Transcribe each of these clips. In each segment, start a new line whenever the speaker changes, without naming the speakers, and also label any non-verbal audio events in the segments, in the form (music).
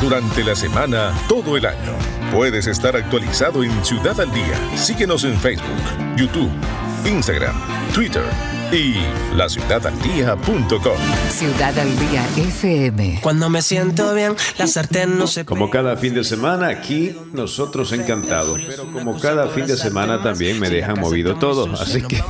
Durante la semana, todo el año, puedes estar actualizado en Ciudad al Día. Síguenos en Facebook, YouTube, Instagram,
Twitter y laciudadaldía.com.
Ciudad al Día FM. Cuando
me siento bien, la sartén no se. Como cada fin de semana, aquí nosotros encantados. Pero como cada fin de semana también me deja movido todo. Así que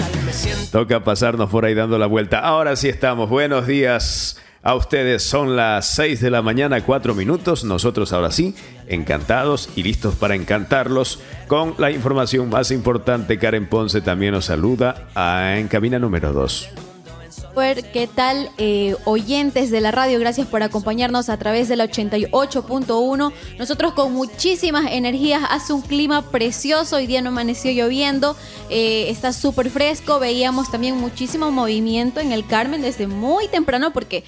(laughs) toca pasarnos por ahí dando la vuelta. Ahora sí estamos. Buenos días. A ustedes son las 6 de la mañana, 4 minutos. Nosotros ahora sí, encantados y listos para encantarlos con la información más importante. Karen Ponce también nos saluda en cabina número 2.
¿Qué tal eh, oyentes de la radio? Gracias por acompañarnos a través de la 88.1. Nosotros con muchísimas energías, hace un clima precioso, hoy día no amaneció lloviendo, eh, está súper fresco, veíamos también muchísimo movimiento en el Carmen desde muy temprano porque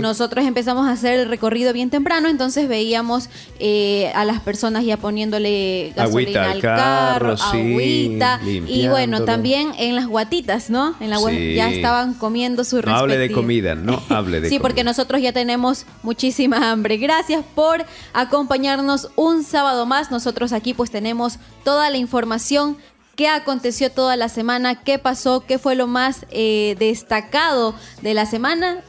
nosotros empezamos a hacer el recorrido bien temprano, entonces veíamos eh, a las personas ya poniéndole gasolina al carro, agüita, y bueno, también en las guatitas, ¿no? En la ya estaban comiendo no hable de comida,
no (laughs) hable de Sí, porque
nosotros ya tenemos muchísima hambre. Gracias por acompañarnos un sábado más. Nosotros aquí pues tenemos toda la información qué aconteció toda la semana, qué pasó, qué fue lo más eh, destacado de la semana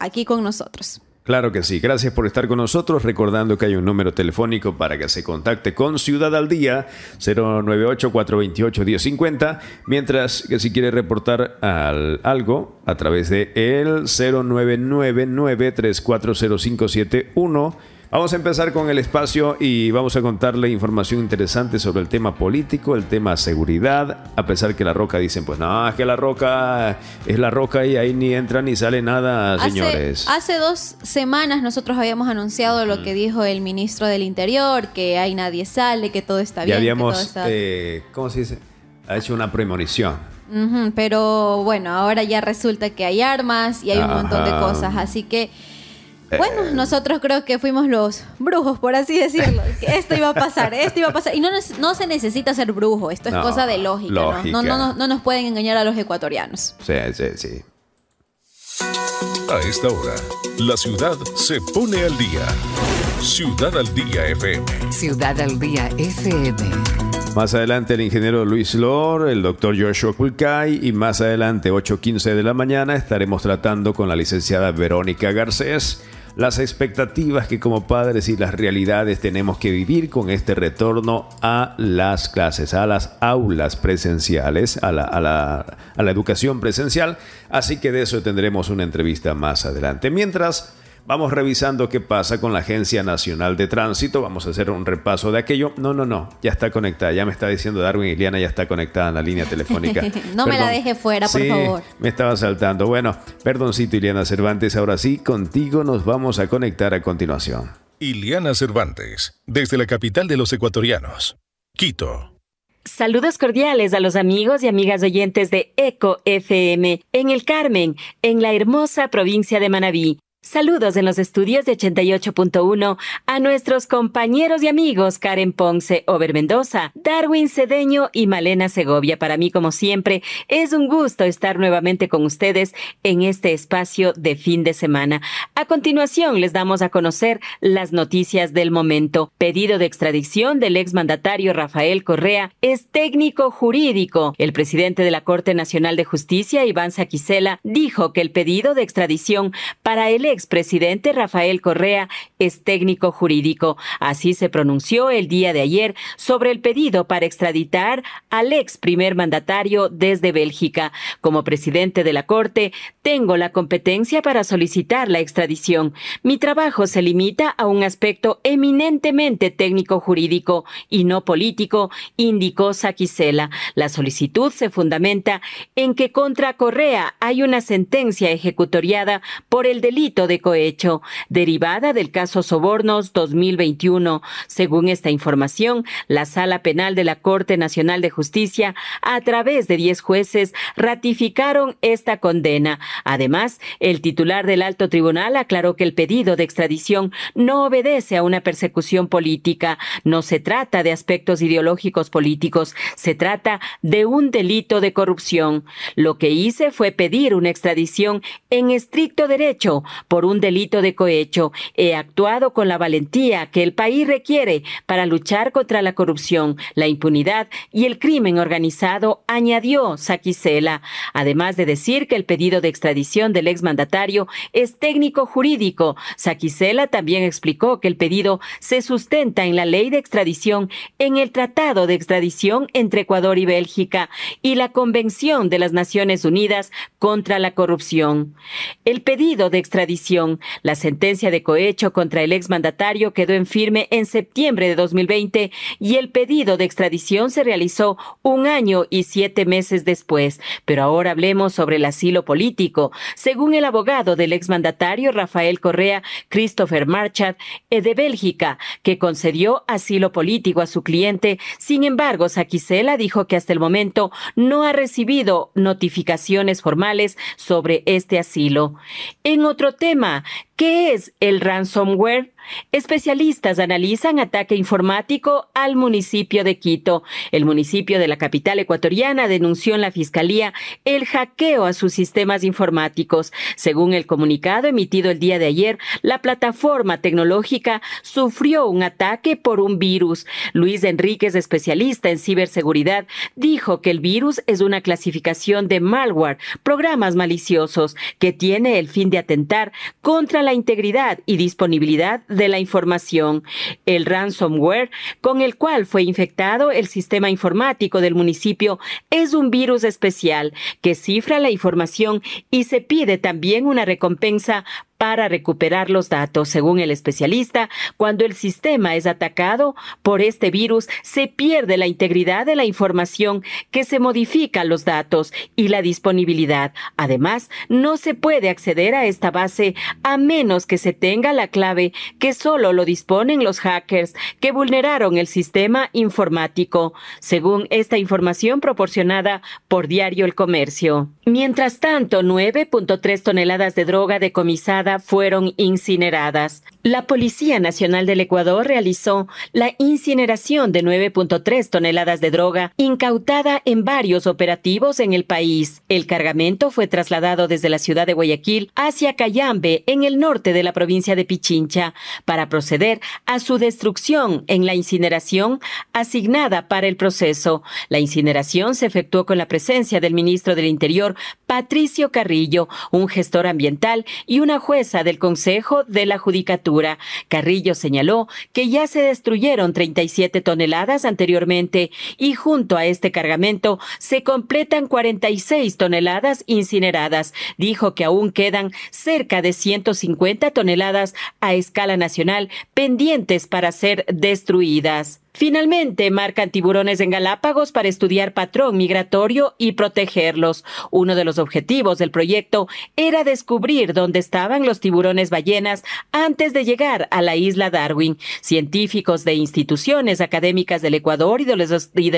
aquí con nosotros.
Claro que sí, gracias por estar con nosotros, recordando que hay un número telefónico para que se contacte con Ciudad al Día, 098-428-1050, mientras que si quiere reportar algo a través de el 0999 340571 Vamos a empezar con el espacio y vamos a contarle información interesante sobre el tema político, el tema seguridad, a pesar que la roca dicen, pues nada, no, es que la roca es la roca y ahí ni entra ni sale nada, señores.
Hace dos semanas nosotros habíamos anunciado lo que dijo el ministro del Interior, que ahí nadie sale, que todo está bien. Ya habíamos,
eh, ¿cómo se dice? Ha hecho una premonición.
pero bueno, ahora ya resulta que hay armas y hay un montón de cosas, así que... Eh, bueno, eh. nosotros creo que fuimos los brujos, por así decirlo. (laughs) Esto iba a pasar, esto iba a pasar. Y no, se necesita ser brujo, esto es cosa de lógica. No, nos pueden engañar a los ecuatorianos.
Sí, sí, sí. A esta hora, la ciudad
se pone al día. Ciudad al Día FM.
Ciudad al Día FM.
Más adelante el ingeniero Luis Lor, el doctor Joshua Kulkai y más adelante 8.15 de la mañana estaremos tratando con la licenciada Verónica Garcés las expectativas que como padres y las realidades tenemos que vivir con este retorno a las clases, a las aulas presenciales, a la, a la, a la educación presencial. Así que de eso tendremos una entrevista más adelante. Mientras, Vamos revisando qué pasa con la Agencia Nacional de Tránsito. Vamos a hacer un repaso de aquello. No, no, no. Ya está conectada. Ya me está diciendo Darwin Iliana, ya está conectada en la línea telefónica. (laughs) no me la deje
fuera, por favor.
Me estaba saltando. Bueno, perdoncito, Iliana Cervantes. Ahora sí, contigo nos vamos a conectar a continuación. Iliana Cervantes, desde la capital de los ecuatorianos, Quito.
Saludos cordiales a los amigos y amigas oyentes de Eco FM en El Carmen, en la hermosa provincia de Manabí. Saludos en los estudios de 88.1 a nuestros compañeros y amigos Karen Ponce Over Mendoza, Darwin Cedeño y Malena Segovia. Para mí, como siempre, es un gusto estar nuevamente con ustedes en este espacio de fin de semana. A continuación, les damos a conocer las noticias del momento. Pedido de extradición del exmandatario Rafael Correa es técnico jurídico. El presidente de la Corte Nacional de Justicia, Iván Saquisela dijo que el pedido de extradición para el expresidente Rafael Correa es técnico jurídico. Así se pronunció el día de ayer sobre el pedido para extraditar al ex primer mandatario desde Bélgica. Como presidente de la Corte, tengo la competencia para solicitar la extradición. Mi trabajo se limita a un aspecto eminentemente técnico jurídico y no político, indicó saquisela La solicitud se fundamenta en que contra Correa hay una sentencia ejecutoriada por el delito de cohecho, derivada del caso Sobornos 2021. Según esta información, la Sala Penal de la Corte Nacional de Justicia, a través de 10 jueces, ratificaron esta condena. Además, el titular del alto tribunal aclaró que el pedido de extradición no obedece a una persecución política. No se trata de aspectos ideológicos políticos, se trata de un delito de corrupción. Lo que hice fue pedir una extradición en estricto derecho, por un delito de cohecho. He actuado con la valentía que el país requiere para luchar contra la corrupción, la impunidad y el crimen organizado, añadió Saquicela, además de decir que el pedido de extradición del exmandatario es técnico jurídico. Saquicela también explicó que el pedido se sustenta en la ley de extradición, en el Tratado de Extradición entre Ecuador y Bélgica y la Convención de las Naciones Unidas contra la Corrupción. El pedido de extradición la sentencia de cohecho contra el exmandatario quedó en firme en septiembre de 2020 y el pedido de extradición se realizó un año y siete meses después. Pero ahora hablemos sobre el asilo político. Según el abogado del exmandatario Rafael Correa, Christopher Marchat, eh, de Bélgica, que concedió asilo político a su cliente, sin embargo, Saquicela dijo que hasta el momento no ha recibido notificaciones formales sobre este asilo. En otro tema, ¿qué es el ransomware Especialistas analizan ataque informático al municipio de Quito. El municipio de la capital ecuatoriana denunció en la Fiscalía el hackeo a sus sistemas informáticos. Según el comunicado emitido el día de ayer, la plataforma tecnológica sufrió un ataque por un virus. Luis Enríquez, especialista en ciberseguridad, dijo que el virus es una clasificación de malware, programas maliciosos, que tiene el fin de atentar contra la integridad y disponibilidad de de la información, el ransomware con el cual fue infectado el sistema informático del municipio es un virus especial que cifra la información y se pide también una recompensa para recuperar los datos. Según el especialista, cuando el sistema es atacado por este virus, se pierde la integridad de la información que se modifica los datos y la disponibilidad. Además, no se puede acceder a esta base a menos que se tenga la clave que solo lo disponen los hackers que vulneraron el sistema informático, según esta información proporcionada por Diario El Comercio. Mientras tanto, 9.3 toneladas de droga decomisada fueron incineradas. La Policía Nacional del Ecuador realizó la incineración de 9.3 toneladas de droga incautada en varios operativos en el país. El cargamento fue trasladado desde la ciudad de Guayaquil hacia Cayambe, en el norte de la provincia de Pichincha, para proceder a su destrucción en la incineración asignada para el proceso. La incineración se efectuó con la presencia del ministro del Interior, Patricio Carrillo, un gestor ambiental y una jueza del Consejo de la Judicatura. Carrillo señaló que ya se destruyeron 37 toneladas anteriormente y junto a este cargamento se completan 46 toneladas incineradas. Dijo que aún quedan cerca de 150 toneladas a escala nacional pendientes para ser destruidas. Finalmente, marcan tiburones en Galápagos para estudiar patrón migratorio y protegerlos. Uno de los objetivos del proyecto era descubrir dónde estaban los tiburones ballenas antes de llegar a la isla Darwin. Científicos de instituciones académicas del Ecuador y de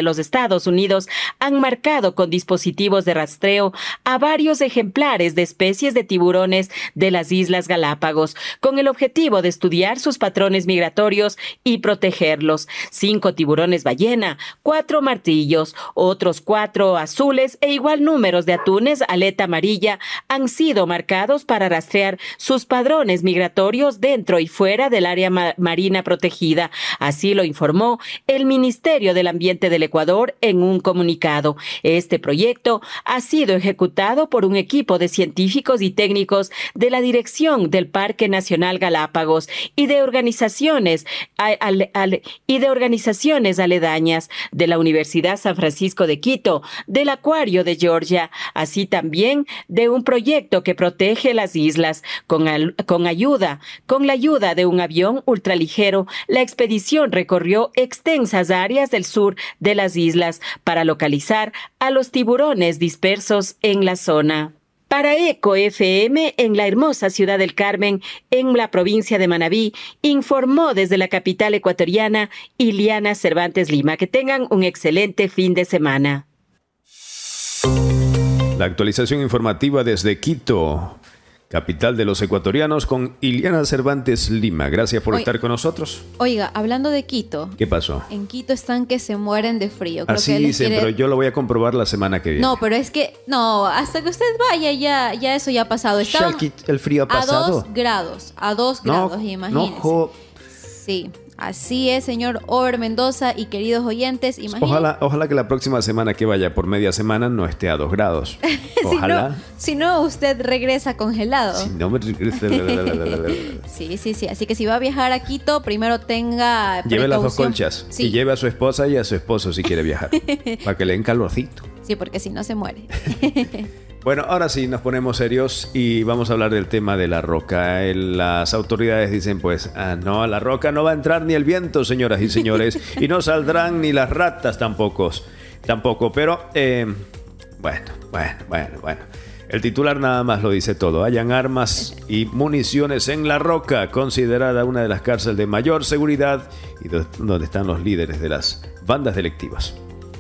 los, Estados Unidos han marcado con dispositivos de rastreo a varios ejemplares de especies de tiburones de las Islas Galápagos, con el objetivo de estudiar sus patrones migratorios y protegerlos cinco tiburones ballena, cuatro martillos, otros cuatro azules e igual números de atunes aleta amarilla han sido marcados para rastrear sus padrones migratorios dentro y fuera del área marina protegida. Así lo informó el Ministerio del Ambiente del Ecuador en un comunicado. Este proyecto ha sido ejecutado por un equipo de científicos y técnicos de la Dirección del Parque Nacional Galápagos y de organizaciones y de organizaciones organizaciones aledañas, de la Universidad San Francisco de Quito, del Acuario de Georgia, así también de un proyecto que protege las islas con, ayuda, con la ayuda de un avión ultraligero, la expedición recorrió extensas áreas del sur de las islas para localizar a los tiburones dispersos en la zona. Para Eco FM en la hermosa ciudad del Carmen, en la provincia de Manabí, informó desde la capital ecuatoriana Iliana Cervantes Lima. Que tengan un excelente fin de semana.
La actualización informativa desde Quito capital de los ecuatorianos, con Iliana Cervantes Lima. Gracias por estar con nosotros.
Oiga, hablando de Quito. ¿Qué pasó? En Quito están que se mueren de frío. Así dicen, pero yo
lo voy a comprobar la semana que viene.
No, pero es que, no, hasta que usted vaya ya, ya eso ya ha pasado. el
frío ha pasado. A dos
grados, a dos grados, imagínese. Sí. Así es, señor Ober Mendoza y queridos oyentes. Ojalá,
ojalá que la próxima semana que vaya por media semana no esté a dos grados. (laughs) Ojalá.
si, no, usted regresa congelado. Si
no me regresa. (laughs)
sí, sí, sí. Así que si va a viajar a Quito, primero tenga. Lleve las dos colchas.
Y lleve a su esposa y a su esposo si quiere viajar. (laughs) para que le den calorcito.
Sí, porque si no se muere.
(laughs) Bueno, ahora sí nos ponemos serios y vamos a hablar del tema de la roca. Las autoridades dicen pues, ah, no, la roca no va a entrar ni el viento, señoras y señores, (laughs) y no saldrán ni las ratas tampoco. Tampoco, pero eh, bueno, bueno, bueno, bueno. El titular nada más lo dice todo. Hayan armas y municiones en La Roca, considerada una de las cárceles de mayor seguridad y donde están los líderes de las bandas delictivas.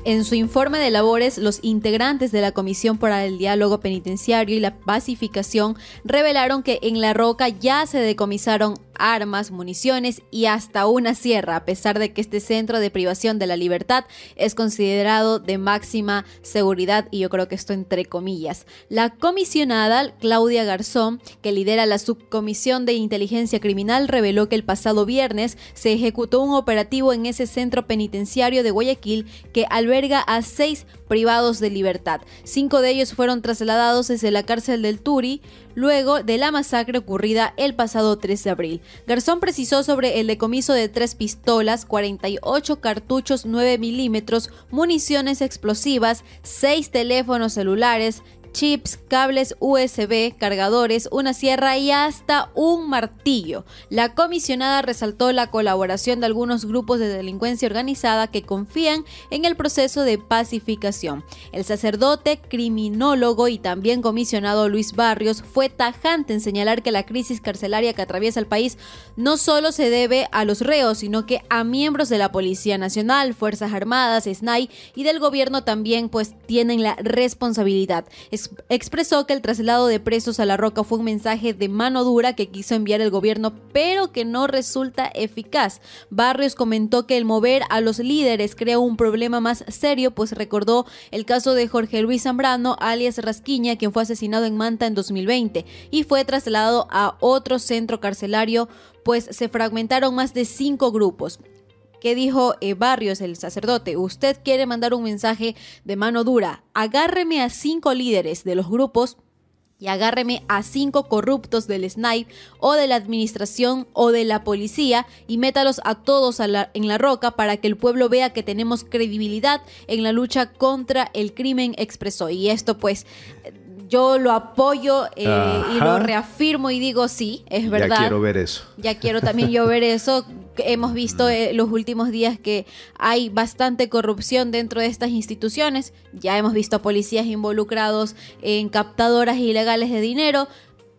En su informe de labores, los integrantes de la Comisión para el Diálogo Penitenciario y la Pacificación revelaron que en La Roca ya se decomisaron armas, municiones y hasta una sierra, a pesar de que este centro de privación de la libertad es considerado de máxima seguridad y yo creo que esto entre comillas. La comisionada Claudia Garzón, que lidera la subcomisión de inteligencia criminal, reveló que el pasado viernes se ejecutó un operativo en ese centro penitenciario de Guayaquil que alberga a seis privados de libertad. Cinco de ellos fueron trasladados desde la cárcel del Turi luego de la masacre ocurrida el pasado 3 de abril. Garzón precisó sobre el decomiso de tres pistolas, 48 cartuchos 9 milímetros, municiones explosivas, seis teléfonos celulares, chips, cables USB, cargadores, una sierra y hasta un martillo. La comisionada resaltó la colaboración de algunos grupos de delincuencia organizada que confían en el proceso de pacificación. El sacerdote, criminólogo y también comisionado Luis Barrios fue tajante en señalar que la crisis carcelaria que atraviesa el país no solo se debe a los reos, sino que a miembros de la Policía Nacional, Fuerzas Armadas, SNAI y del gobierno también pues tienen la responsabilidad. Es expresó que el traslado de presos a La Roca fue un mensaje de mano dura que quiso enviar el gobierno, pero que no resulta eficaz. Barrios comentó que el mover a los líderes crea un problema más serio, pues recordó el caso de Jorge Luis Zambrano, alias Rasquiña, quien fue asesinado en Manta en 2020 y fue trasladado a otro centro carcelario pues se fragmentaron más de cinco grupos. ¿Qué dijo eh, Barrios, el sacerdote? Usted quiere mandar un mensaje de mano dura. Agárreme a cinco líderes de los grupos y agárreme a cinco corruptos del SNIPE o de la administración o de la policía y métalos a todos en la roca para que el pueblo vea que tenemos credibilidad en la lucha contra el crimen expreso. Y esto pues yo lo apoyo eh, y lo reafirmo y digo sí, es verdad. Ya quiero ver eso. Ya quiero también yo ver eso hemos visto en eh, los últimos días que hay bastante corrupción dentro de estas instituciones. Ya hemos visto a policías involucrados en captadoras ilegales de dinero.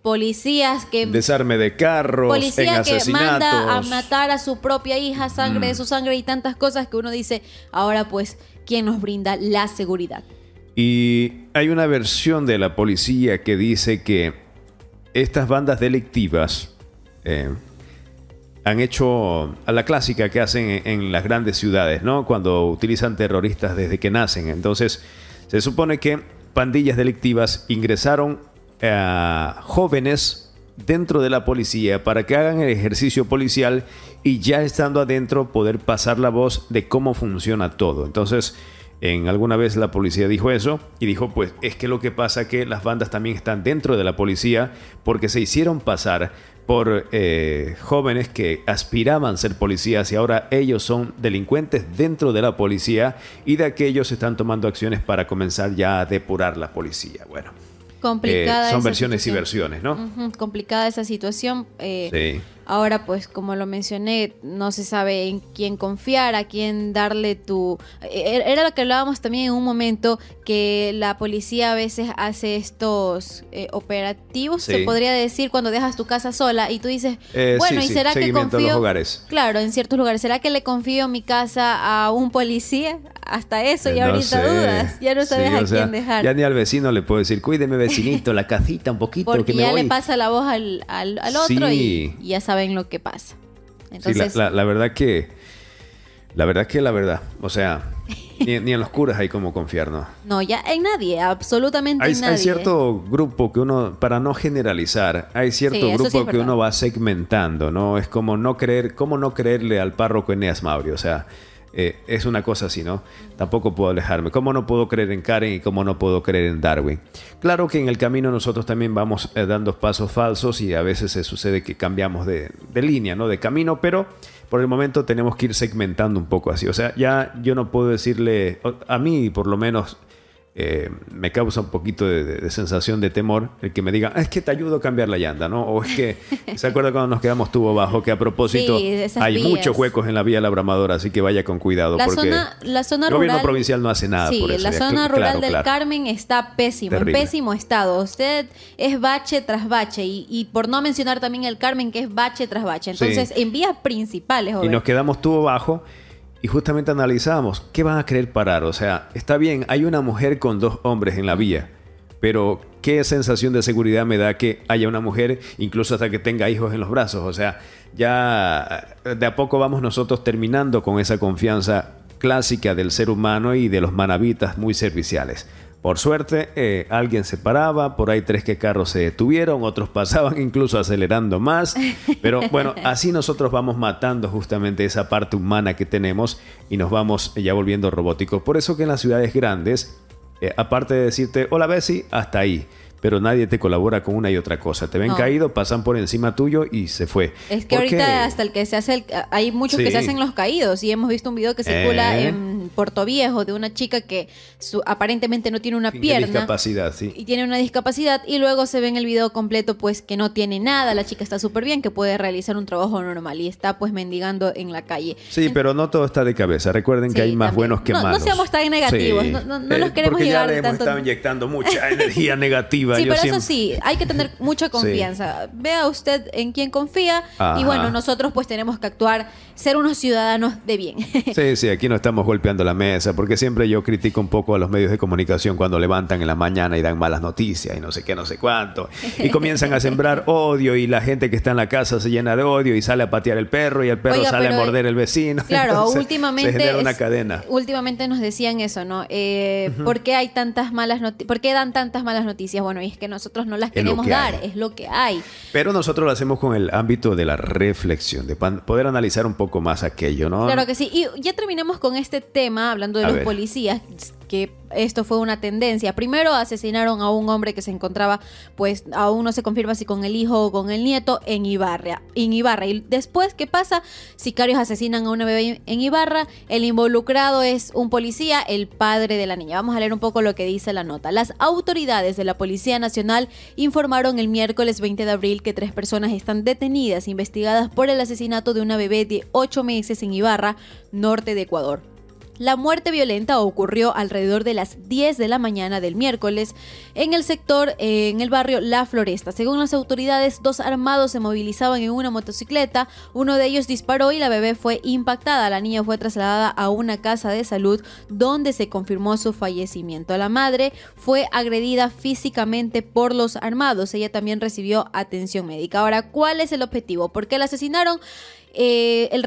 Policías que...
Desarme de carros, en que manda a
matar a su propia hija, sangre de su sangre y tantas cosas que uno dice, ahora pues, ¿quién nos brinda la seguridad?
Y hay una versión de la policía que dice que estas bandas delictivas, eh, han hecho a la clásica que hacen en, las grandes ciudades, ¿no? Cuando utilizan terroristas desde que nacen. Entonces, se supone que pandillas delictivas ingresaron a eh, jóvenes dentro de la policía para que hagan el ejercicio policial y ya estando adentro poder pasar la voz de cómo funciona todo. Entonces, en alguna vez la policía dijo eso y dijo, pues es que lo que pasa es que las bandas también están dentro de la policía porque se hicieron pasar por eh, jóvenes que aspiraban ser policías y ahora ellos son delincuentes dentro de la policía y de aquellos están tomando acciones para comenzar ya a depurar la policía. Bueno,
eh, son versiones
y versiones, ¿no?
Complicada esa situación. Eh, Ahora, pues como lo mencioné, no se sabe en quién confiar, a quién darle tu... E-, e-, era lo que hablábamos también en un momento, que la policía a veces hace estos eh, operativos, se podría decir, cuando dejas tu casa sola y tú dices, eh, bueno, ¿y será que confío... Claro, en ciertos lugares. ¿Será que le confío mi casa a un policía? Hasta eso, eh, y ahorita dudas. Ya no sabes a quién dejar. Ya
ni al vecino le puedo decir, cuídeme vecinito, la casita un poquito. Porque ya le pasa
la voz al, otro y, y ya sabes en lo que pasa.
la, verdad que. La verdad que la verdad. O sea, (laughs) ni, en los curas hay como confiar, No,
no, ya en nadie, absolutamente nadie. Hay cierto
grupo que uno, para no generalizar, hay cierto grupo que uno va segmentando, ¿no? Es como no creer, como no creerle al párroco Eneas Mauri. O sea, eh, es una cosa así, ¿no? Tampoco puedo alejarme. ¿Cómo no puedo creer en Karen y cómo no puedo creer en Darwin? Claro que en el camino nosotros también vamos eh, dando pasos falsos y a veces se sucede que cambiamos de, de, línea, ¿no? De camino, pero por el momento tenemos que ir segmentando un poco así. O sea, ya yo no puedo decirle, a mí por lo menos eh, me causa un poquito de, sensación de temor el que me diga, ah, es que te ayudo a cambiar la llanta, ¿no? O es que, ¿se acuerda cuando nos quedamos tubo bajo? Que a propósito, hay muchos huecos en la vía labramadora, así que vaya con cuidado. La porque
zona, el gobierno provincial no hace nada. Sí, la zona rural del Carmen está pésimo, en pésimo estado. Usted es bache tras bache y, por no mencionar también el Carmen, que es bache tras bache. Entonces, en vías principales. Joven. Y nos
quedamos tubo bajo y justamente analizamos, qué van a querer parar. O sea, está bien, hay una mujer con dos hombres en la vía, pero qué sensación de seguridad me da que haya una mujer, incluso hasta que tenga hijos en los brazos. O sea, ya eh, de a poco vamos nosotros terminando con esa confianza clásica del ser humano y de los manabitas muy serviciales. Por suerte, eh, alguien se paraba, por ahí tres que carros se detuvieron, otros (laughs) pasaban incluso acelerando más. Pero bueno, (laughs) así nosotros vamos matando justamente esa parte humana que tenemos y nos vamos eh, ya volviendo robóticos. Por eso que en las ciudades grandes, eh, aparte de decirte, hola Bessie, hasta ahí pero nadie te colabora con una y otra cosa. Te ven caído, pasan por encima tuyo y se fue.
Es
que ahorita hasta el que se hace, hay muchos que se hacen los caídos y hemos visto un video que circula eh. en Puerto Viejo de una chica que su, aparentemente no tiene una tiene pierna.
Discapacidad, Y
tiene una discapacidad y luego se ve en el video completo pues que no tiene nada, la chica está súper bien, que puede realizar un trabajo normal y está pues mendigando en la calle.
Sí, pero no todo está de cabeza. Recuerden que hay más buenos que malos. No seamos tan negativos, no, nos eh, queremos llevar ya hemos estado inyectando mucha (laughs) energía negativa Sí, pero eso sí,
hay que tener (laughs) mucha confianza. Vea usted en quién confía y bueno, nosotros pues tenemos que actuar, ser unos ciudadanos de bien. (laughs) sí,
sí, aquí no estamos golpeando la mesa, porque siempre yo critico un poco a los medios de comunicación cuando levantan en la mañana y dan malas noticias y no sé qué, no sé cuánto, y comienzan a sembrar (laughs) odio y la gente que está en la casa se llena de odio y sale a patear el perro y el perro sale a morder el vecino. Claro, últimamente...
Últimamente nos decían eso, ¿no? Eh, ¿Por qué hay tantas malas noticias? ¿Por qué dan tantas malas noticias? Bueno, y es que nosotros no las queremos dar, es lo que hay.
Pero nosotros lo hacemos con el ámbito de la reflexión, de poder analizar un poco más aquello, ¿no? Claro
que sí. Y ya terminamos con este tema, hablando de los policías que esto fue una tendencia. Primero asesinaron a un hombre que se encontraba, pues aún no se confirma si con el hijo o con el nieto, en Ibarra. En Ibarra. Y después, ¿qué pasa? Sicarios asesinan a una bebé en Ibarra. El involucrado es un policía, el padre de la niña. Vamos a leer un poco lo que dice la nota. Las autoridades de la Policía Nacional informaron el miércoles 20 de abril que tres personas están detenidas, investigadas por el asesinato de una bebé de 8 meses en Ibarra, norte de Ecuador. La muerte violenta ocurrió alrededor de las 10 de la mañana del miércoles en el sector eh, en el barrio La Floresta. Según las autoridades, dos armados se movilizaban en una motocicleta, uno de ellos disparó y la bebé fue impactada. La niña fue trasladada a una casa de salud donde se confirmó su fallecimiento. La madre fue agredida físicamente por los armados. Ella también recibió atención médica. Ahora, ¿cuál es el objetivo? ¿Por qué la asesinaron? Eh, el,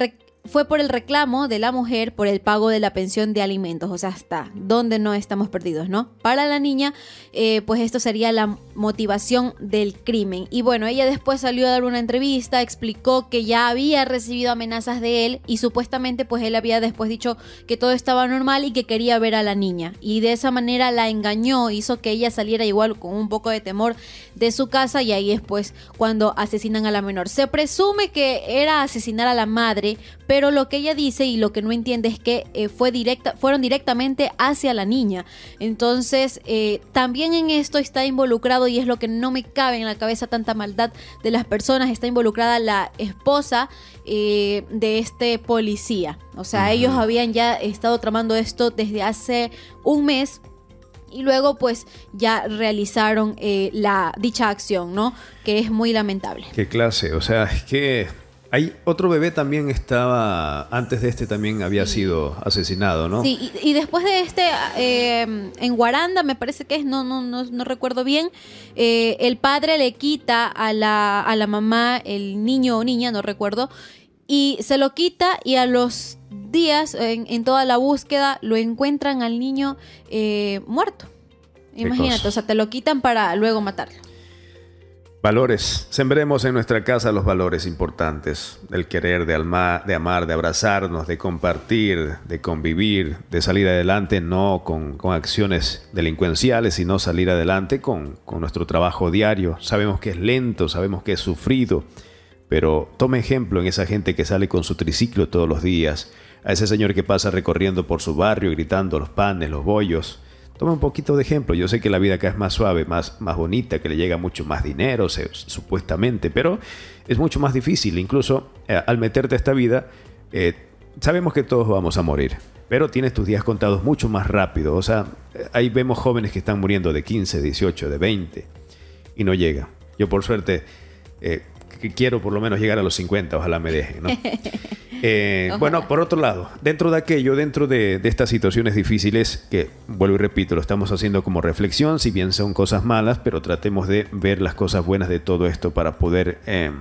fue por el reclamo de la mujer por el pago de la pensión de alimentos, o sea, hasta donde no estamos perdidos, ¿no? Para la niña, eh, pues esto sería la motivación del crimen. Y bueno, ella después salió a dar una entrevista, explicó que ya había recibido amenazas de él y supuestamente pues él había después dicho que todo estaba normal y que quería ver a la niña. Y de esa manera la engañó, hizo que ella saliera igual con un poco de temor de su casa y ahí es pues cuando asesinan a la menor. Se presume que era asesinar a la madre, pero lo que ella dice y lo que no entiende es que eh, fue directa, fueron directamente hacia la niña. Entonces, eh, también en esto está involucrado, y es lo que no me cabe en la cabeza tanta maldad de las personas, está involucrada la esposa eh, de este policía. O sea, ellos habían ya estado tramando esto desde hace un mes y luego pues ya realizaron la dicha acción, ¿no? Que es muy lamentable.
Qué clase, o sea, es que hay otro bebé también estaba, antes de este también había sido asesinado, ¿no? Sí,
y, después de este, eh, en Guaranda, me parece que es, no, no, no, no recuerdo bien, eh, el padre le quita a la, a la mamá, el niño o niña, no recuerdo, y se lo quita y a los días, en, toda la búsqueda, lo encuentran al niño eh, muerto. Imagínate, o sea, te lo quitan para luego matarlo.
Valores. Sembremos en nuestra casa los valores importantes. El querer de, alma, de amar, de abrazarnos, de compartir, de convivir, de salir adelante no con, acciones delincuenciales, sino salir adelante con, con nuestro trabajo diario. Sabemos que es lento, sabemos que es sufrido, pero tome ejemplo en esa gente que sale con su triciclo todos los días, a ese señor que pasa recorriendo por su barrio gritando los panes, los bollos Toma un poquito de ejemplo. Yo sé que la vida acá es más suave, más, más bonita, que le llega mucho más dinero, supuestamente, pero es mucho más difícil. Incluso eh, al meterte a esta vida, eh, sabemos que todos vamos a morir, pero tienes tus días contados mucho más rápido. O sea, eh, ahí vemos jóvenes que están muriendo de 15, 18, de 20 y no llega. Yo por suerte quiero por lo menos llegar a los 50, ojalá me deje. ¿no? (laughs) Eh, bueno, por otro lado, dentro de aquello, dentro de, estas situaciones difíciles, que vuelvo y repito, lo estamos haciendo como reflexión, si bien son cosas malas, pero tratemos de ver las cosas buenas de todo esto para poder em,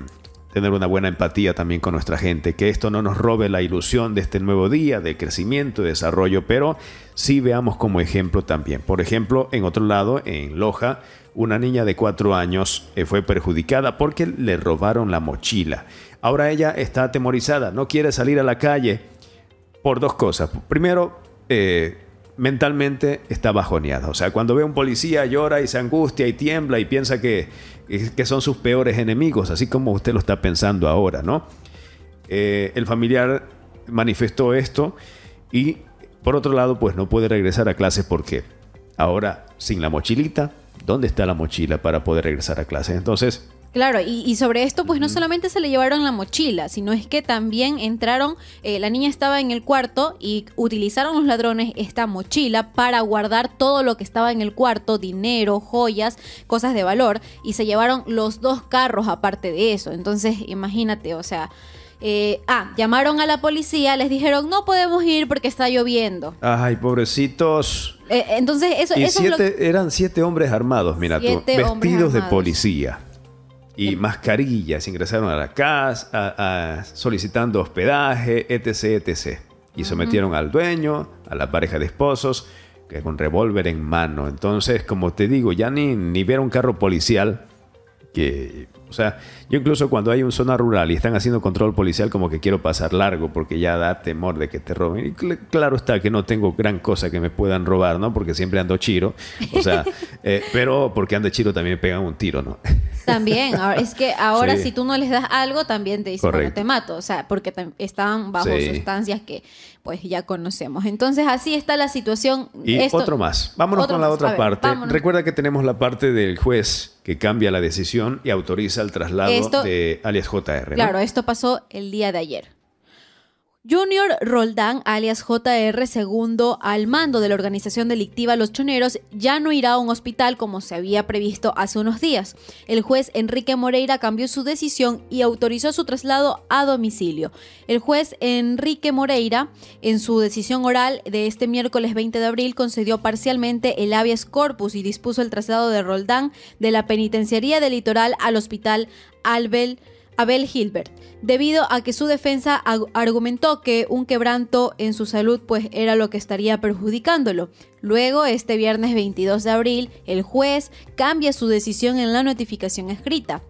tener una buena empatía también con nuestra gente, que esto no nos robe la ilusión de este nuevo día, de crecimiento, y desarrollo, pero sí veamos como ejemplo también. Por ejemplo, en otro lado, en Loja, una niña de cuatro años eh, fue perjudicada porque le robaron la mochila. Ahora ella está atemorizada, no quiere salir a la calle por dos cosas. Primero, eh, mentalmente está bajoneada. O sea, cuando ve a un policía llora y se angustia y tiembla y piensa que, que son sus peores enemigos, así como usted lo está pensando ahora, ¿no? Eh, el familiar manifestó esto y por otro lado, pues no puede regresar a clases porque ahora sin la mochilita, ¿dónde está la mochila para poder regresar a clases? Entonces,
Claro, y, sobre esto pues no solamente se le llevaron la mochila, sino es que también entraron, eh, la niña estaba en el cuarto y utilizaron los ladrones esta mochila para guardar todo lo que estaba en el cuarto, dinero, joyas, cosas de valor, y se llevaron los dos carros aparte de eso. Entonces, imagínate, o sea... Eh, ah, llamaron a la policía, les dijeron no podemos ir porque está lloviendo.
Ay, pobrecitos.
Eh, entonces eso,
eran siete hombres armados, mira vestidos de policía y em- mascarillas, ingresaron a la casa solicitando hospedaje, etc, etc. Y sometieron al dueño, a la pareja de esposos, que con revólver en mano. Entonces, como te digo, ya ni, ni vieron un carro policial que o sea, yo incluso cuando hay una zona rural y están haciendo control policial, como que quiero pasar largo porque ya da temor de que te roben. Y claro está que no tengo gran cosa que me puedan robar, ¿no? Porque siempre ando chiro. O sea, (laughs) eh, pero porque ando chiro también me pegan un tiro, ¿no?
También. Es que ahora si tú no les das algo, también te dicen, no te mato. O sea, porque están bajo sustancias que pues ya conocemos. Entonces así está la situación. Y otro más. Vámonos con la otra parte. Recuerda
que tenemos la parte del juez que cambia la decisión y autoriza el traslado de alias JR. Claro,
esto pasó el día de ayer. Junior Roldán, alias JR segundo al mando de la organización delictiva Los Choneros, ya no irá a un hospital como se había previsto hace unos días. El juez Enrique Moreira cambió su decisión y autorizó su traslado a domicilio. El juez Enrique Moreira, en su decisión oral de este miércoles 20 de abril, concedió parcialmente el habeas corpus y dispuso el traslado de Roldán de la penitenciaría del litoral al hospital Albel Abel Hilbert, debido a que su defensa argumentó que un quebranto en su salud pues era lo que estaría perjudicándolo. Luego, este viernes 22 de abril, el juez cambia su decisión en la notificación escrita.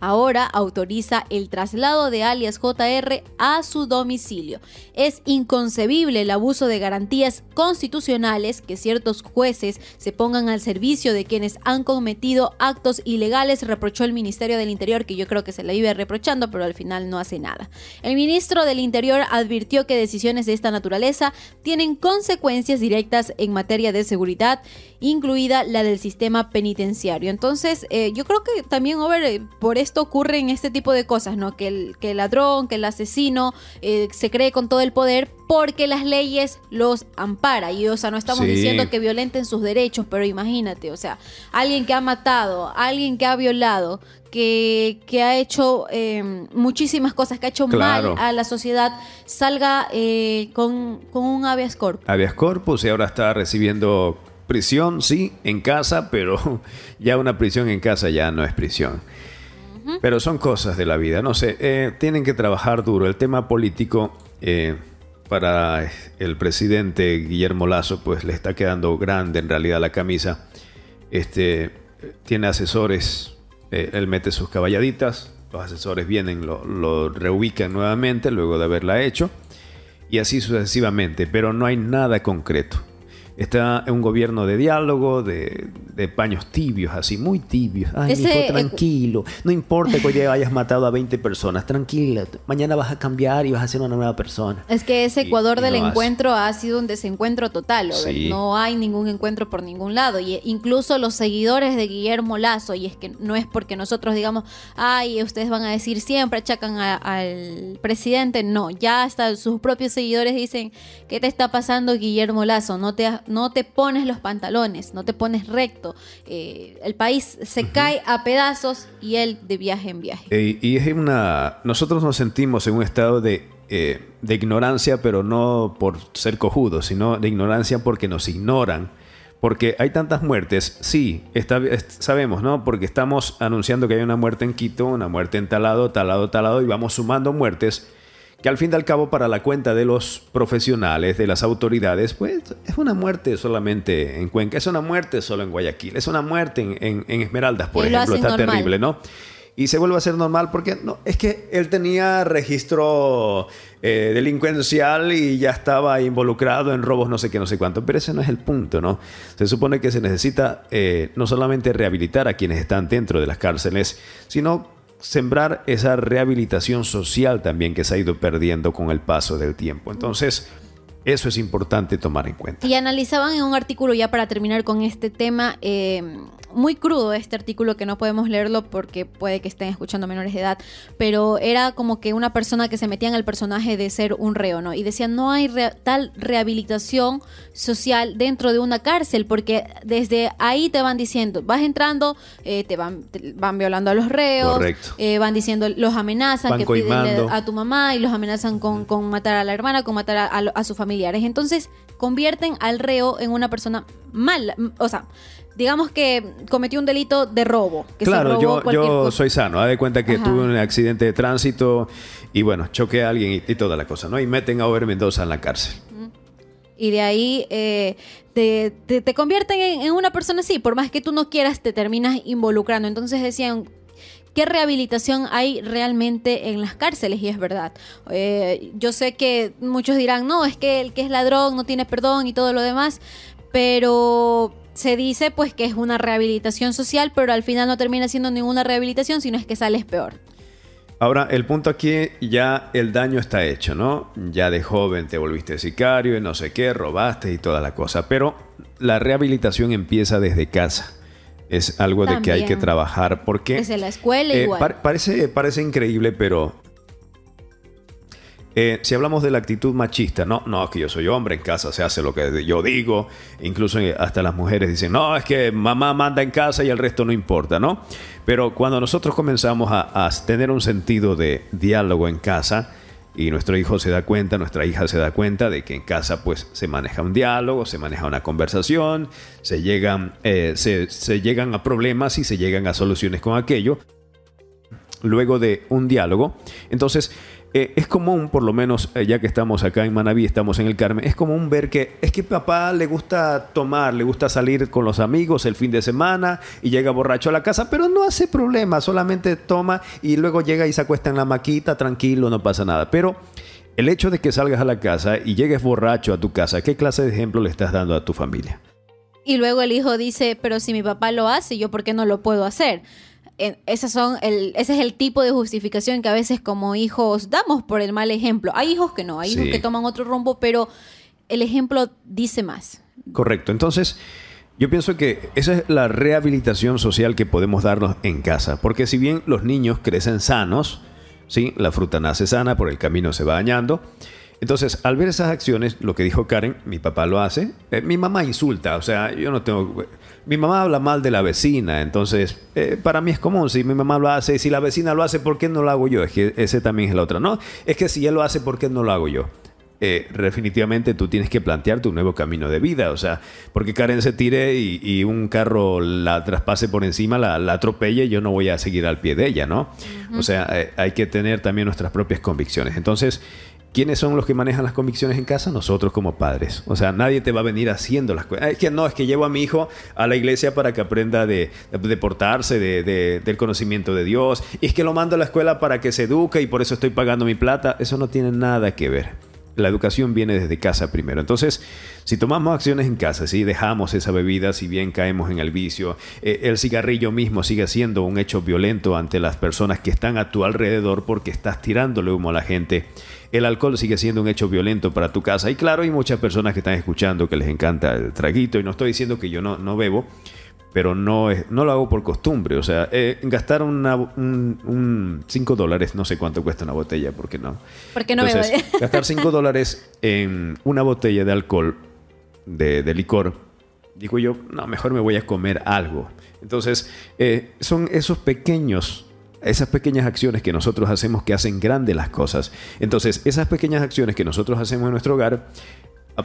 Ahora autoriza el traslado de alias JR a su domicilio. Es inconcebible el abuso de garantías constitucionales que ciertos jueces se pongan al servicio de quienes han cometido actos ilegales, reprochó el Ministerio del Interior, que yo creo que se le iba reprochando, pero al final no hace nada. El ministro del Interior advirtió que decisiones de esta naturaleza tienen consecuencias directas en materia de seguridad incluida la del sistema penitenciario. Entonces, eh, yo creo que también, Over, eh, por esto ocurren este tipo de cosas, ¿no? Que el, ladrón, que el asesino eh, se cree con todo el poder porque las leyes los ampara. Y, o sea, no estamos diciendo que violenten sus derechos, pero imagínate, o sea, alguien que ha matado, alguien que ha violado, que, ha hecho em, muchísimas cosas, que ha hecho mal a la sociedad, salga con, con, un habeas corpus.
Habeas corpus y ahora está recibiendo prisión, sí, en casa, pero (laughs) ya una prisión en casa ya no es prisión. Pero son cosas de la vida, no sé, eh, tienen que trabajar duro. El tema político eh, para el presidente Guillermo Lazo, pues le está quedando grande en realidad la camisa. Este, tiene asesores, eh, él mete sus caballaditas, los asesores vienen, lo, reubican nuevamente luego de haberla hecho, y así sucesivamente, pero no hay nada concreto. Está un gobierno de diálogo, de, paños tibios, así, muy tibios. Ay, hijo, tranquilo. No importa que hoy hayas matado a 20 personas, tranquila. Mañana vas a cambiar y vas a ser una nueva persona.
Es que ese Ecuador del encuentro ha sido un desencuentro total. No hay ningún encuentro por ningún lado. Y eh, incluso los seguidores de Guillermo Lazo, y es que no es porque nosotros digamos, ay, ustedes van a decir siempre, achacan al presidente. No, ya hasta sus propios seguidores dicen, ¿qué te está pasando, Guillermo Lazo? No te has no te pones los pantalones, no te pones recto. Eh, el país se cae a pedazos y él de viaje en viaje.
y es una... Nosotros nos sentimos en un estado eh, de, ignorancia, pero no por ser cojudos, sino de ignorancia porque nos ignoran. Porque hay tantas muertes, sí, está, sabemos, ¿no? Porque estamos anunciando que hay una muerte en Quito, una muerte en Talado, Talado, Talado, y vamos sumando muertes que al fin y al cabo para la cuenta de los profesionales, de las autoridades, pues es una muerte solamente en Cuenca, es una muerte solo en Guayaquil, es una muerte en, Esmeraldas, por ejemplo, está terrible, ¿no? Y se vuelve a ser normal porque no, es que él tenía registro eh, delincuencial y ya estaba involucrado en robos no sé qué, no sé cuánto, pero ese no es el punto, ¿no? Se supone que se necesita eh, no solamente rehabilitar a quienes están dentro de las cárceles, sino sembrar esa rehabilitación social también que se ha ido perdiendo con el paso del tiempo. Entonces, eso es importante tomar en cuenta.
Y analizaban en un artículo, ya para terminar con este tema, eh, muy crudo este artículo que no podemos leerlo porque puede que estén escuchando menores de edad, pero era como que una persona que se metía en el personaje de ser un reo, ¿no? Y decía, no hay tal rehabilitación social dentro de una cárcel, porque desde ahí te van diciendo, vas entrando, eh, te, van, van violando a los reos, eh, van diciendo, los amenazan, que piden a tu mamá y los amenazan con, matar a la hermana, con matar a su familia entonces convierten al reo en una persona mala, o sea, digamos que cometió un delito de robo. claro, yo, soy
sano. Haz de cuenta que tuve un accidente de tránsito y bueno, choqué a alguien y, toda la cosa, ¿no? Y meten a Over Mendoza en la cárcel.
Y de ahí eh, te, convierten en, una persona así, por más que tú no quieras, te terminas involucrando. Entonces decían, qué rehabilitación hay realmente en las cárceles, y es verdad. Eh, yo sé que muchos dirán, no, es que el que es ladrón no tiene perdón y todo lo demás, pero se dice pues que es una rehabilitación social, pero al final no termina siendo ninguna rehabilitación, sino es que sales peor.
Ahora, el punto aquí, ya el daño está hecho, ¿no? Ya de joven te volviste sicario y no sé qué, robaste y toda la cosa, pero la rehabilitación empieza desde casa es algo de que hay que trabajar porque... en la
escuela eh, igual.
parece, parece increíble, pero... Eh, si hablamos de la actitud machista, no, no, es que yo soy hombre, en casa se hace lo que yo digo, incluso eh, hasta las mujeres dicen, no, es que mamá manda en casa y el resto no importa, ¿no? Pero cuando nosotros comenzamos a tener un sentido de diálogo en casa, y nuestro hijo se da cuenta, nuestra hija se da cuenta de que en casa pues se maneja un diálogo, se maneja una conversación, se llegan, eh, se llegan a problemas y se llegan a soluciones con aquello, luego de un diálogo. Entonces, eh, es común, por lo menos eh, ya que estamos acá en Manaví, estamos en el Carmen, es común ver que es que papá le gusta tomar, le gusta salir con los amigos el fin de semana y llega borracho a la casa, pero no hace problema, solamente toma y luego llega y se acuesta en la maquita, tranquilo, no pasa nada. Pero el hecho de que salgas a la casa y llegues borracho a tu casa, ¿qué clase de ejemplo le estás dando a tu familia?
Y luego el hijo dice, pero si mi papá lo hace, ¿yo por qué no lo puedo hacer? esas son ese es el tipo de justificación que a veces como hijos damos por el mal ejemplo. Hay hijos que no, hay hijos que toman otro rumbo, pero el ejemplo dice más.
Correcto. Entonces, yo pienso que esa es la rehabilitación social que podemos darnos en casa, porque si bien los niños crecen sanos, ¿sí? la fruta nace sana, por el camino se va dañando, entonces, al ver esas acciones, lo que dijo Karen, mi papá lo hace, eh, mi mamá insulta, o sea, yo no tengo... Mi mamá habla mal de la vecina, entonces, eh, para mí es común, si mi mamá lo hace, y si la vecina lo hace, ¿por qué no lo hago yo? Es que ese también es la otra, ¿no? Es que si él lo hace, ¿por qué no lo hago yo? Eh, definitivamente tú tienes que plantear tu nuevo camino de vida. O sea, porque Karen se tire y, un carro la traspase por encima, la, la, atropelle, yo no voy a seguir al pie de ella, ¿no? O sea, hay que tener también nuestras propias convicciones. Entonces, ¿Quiénes son los que manejan las convicciones en casa? Nosotros como padres. O sea, nadie te va a venir haciendo las cosas. Ah, es que no, es que llevo a mi hijo a la iglesia para que aprenda de, deportarse, portarse, del conocimiento de Dios. Y es que lo mando a la escuela para que se eduque y por eso estoy pagando mi plata. Eso no tiene nada que ver. La educación viene desde casa primero. Entonces, si tomamos acciones en casa, si dejamos esa bebida, si bien caemos en el vicio, eh, el cigarrillo mismo sigue siendo un hecho violento ante las personas que están a tu alrededor porque estás tirándole humo a la gente el alcohol sigue siendo un hecho violento para tu casa. Y claro, hay muchas personas que están escuchando que les encanta el traguito. Y no estoy diciendo que yo no, no bebo, pero no, no lo hago por costumbre. O sea, eh, gastar una, 5 dólares, no sé cuánto cuesta una botella, porque no. Porque no Entonces, (laughs) gastar 5 dólares en una botella de alcohol, de, licor, digo yo, no, mejor me voy a comer algo. Entonces, eh, son esos pequeños esas pequeñas acciones que nosotros hacemos que hacen grandes las cosas. Entonces, esas pequeñas acciones que nosotros hacemos en nuestro hogar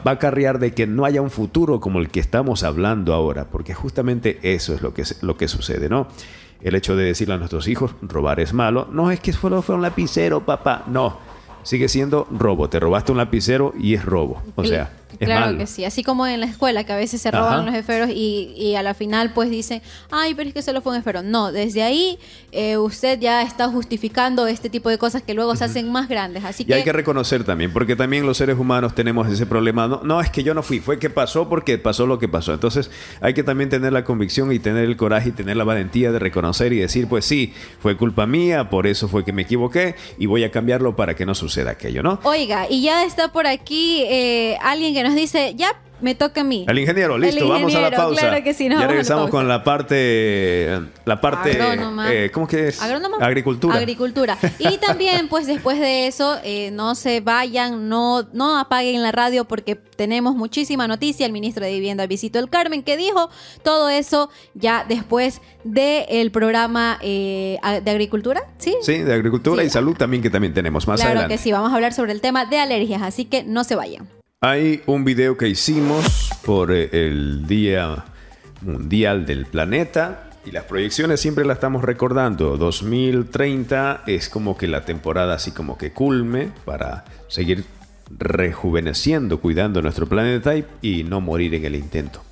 va a carrear de que no haya un futuro como el que estamos hablando ahora, porque justamente eso es lo que, lo que sucede, ¿no? El hecho de decirle a nuestros hijos, robar es malo, no es que solo fue un lapicero, papá, no, sigue siendo robo, te robaste un lapicero y es robo, o sea claro que
sí, así como en la escuela que a veces se roban los esferos y, y, a la final pues dicen, ay, pero es que solo fue un esfero. No, desde ahí eh, usted ya está justificando este tipo de cosas que luego se hacen más grandes. Así y que... hay que
reconocer también, porque también los seres humanos tenemos ese problema. No, no, es que yo no fui, fue que pasó porque pasó lo que pasó. Entonces hay que también tener la convicción y tener el coraje y tener la valentía de reconocer y decir, pues sí, fue culpa mía, por eso fue que me equivoqué y voy a cambiarlo para que no suceda aquello, ¿no?
Oiga, y ya está por aquí eh, alguien que nos dice, ya me toca a mí. El ingeniero, listo, vamos a la pausa. Claro que sí, ya regresamos con
la parte, la parte, eh, ¿cómo que es? Agrónoma. Agricultura.
Agricultura. Y (laughs) también, pues, después de eso, eh, no se vayan, no, no apaguen la radio porque tenemos muchísima noticia. El ministro de Vivienda visitó el Carmen que dijo todo eso ya después del programa eh, de agricultura, ¿sí?
Sí, de agricultura y salud también que también tenemos más Claro que
sí, vamos a hablar sobre el tema de alergias, así que no se vayan.
Hay un video que hicimos por eh, el Día Mundial del Planeta y las proyecciones siempre las estamos recordando. 2030 es como que la temporada así como que culme para seguir rejuveneciendo, cuidando nuestro planeta y, no morir en el intento.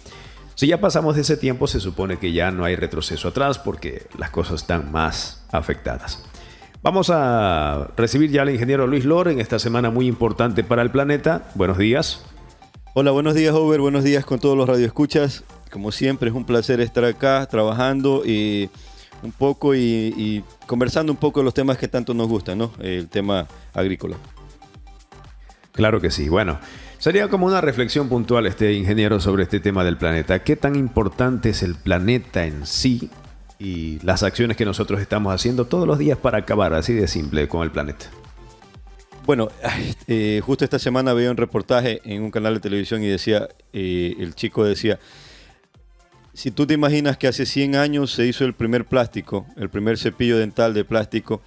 Si ya pasamos de ese tiempo, se supone que ya no hay retroceso atrás porque las cosas están más afectadas. Vamos a recibir ya al ingeniero
Luis Loren, esta semana muy importante para el planeta. Buenos días. Hola, buenos días, Over. Buenos días con todos los radioescuchas. Como siempre, es un placer estar acá trabajando y un poco y, y conversando un poco de los temas que tanto nos gustan, ¿no? El tema agrícola. Claro que sí. Bueno, Sería como una reflexión puntual, este
ingeniero, sobre este tema del planeta. ¿Qué tan importante es el planeta en sí y
las acciones que nosotros
estamos haciendo todos los días para acabar así de simple con el planeta.
Bueno, eh, justo esta semana veo un reportaje en un canal de televisión y decía, eh, el chico decía, si tú te imaginas que hace 100 años se hizo el primer plástico, el primer cepillo dental de plástico,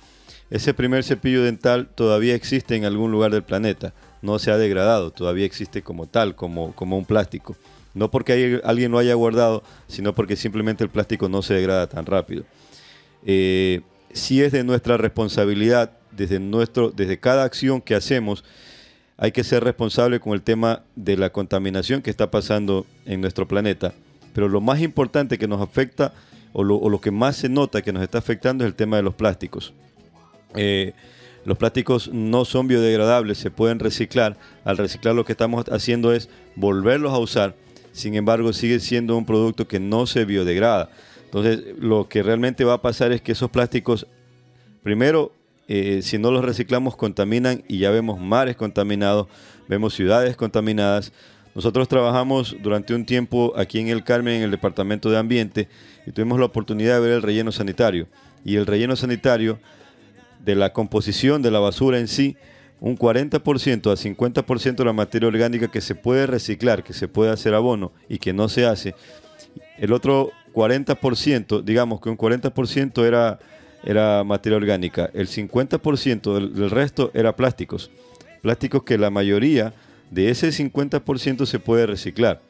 ese primer cepillo dental todavía existe en algún lugar del planeta, no se ha degradado, todavía existe como tal, como, como un plástico. No porque alguien lo haya guardado, sino porque simplemente el plástico no se degrada tan rápido. Eh, si es de nuestra responsabilidad, desde, nuestro, desde cada acción que hacemos, hay que ser responsable con el tema de la contaminación que está pasando en nuestro planeta. Pero lo más importante que nos afecta, o lo, que más se nota que nos está afectando, es el tema de los plásticos. Eh, los plásticos no son biodegradables, se pueden reciclar. Al reciclar lo que estamos haciendo es volverlos a usar sin embargo sigue siendo un producto que no se biodegrada. Entonces, lo que realmente va a pasar es que esos plásticos, primero, eh, si no los reciclamos, contaminan y ya vemos mares contaminados, vemos ciudades contaminadas. Nosotros trabajamos durante un tiempo aquí en El Carmen, en el Departamento de Ambiente, y tuvimos la oportunidad de ver el relleno sanitario. Y el relleno sanitario, de la composición de la basura en sí, un 40% a 50% de la materia orgánica que se puede reciclar, que se puede hacer abono y que no se hace. El otro 40%, digamos que un 40% era, era materia orgánica. El 50% del, resto era plásticos. Plásticos que la mayoría de ese 50% se puede reciclar.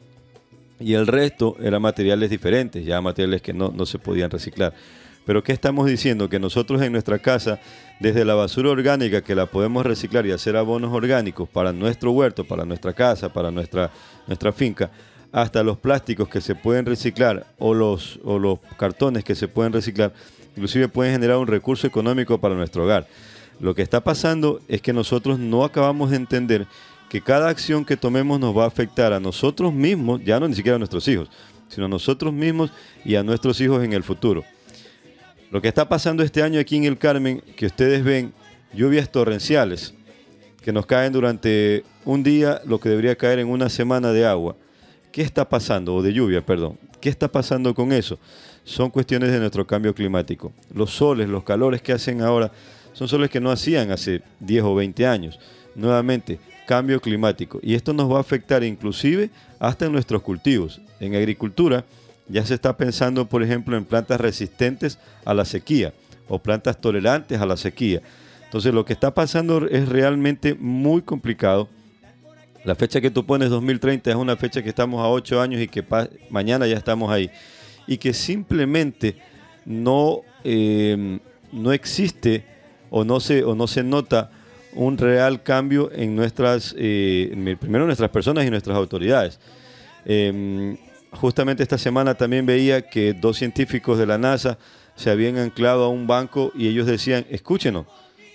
Y el resto era materiales diferentes, ya materiales que no se podían reciclar. Pero ¿qué estamos diciendo? Que nosotros en nuestra casa, desde la basura orgánica que la podemos reciclar y hacer abonos orgánicos para nuestro huerto, para nuestra casa, para nuestra, nuestra finca, hasta los plásticos que se pueden reciclar o los, o los cartones que se pueden reciclar, inclusive pueden generar un recurso económico para nuestro hogar. Lo que está pasando es que nosotros no acabamos de entender que cada acción que tomemos nos va a afectar a nosotros mismos, ya no ni siquiera a nuestros hijos, sino a nosotros mismos y a nuestros hijos en el futuro. Lo que está pasando este año aquí en el Carmen, que ustedes ven lluvias torrenciales que nos caen durante un día lo que debería caer en una semana de agua. ¿Qué está pasando? O de lluvia, perdón. ¿Qué está pasando con eso? Son cuestiones de nuestro cambio climático. Los soles, los calores que hacen ahora, son soles que no hacían hace 10 o 20 años. Nuevamente, cambio climático. Y esto nos va a afectar inclusive hasta en nuestros cultivos. En agricultura, ya se está pensando, por ejemplo, en plantas resistentes a la sequía o plantas tolerantes a la sequía. Entonces lo que está pasando es realmente muy complicado. La fecha que tú pones 2030 es una fecha que estamos a ocho años y que mañana ya estamos ahí. Y que simplemente no, em, no existe o no, se, o no se nota un real cambio en nuestras, eh, primero nuestras personas y nuestras autoridades. Em, justamente esta semana también veía que dos científicos de la NASA se habían anclado a un banco y ellos decían, escúchenos,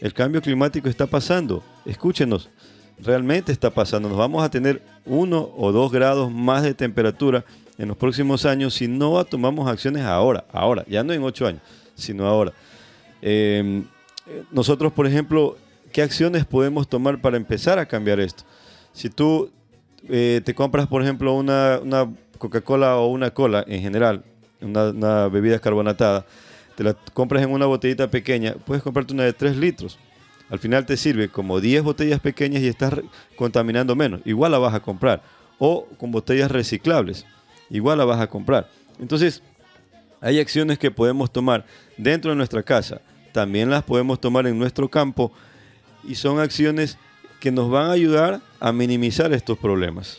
el cambio climático está pasando, escúchenos, realmente está pasando, nos vamos a tener uno o dos grados más de temperatura en los próximos años si no tomamos acciones ahora, ahora, ya no en ocho años, sino ahora. Em, nosotros, por ejemplo, ¿qué acciones podemos tomar para empezar a cambiar esto? Si tú eh, te compras, por ejemplo, una Coca-Cola o una cola en general, una, bebida carbonatada, te la compras en una botellita pequeña, puedes comprarte una de 3 litros. Al final te sirve como 10 botellas pequeñas y estás contaminando menos. Igual la vas a comprar. O con botellas reciclables. Igual la vas a comprar. Entonces, hay acciones que podemos tomar dentro de nuestra casa. También las podemos tomar en nuestro campo. Y son acciones que nos van a ayudar a minimizar estos problemas.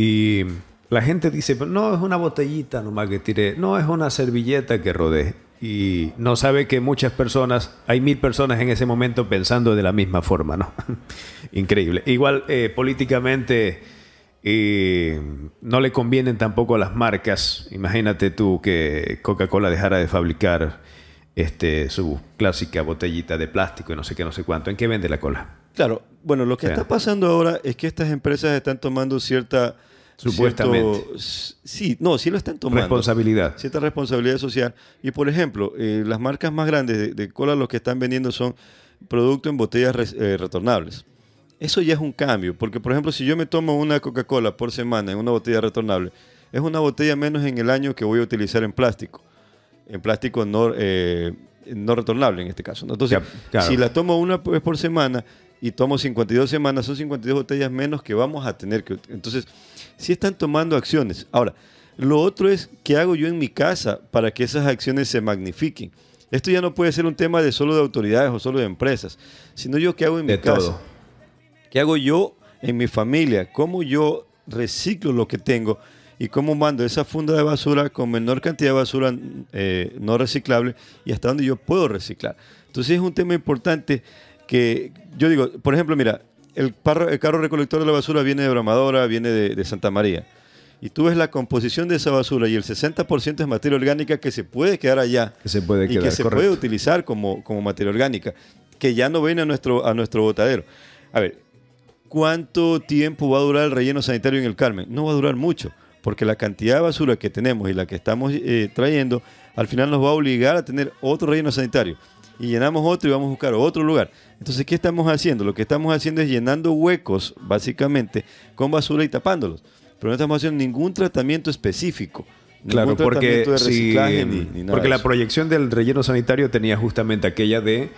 Y la gente dice, pues no, es una botellita nomás que tiré, no, es una servilleta
que rodé. Y no sabe que muchas personas, hay mil personas en ese momento pensando de la misma forma, ¿no? (laughs) Increíble. Igual eh, políticamente eh, no le convienen tampoco a las marcas. Imagínate tú que Coca-Cola dejara de fabricar este, su clásica botellita de plástico y no sé qué, no sé cuánto. ¿En qué vende la cola?
Claro, bueno, lo que está pasando ahora es que estas empresas están tomando cierta Supuestamente. sí, no, sí lo están tomando. Responsabilidad. Cierta responsabilidad social. Y por ejemplo, eh, las marcas más grandes de, cola los que están vendiendo son productos en botellas eh, retornables. Eso ya es un cambio, porque por ejemplo, si yo me tomo una Coca-Cola por semana en una botella retornable, es una botella menos en el año que voy a utilizar en plástico. En plástico no, eh, no retornable en este caso. ¿no? Entonces, si la tomo una vez por semana y tomo 52 semanas, son 52 botellas menos que vamos a tener que... Entonces, si están tomando acciones. Ahora, lo otro es qué hago yo en mi casa para que esas acciones se magnifiquen. Esto ya no puede ser un tema de solo de autoridades o solo de empresas, sino yo qué hago en mi casa. ¿Qué hago yo en mi familia? ¿Cómo yo reciclo lo que tengo? y cómo mando esa funda de basura con menor cantidad de basura eh, no reciclable y hasta dónde yo puedo reciclar. Entonces es un tema importante que yo digo, por ejemplo, mira, el, carro recolector de la basura viene de Bramadora, viene de, Santa María. Y tú ves la composición de esa basura y el 60% es materia orgánica que se puede quedar allá. Que se puede y que se puede utilizar como, materia orgánica, que ya no viene a nuestro, a nuestro botadero. A ver, ¿cuánto tiempo va a durar el relleno sanitario en el Carmen? No va a durar mucho, porque la cantidad de basura que tenemos y la que estamos eh, trayendo, al final nos va a obligar a tener otro relleno sanitario y llenamos otro y vamos a buscar otro lugar. Entonces, ¿qué estamos haciendo? Lo que estamos haciendo es llenando huecos, básicamente, con basura y tapándolos. Pero no estamos haciendo ningún tratamiento específico. Claro, porque,
porque la proyección del relleno sanitario tenía justamente aquella de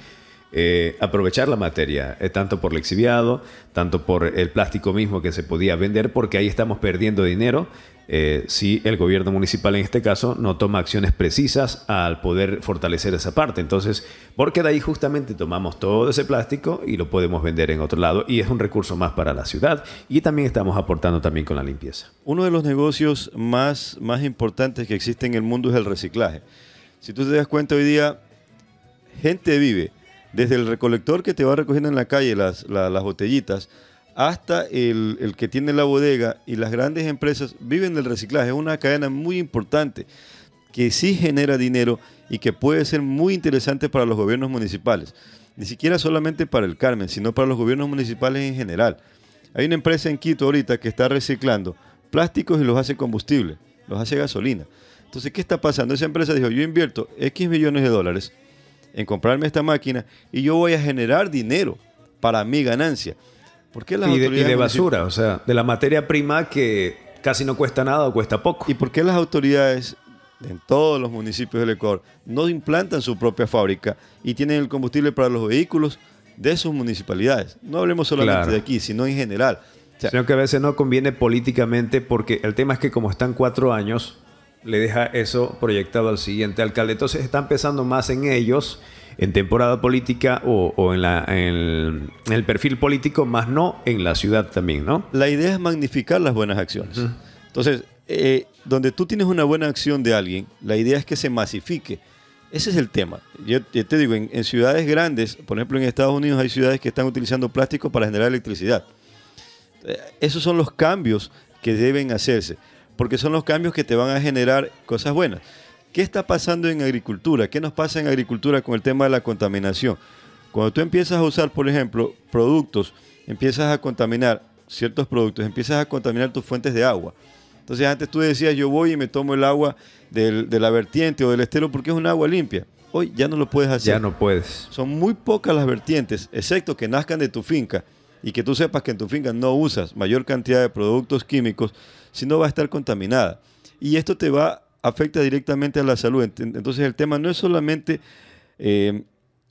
eh, aprovechar la materia, eh, tanto por el exhibiado, tanto por el plástico mismo que se podía vender, porque ahí estamos perdiendo dinero eh, si el gobierno municipal en este caso no toma acciones precisas al poder fortalecer esa parte. Entonces, porque de ahí justamente tomamos todo ese plástico y lo podemos vender en otro lado y es un recurso más para la ciudad y también estamos aportando también con la
limpieza. Uno de los negocios más, más importantes que existe en el mundo es el reciclaje. Si tú te das cuenta hoy día, gente vive desde el recolector que te va recogiendo en la calle las, botellitas, hasta el, el, que tiene la bodega y las grandes empresas viven del reciclaje. Es una cadena muy importante que sí genera dinero y que puede ser muy interesante para los gobiernos municipales. Ni siquiera solamente para el Carmen, sino para los gobiernos municipales en general. Hay una empresa en Quito ahorita que está reciclando plásticos y los hace combustible, los hace gasolina. Entonces, ¿qué está pasando? Esa empresa dijo, yo invierto X millones de dólares en comprarme esta máquina y yo voy a generar dinero para mi ganancia. ¿Por qué las y de, basura, o sea,
de la materia prima que
casi no cuesta nada o cuesta poco. ¿Y por qué las autoridades en todos los municipios del Ecuador no implantan su propia fábrica y tienen el combustible para los vehículos de sus municipalidades? No hablemos solamente de aquí, sino en general. sino
que a veces no conviene políticamente porque el tema es que como están cuatro años,
le deja eso proyectado al siguiente
alcalde. Entonces están pensando más en ellos, en temporada política o, en,
el, perfil político, más no en la ciudad también, ¿no? La idea es magnificar las buenas acciones. Entonces, eh, donde tú tienes una buena acción de alguien, la idea es que se masifique. Ese es el tema. Yo, te digo, en, ciudades grandes, por ejemplo en Estados Unidos hay ciudades que están utilizando plástico para generar electricidad. Eh, esos son los cambios que deben hacerse porque son los cambios que te van a generar cosas buenas. ¿Qué está pasando en agricultura? ¿Qué nos pasa en agricultura con el tema de la contaminación? Cuando tú empiezas a usar, por ejemplo, productos, empiezas a contaminar ciertos productos, empiezas a contaminar tus fuentes de agua. Entonces antes tú decías, yo voy y me tomo el agua de la vertiente o del estero porque es un agua limpia. Hoy ya no lo puedes hacer. Ya no puedes. Son muy pocas las vertientes, excepto que nazcan de tu finca y que tú sepas que en tu finca no usas mayor cantidad de productos químicos sino va a estar contaminada. Y esto te va, afecta directamente a la salud. Entonces el tema no es solamente eh,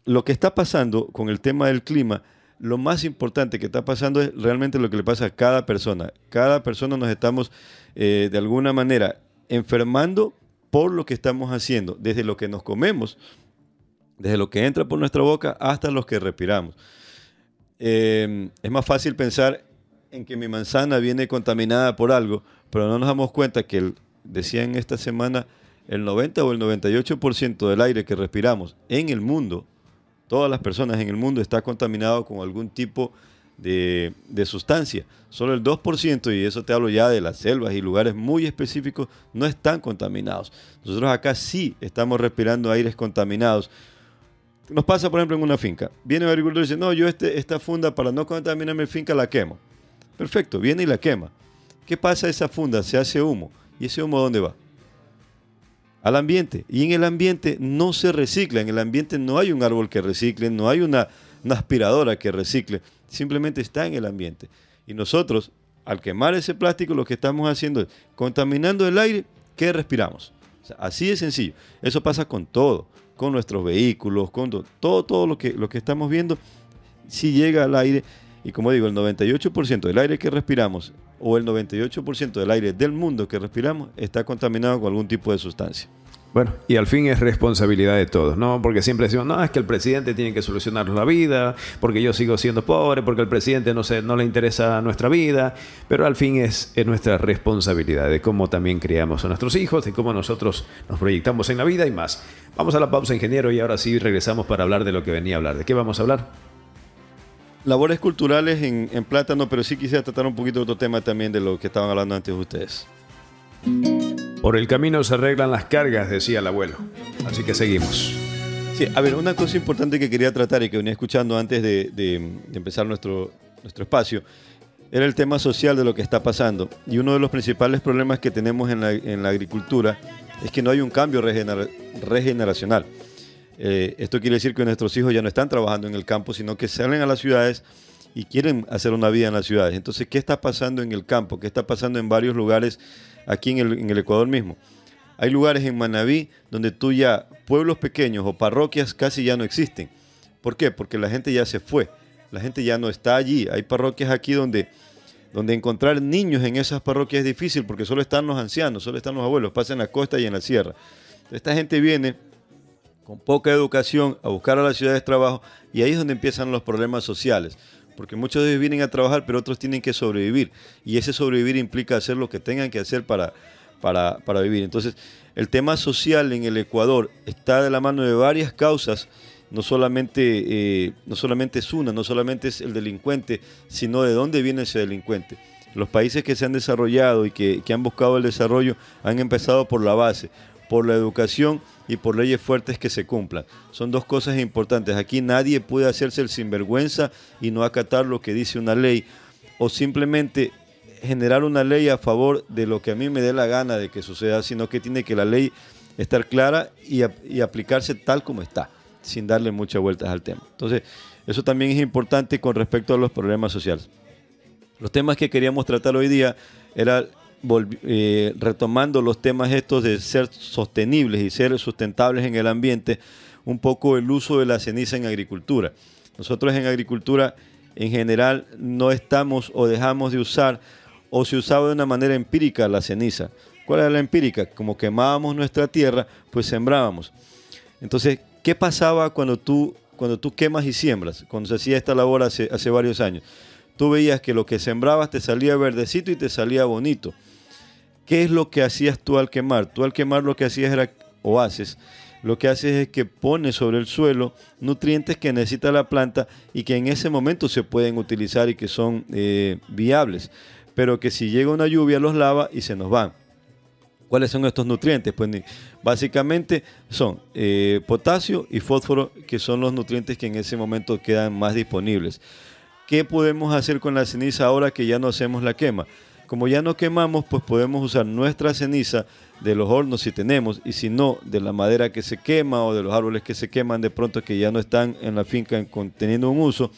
lo que está pasando con el tema del clima, lo más importante que está pasando es realmente lo que le pasa a cada persona. Cada persona nos estamos, eh, de alguna manera, enfermando por lo que estamos haciendo, desde lo que nos comemos, desde lo que entra por nuestra boca hasta los que respiramos. Eh, es más fácil pensar en que mi manzana viene contaminada por algo, pero no nos damos cuenta que, decían esta semana, el 90 o el 98% del aire que respiramos en el mundo, todas las personas en el mundo, está contaminado con algún tipo de, sustancia. Solo el 2%, y eso te hablo ya de las selvas y lugares muy específicos, no están contaminados. Nosotros acá sí estamos respirando aires contaminados nos pasa, por ejemplo, en una finca. Viene el agricultor y dice, no, yo este, esta funda para no contaminar mi finca la quemo. Perfecto, viene y la quema. ¿Qué pasa? Esa funda se hace humo. ¿Y ese humo dónde va? Al ambiente. Y en el ambiente no se recicla. En el ambiente no hay un árbol que recicle, no hay una, aspiradora que recicle. Simplemente está en el ambiente. Y nosotros, al quemar ese plástico, lo que estamos haciendo es contaminando el aire que respiramos. así de sencillo. Eso pasa con todo, con nuestros vehículos, con todo, todo, lo, que, lo que estamos viendo, si llega al aire y como digo, el 98% del aire que respiramos o el 98% del aire del mundo que respiramos está contaminado con algún tipo de sustancia. Bueno, y al fin es
responsabilidad de todos, ¿no? Porque siempre decimos, no, es que el presidente tiene que solucionarnos la vida, porque yo sigo siendo pobre, porque el presidente no, sé no le interesa nuestra vida, pero al fin es, es nuestra responsabilidad de cómo también criamos a nuestros hijos, de cómo nosotros nos proyectamos en la vida y más.
Vamos a la pausa, ingeniero, y ahora sí regresamos para hablar de lo que venía a hablar. ¿De qué vamos a hablar? labores culturales en, plátano, pero sí quisiera tratar un poquito otro tema también de lo que estaban hablando antes de ustedes. Por el camino se arreglan las cargas, decía el abuelo. Así que seguimos. Sí, a ver, una cosa importante que quería tratar y que venía escuchando antes de, empezar nuestro, nuestro espacio era el tema social de lo que está pasando. Y uno de los principales problemas que tenemos en la, agricultura es que no hay un cambio regeneracional. Eh, esto quiere decir que nuestros hijos ya no están trabajando en el campo, sino que salen a las ciudades y quieren hacer una vida en las ciudades. Entonces, ¿qué está pasando en el campo? ¿Qué está pasando en varios lugares aquí en el, Ecuador mismo? Hay lugares en Manabí donde tú ya, pueblos pequeños o parroquias casi ya no existen. ¿Por qué? Porque la gente ya se fue, la gente ya no está allí. Hay parroquias aquí donde, donde encontrar niños en esas parroquias es difícil porque solo están los ancianos, solo están los abuelos, Pasan en la costa y en la sierra. Esta gente viene con poca educación a buscar a las ciudades de trabajo y ahí es donde empiezan los problemas sociales. Porque muchos de ellos vienen a trabajar, pero otros tienen que sobrevivir. Y ese sobrevivir implica hacer lo que tengan que hacer para, para, vivir. Entonces, el tema social en el Ecuador está de la mano de varias causas no solamente, eh, no solamente es una, no solamente es el delincuente, sino de dónde viene ese delincuente. Los países que se han desarrollado y que, han buscado el desarrollo han empezado por la base, por la educación y por leyes fuertes que se cumplan. Son dos cosas importantes. Aquí nadie puede hacerse el sinvergüenza y no acatar lo que dice una ley o simplemente generar una ley a favor de lo que a mí me dé la gana de que suceda, sino que tiene que la ley estar clara y, aplicarse tal como está, sin darle muchas vueltas al tema. Entonces, eso también es importante con respecto a los problemas sociales. Los temas que queríamos tratar hoy día eran... Eh, retomando los temas estos de ser sostenibles y ser sustentables en el ambiente, un poco el uso de la ceniza en agricultura. Nosotros en agricultura en general no estamos o dejamos de usar o se usaba de una manera empírica la ceniza. ¿Cuál era la empírica? Como quemábamos nuestra tierra, pues sembrábamos. Entonces, ¿qué pasaba cuando tú, cuando tú quemas y siembras? Cuando se hacía esta labor hace, hace varios años. Tú veías que lo que sembrabas te salía verdecito y te salía bonito. ¿Qué es lo que hacías tú al quemar? Tú al quemar lo que hacías era, o haces, lo que haces es que pones sobre el suelo nutrientes que necesita la planta y que en ese momento se pueden utilizar y que son eh, viables, pero que si llega una lluvia los lava y se nos van. ¿Cuáles son estos nutrientes? Pues básicamente son eh, potasio y fósforo, que son los nutrientes que en ese momento quedan más disponibles. ¿Qué podemos hacer con la ceniza ahora que ya no hacemos la quema? Como ya no quemamos, pues podemos usar nuestra ceniza de los hornos si tenemos y si no, de la madera que se quema o de los árboles que se queman de pronto que ya no están en la finca teniendo un uso.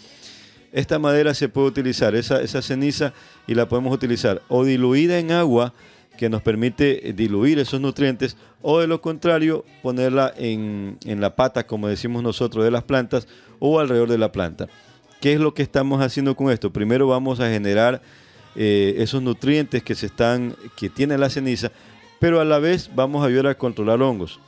Esta madera se puede utilizar, esa, esa ceniza, y la podemos utilizar o diluida en agua que nos permite eh, diluir esos nutrientes o de lo contrario ponerla en, en la pata, como decimos nosotros, de las plantas o alrededor de la planta. ¿Qué es lo que estamos haciendo con esto? Primero vamos a generar eh, esos nutrientes que, se están, que tiene la ceniza, pero a la vez vamos a ayudar a controlar hongos.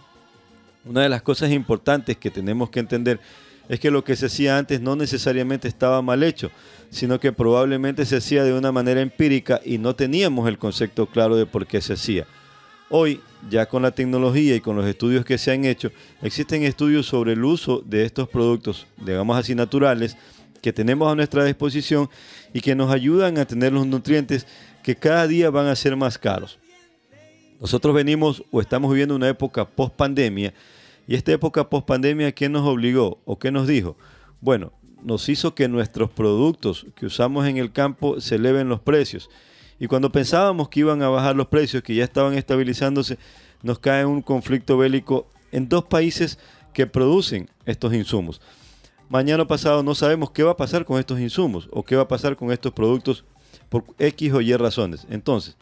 Una de las cosas importantes que tenemos que entender es que lo que se hacía antes no necesariamente estaba mal hecho, sino que probablemente se hacía de una manera empírica y no teníamos el concepto claro de por qué se hacía. Hoy, ya con la tecnología y con los estudios que se han hecho, existen estudios sobre el uso de estos productos, digamos así, naturales, que tenemos a nuestra disposición y que nos ayudan a tener los nutrientes que cada día van a ser más caros. Nosotros venimos o estamos viviendo una época post pandemia y esta época post pandemia ¿qué nos obligó o qué nos dijo? Bueno, nos hizo que nuestros productos que usamos en el campo se eleven los precios. Y cuando pensábamos que iban a bajar los precios, que ya estaban estabilizándose, nos cae un conflicto bélico en dos países que producen estos insumos mañana pasado no sabemos qué va a pasar con estos insumos o qué va a pasar con estos productos por X o Y razones. Entonces,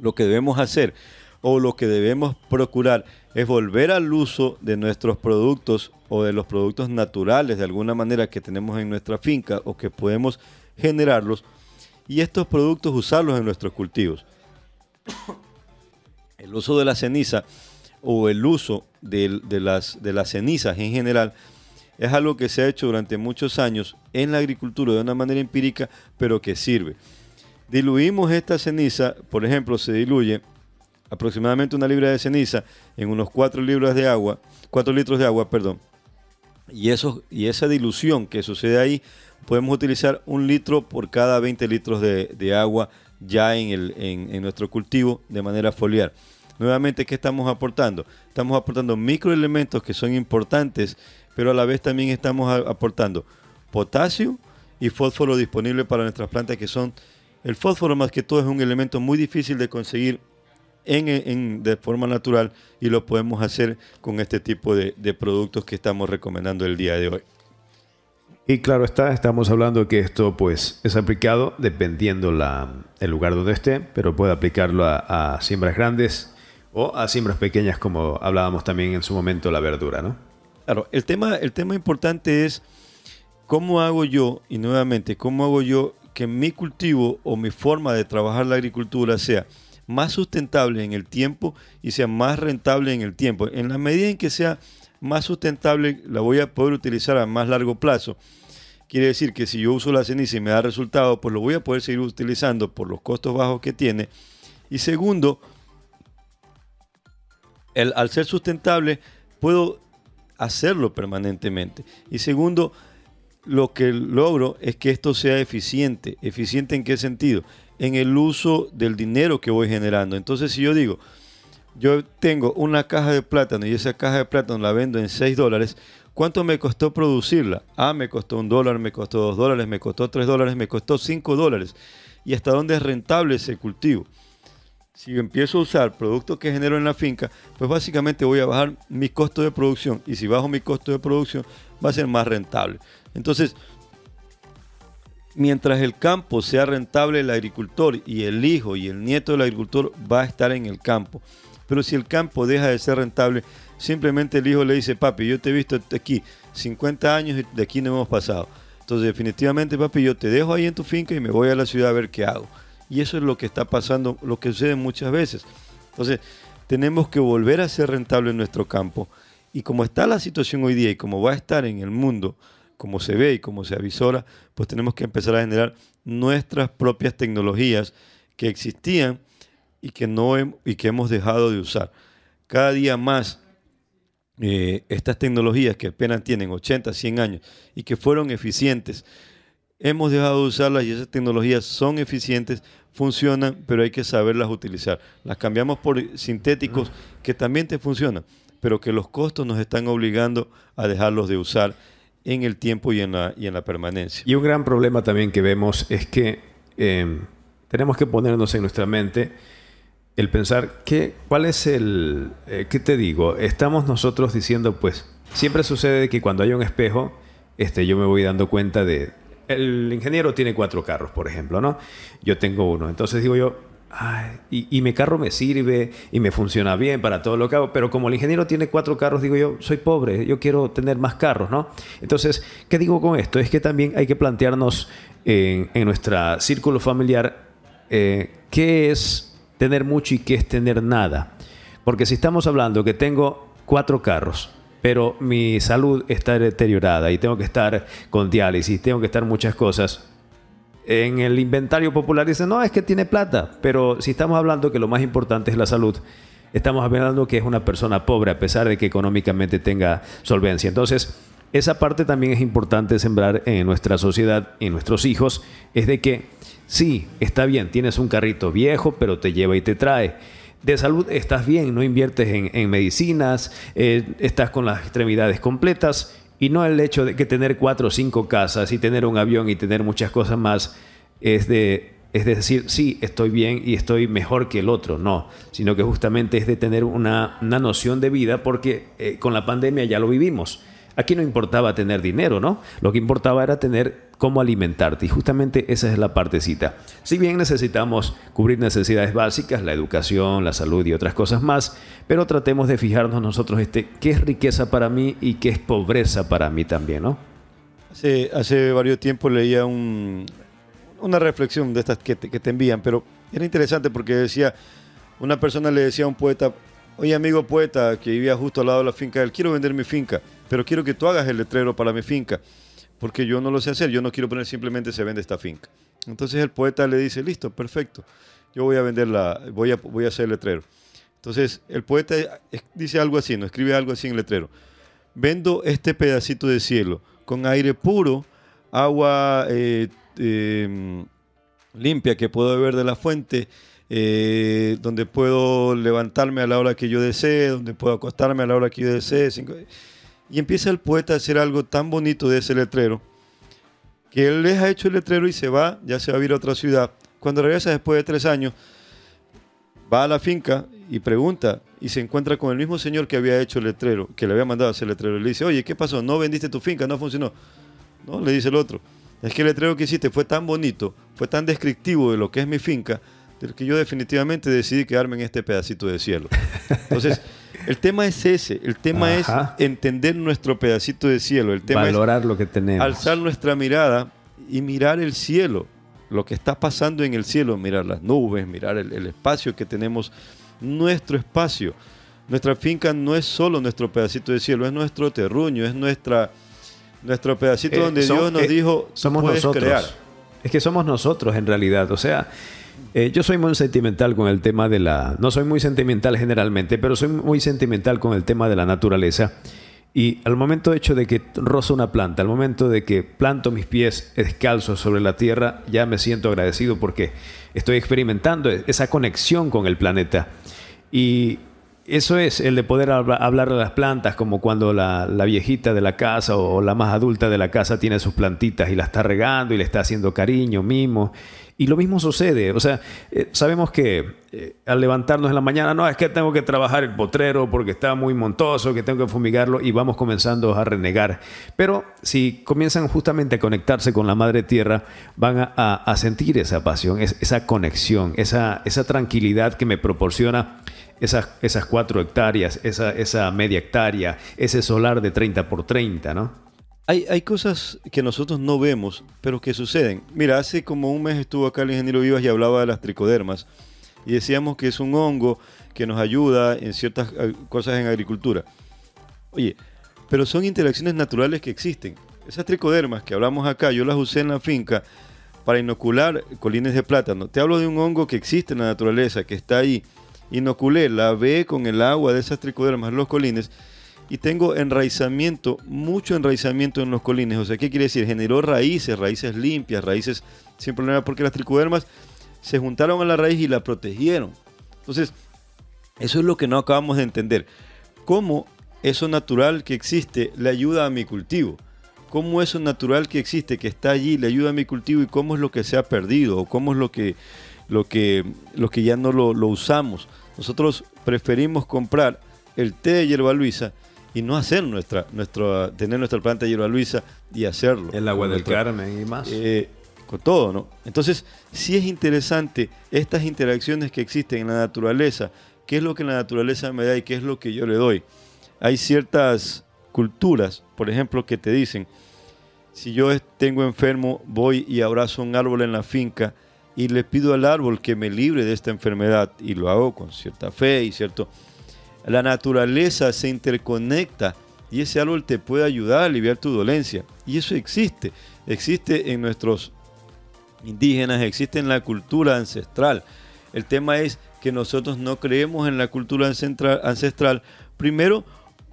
lo que debemos hacer o lo que debemos procurar es volver al uso de nuestros productos o de los productos naturales de alguna manera que tenemos en nuestra finca o que podemos generarlos y estos productos usarlos en nuestros cultivos. (coughs) El uso de la ceniza o el uso de, las, de las cenizas en general es algo que se ha hecho durante muchos años en la agricultura de una manera empírica, pero que sirve. Diluimos esta ceniza, por ejemplo, se diluye aproximadamente una libra de ceniza en unos 4 libras de agua, 4 litros de agua, perdón. Y, eso, y esa dilución que sucede ahí, podemos utilizar un litro por cada 20 litros de, agua ya en, en nuestro cultivo de manera foliar. Nuevamente, ¿qué estamos aportando? Estamos aportando microelementos que son importantes pero a la vez también estamos aportando potasio y fósforo disponible para nuestras plantas que son el fósforo más que todo es un elemento muy difícil de conseguir de forma natural y lo podemos hacer con este tipo de, productos que estamos recomendando el día de hoy.
Y claro está, estamos hablando que esto pues es aplicado dependiendo la, el lugar donde esté, pero puede aplicarlo a, a siembras grandes o a siembras pequeñas como hablábamos también en su momento
la verdura, ¿no? Claro, el tema, el tema importante es cómo hago yo, y nuevamente, cómo hago yo que mi cultivo o mi forma de trabajar la agricultura sea más sustentable en el tiempo y sea más rentable en el tiempo. En la medida en que sea más sustentable, la voy a poder utilizar a más largo plazo. Quiere decir que si yo uso la ceniza y me da resultado, pues lo voy a poder seguir utilizando por los costos bajos que tiene. Y segundo, al ser sustentable, puedo hacerlo permanentemente. Y segundo, lo que logro es que esto sea eficiente. ¿Eficiente en qué sentido? En el uso del dinero que voy generando. Entonces, si yo digo, yo tengo una caja de plátano y esa caja de plátano la vendo en 6 dólares, ¿cuánto me costó producirla? Ah, me costó un dólar, me costó dos dólares, me costó tres dólares, me costó cinco dólares. ¿Y hasta dónde es rentable ese cultivo? si empiezo a usar productos que genero en la finca, pues básicamente voy a bajar mi costo de producción. Y si bajo mi costo de producción, va a ser más rentable. Entonces, mientras el campo sea rentable, el agricultor y el hijo y el nieto del agricultor va a estar en el campo. Pero si el campo deja de ser rentable, simplemente el hijo le dice, papi, yo te he visto aquí 50 años y de aquí no hemos pasado. Entonces definitivamente, papi, yo te dejo ahí en tu finca y me voy a la ciudad a ver qué hago. Y eso es lo que está pasando, lo que sucede muchas veces. Entonces, tenemos que volver a ser rentable en nuestro campo. Y como está la situación hoy día y como va a estar en el mundo, como se ve y como se avisora, pues tenemos que empezar a generar nuestras propias tecnologías que existían y que, no y que hemos dejado de usar. Cada día más eh, estas tecnologías que apenas tienen 80, 100 años y que fueron eficientes, hemos dejado de usarlas y esas tecnologías son eficientes, funcionan, pero hay que saberlas utilizar. Las cambiamos por sintéticos que también te funcionan, pero que los costos nos están obligando a dejarlos de usar en el tiempo y en la, y en la permanencia. Y un gran problema también que vemos es que em, tenemos que ponernos en nuestra mente
el pensar que, cuál es el, eh, ¿qué te digo? Estamos nosotros diciendo, pues, siempre sucede que cuando hay un espejo, este, yo me voy dando cuenta de, el ingeniero tiene cuatro carros, por ejemplo, ¿no? Yo tengo uno. Entonces digo yo, y, mi carro me sirve y me funciona bien para todo lo que hago, pero como el ingeniero tiene cuatro carros, digo yo, soy pobre, yo quiero tener más carros, ¿no? Entonces, ¿qué digo con esto? Es que también hay que plantearnos en, nuestro círculo familiar eh, qué es tener mucho y qué es tener nada. Porque si estamos hablando que tengo cuatro carros, pero mi salud está deteriorada y tengo que estar con diálisis, tengo que estar muchas cosas. En el inventario popular dicen, no, es que tiene plata, pero si estamos hablando que lo más importante es la salud, estamos hablando que es una persona pobre a pesar de que económicamente tenga solvencia. Entonces, esa parte también es importante sembrar en nuestra sociedad, en nuestros hijos, es de que sí, está bien, tienes un carrito viejo, pero te lleva y te trae de salud estás bien, no inviertes en, medicinas, eh, estás con las extremidades completas y no el hecho de que tener cuatro o cinco casas y tener un avión y tener muchas cosas más es de es decir, sí, estoy bien y estoy mejor que el otro, no, sino que justamente es de tener una, noción de vida porque eh, con la pandemia ya lo vivimos. Aquí no importaba tener dinero, ¿no? Lo que importaba era tener cómo alimentarte. Y justamente esa es la partecita. Si bien necesitamos cubrir necesidades básicas, la educación, la salud y otras cosas más, pero tratemos de fijarnos nosotros este, qué es riqueza para mí y qué es pobreza para mí también, ¿no?
Hace, hace varios tiempos leía una reflexión de estas que te, envían, pero era interesante porque decía, una persona le decía a un poeta, oye amigo poeta que vivía justo al lado de la finca, él quiero vender mi finca, pero quiero que tú hagas el letrero para mi finca porque yo no lo sé hacer, yo no quiero poner simplemente se vende esta finca. Entonces el poeta le dice, listo, perfecto, yo voy a venderla, voy a, voy a hacer el letrero. Entonces el poeta dice algo así, no escribe algo así en el letrero. Vendo este pedacito de cielo con aire puro, agua eh, em, limpia que puedo beber de la fuente, eh, donde puedo levantarme a la hora que yo desee, donde puedo acostarme a la hora que yo desee. Y empieza el poeta a hacer algo tan bonito de ese letrero, que él les ha hecho el letrero y se va, ya se va a ir a otra ciudad. Cuando regresa después de tres años, va a la finca y pregunta y se encuentra con el mismo señor que había hecho el letrero, que le había mandado a hacer el letrero. Le dice, oye, ¿qué pasó? ¿No vendiste tu finca? ¿No funcionó? No, le dice el otro. Es que el letrero que hiciste fue tan bonito, fue tan descriptivo de lo que es mi finca, del que yo definitivamente decidí quedarme en este pedacito de cielo. Entonces... (laughs) El tema es ese, el tema es entender nuestro pedacito de cielo, el tema valorar es lo que tenemos. Alzar nuestra mirada y mirar el cielo, lo que está pasando en el cielo, mirar las nubes, mirar el, espacio que tenemos, nuestro espacio. Nuestra finca no es solo nuestro pedacito de cielo, es nuestro terruño, es nuestra, nuestro pedacito eh, donde Dios nos eh, dijo, somos nosotros. crear.
Es que somos nosotros en realidad, o sea, eh, yo soy muy sentimental con el tema de la... No soy muy sentimental generalmente, pero soy muy sentimental con el tema de la naturaleza. Y al momento hecho de que rozo una planta, al momento de que planto mis pies descalzos sobre la tierra, ya me siento agradecido porque estoy experimentando esa conexión con el planeta. Y eso es el de poder hablar de las plantas, como cuando la, viejita de la casa o la más adulta de la casa tiene sus plantitas y la está regando y le está haciendo cariño, mimo. Y lo mismo sucede, o sea, eh, sabemos que eh, al levantarnos en la mañana, no, es que tengo que trabajar el potrero porque está muy montoso, que tengo que fumigarlo y vamos comenzando a renegar. Pero si comienzan justamente a conectarse con la Madre Tierra, van a, sentir esa pasión, esa conexión, esa, esa tranquilidad que me proporciona esas, esas cuatro hectáreas, esa, esa media hectárea, ese
solar de 30 por 30, ¿no? Hay, cosas que nosotros no vemos, pero que suceden. Mira, hace como un mes estuvo acá el ingeniero Vivas y hablaba de las tricodermas. Y decíamos que es un hongo que nos ayuda en ciertas eh, cosas en agricultura. Oye, pero son interacciones naturales que existen. Esas tricodermas que hablamos acá, yo las usé en la finca para inocular colines de plátano. Te hablo de un hongo que existe en la naturaleza, que está ahí. Inoculé, ve con el agua de esas tricodermas los colines y tengo enraizamiento, mucho enraizamiento en los colines. O sea, ¿qué quiere decir? Generó raíces, raíces limpias, raíces sin problema, porque las tricodermas se juntaron a la raíz y la protegieron. Entonces, eso es lo que no acabamos de entender. ¿Cómo eso natural que existe le ayuda a mi cultivo? ¿Cómo eso natural que existe, que está allí, le ayuda a mi cultivo y cómo es lo que se ha perdido o cómo es lo que, lo que, lo que ya no lo, lo usamos? Nosotros preferimos comprar el té de hierba luisa y no hacer nuestra, nuestro, tener nuestra planta de hierba luisa y hacerlo. El agua del y más. Eh, con todo, ¿no? Entonces, sí es interesante estas interacciones que existen en la naturaleza, qué es lo que la naturaleza me da y qué es lo que yo le doy. Hay ciertas culturas, por ejemplo, que te dicen, si yo tengo enfermo, voy y abrazo un árbol en la finca y le pido al árbol que me libre de esta enfermedad y lo hago con cierta fe y cierto la naturaleza se interconecta y ese árbol te puede ayudar a aliviar tu dolencia. Y eso existe. Existe en nuestros indígenas, existe en la cultura ancestral. El tema es que nosotros no creemos en la cultura ancestral, primero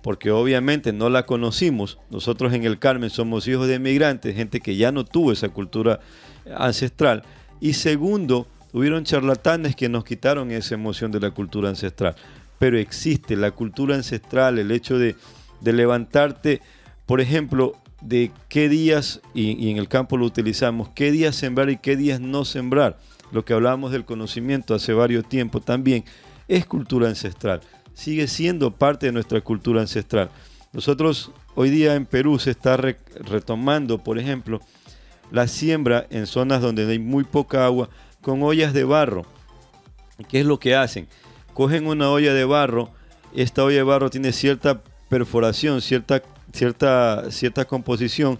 porque obviamente no la conocimos. Nosotros en el Carmen somos hijos de migrantes, gente que ya no tuvo esa cultura ancestral. Y segundo, hubieron charlatanes que nos quitaron esa emoción de la cultura ancestral pero existe la cultura ancestral, el hecho de, levantarte, por ejemplo, de qué días, y, en el campo lo utilizamos, qué días sembrar y qué días no sembrar. Lo que hablábamos del conocimiento hace varios tiempos también, es cultura ancestral, sigue siendo parte de nuestra cultura ancestral. Nosotros hoy día en Perú se está retomando, por ejemplo, la siembra en zonas donde hay muy poca agua con ollas de barro. ¿Qué es lo que hacen? cogen una olla de barro, esta olla de barro tiene cierta perforación, cierta, cierta, cierta composición,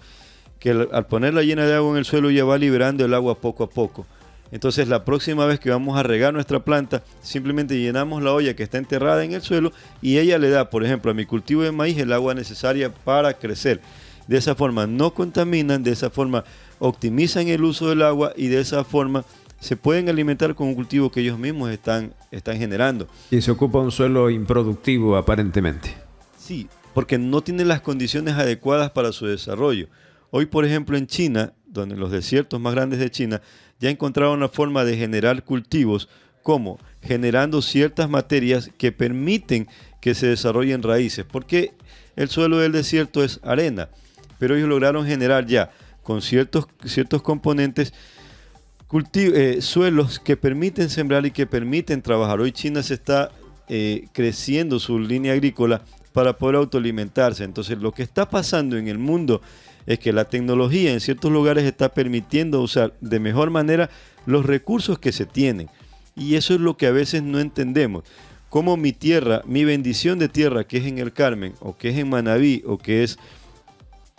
que al, al ponerla llena de agua en el suelo ya va liberando el agua poco a poco. Entonces la próxima vez que vamos a regar nuestra planta, simplemente llenamos la olla que está enterrada en el suelo y ella le da, por ejemplo, a mi cultivo de maíz el agua necesaria para crecer. De esa forma no contaminan, de esa forma optimizan el uso del agua y de esa forma se pueden alimentar con un cultivo que ellos mismos están, están generando. Y se ocupa un suelo improductivo aparentemente. Sí, porque no tienen las condiciones adecuadas para su desarrollo. Hoy, por ejemplo, en China, donde los desiertos más grandes de China, ya encontraron una forma de generar cultivos como generando ciertas materias que permiten que se desarrollen raíces, porque el suelo del desierto es arena, pero ellos lograron generar ya con ciertos, ciertos componentes eh, suelos que permiten sembrar y que permiten trabajar. Hoy China se está eh, creciendo su línea agrícola para poder autoalimentarse. Entonces lo que está pasando en el mundo es que la tecnología en ciertos lugares está permitiendo usar de mejor manera los recursos que se tienen. Y eso es lo que a veces no entendemos. Como mi tierra, mi bendición de tierra, que es en el Carmen, o que es en Manabí, o que es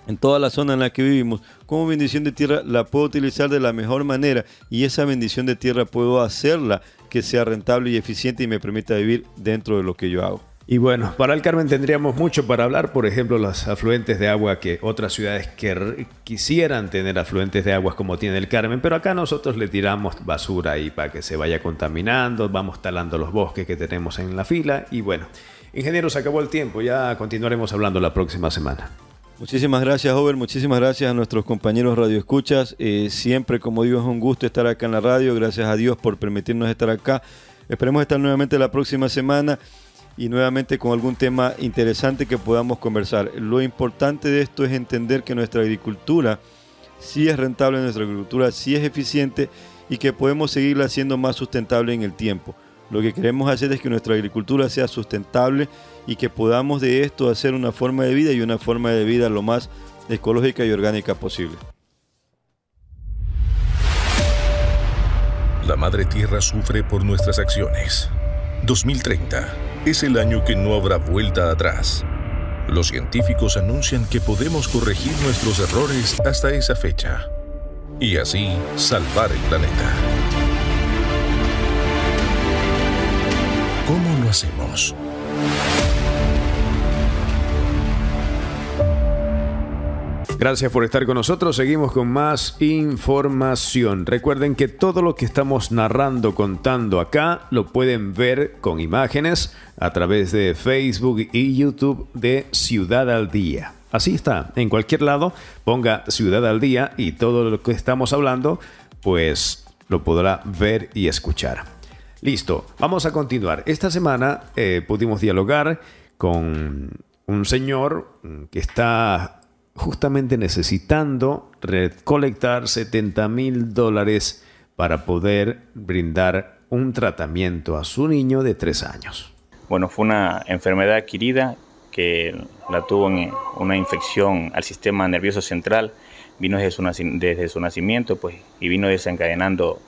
en toda la zona en la que vivimos, como bendición de tierra la puedo utilizar de la mejor manera y esa bendición de tierra puedo hacerla que sea rentable y eficiente y me permita vivir dentro de lo que yo hago. Y bueno, para el Carmen tendríamos mucho para hablar, por
ejemplo, los afluentes de agua que otras ciudades que quisieran tener afluentes de aguas como tiene el Carmen, pero acá nosotros le tiramos basura y para que se vaya contaminando, vamos talando los bosques que tenemos en la fila y bueno, ingeniero, se acabó el tiempo, ya continuaremos hablando la próxima semana.
Muchísimas gracias, Over. Muchísimas gracias a nuestros compañeros Radio Escuchas. Eh, siempre, como digo, es un gusto estar acá en la radio. Gracias a Dios por permitirnos estar acá. Esperemos estar nuevamente la próxima semana y nuevamente con algún tema interesante que podamos conversar. Lo importante de esto es entender que nuestra agricultura sí es rentable, nuestra agricultura sí es eficiente y que podemos seguirla haciendo más sustentable en el tiempo. Lo que queremos hacer es que nuestra agricultura sea sustentable y que podamos de esto hacer una forma de vida y una forma de vida lo más ecológica y orgánica posible.
La Madre Tierra sufre por nuestras acciones. 2030 es el año que no habrá vuelta atrás. Los científicos anuncian que podemos corregir nuestros errores hasta esa fecha y así salvar el planeta.
hacemos.
Gracias por estar con nosotros. Seguimos con más información. Recuerden que todo lo que estamos narrando, contando acá, lo pueden ver con imágenes a través de Facebook y YouTube de Ciudad al Día. Así está, en cualquier lado, ponga Ciudad al Día y todo lo que estamos hablando, pues lo podrá ver y escuchar. Listo, vamos a continuar. Esta semana eh, pudimos dialogar con un señor mm, que está justamente necesitando recolectar 70 mil dólares para poder brindar un tratamiento a su
niño de tres años. Bueno, fue una enfermedad adquirida que la tuvo en una infección al sistema nervioso central, vino desde su, desde su nacimiento pues, y vino desencadenando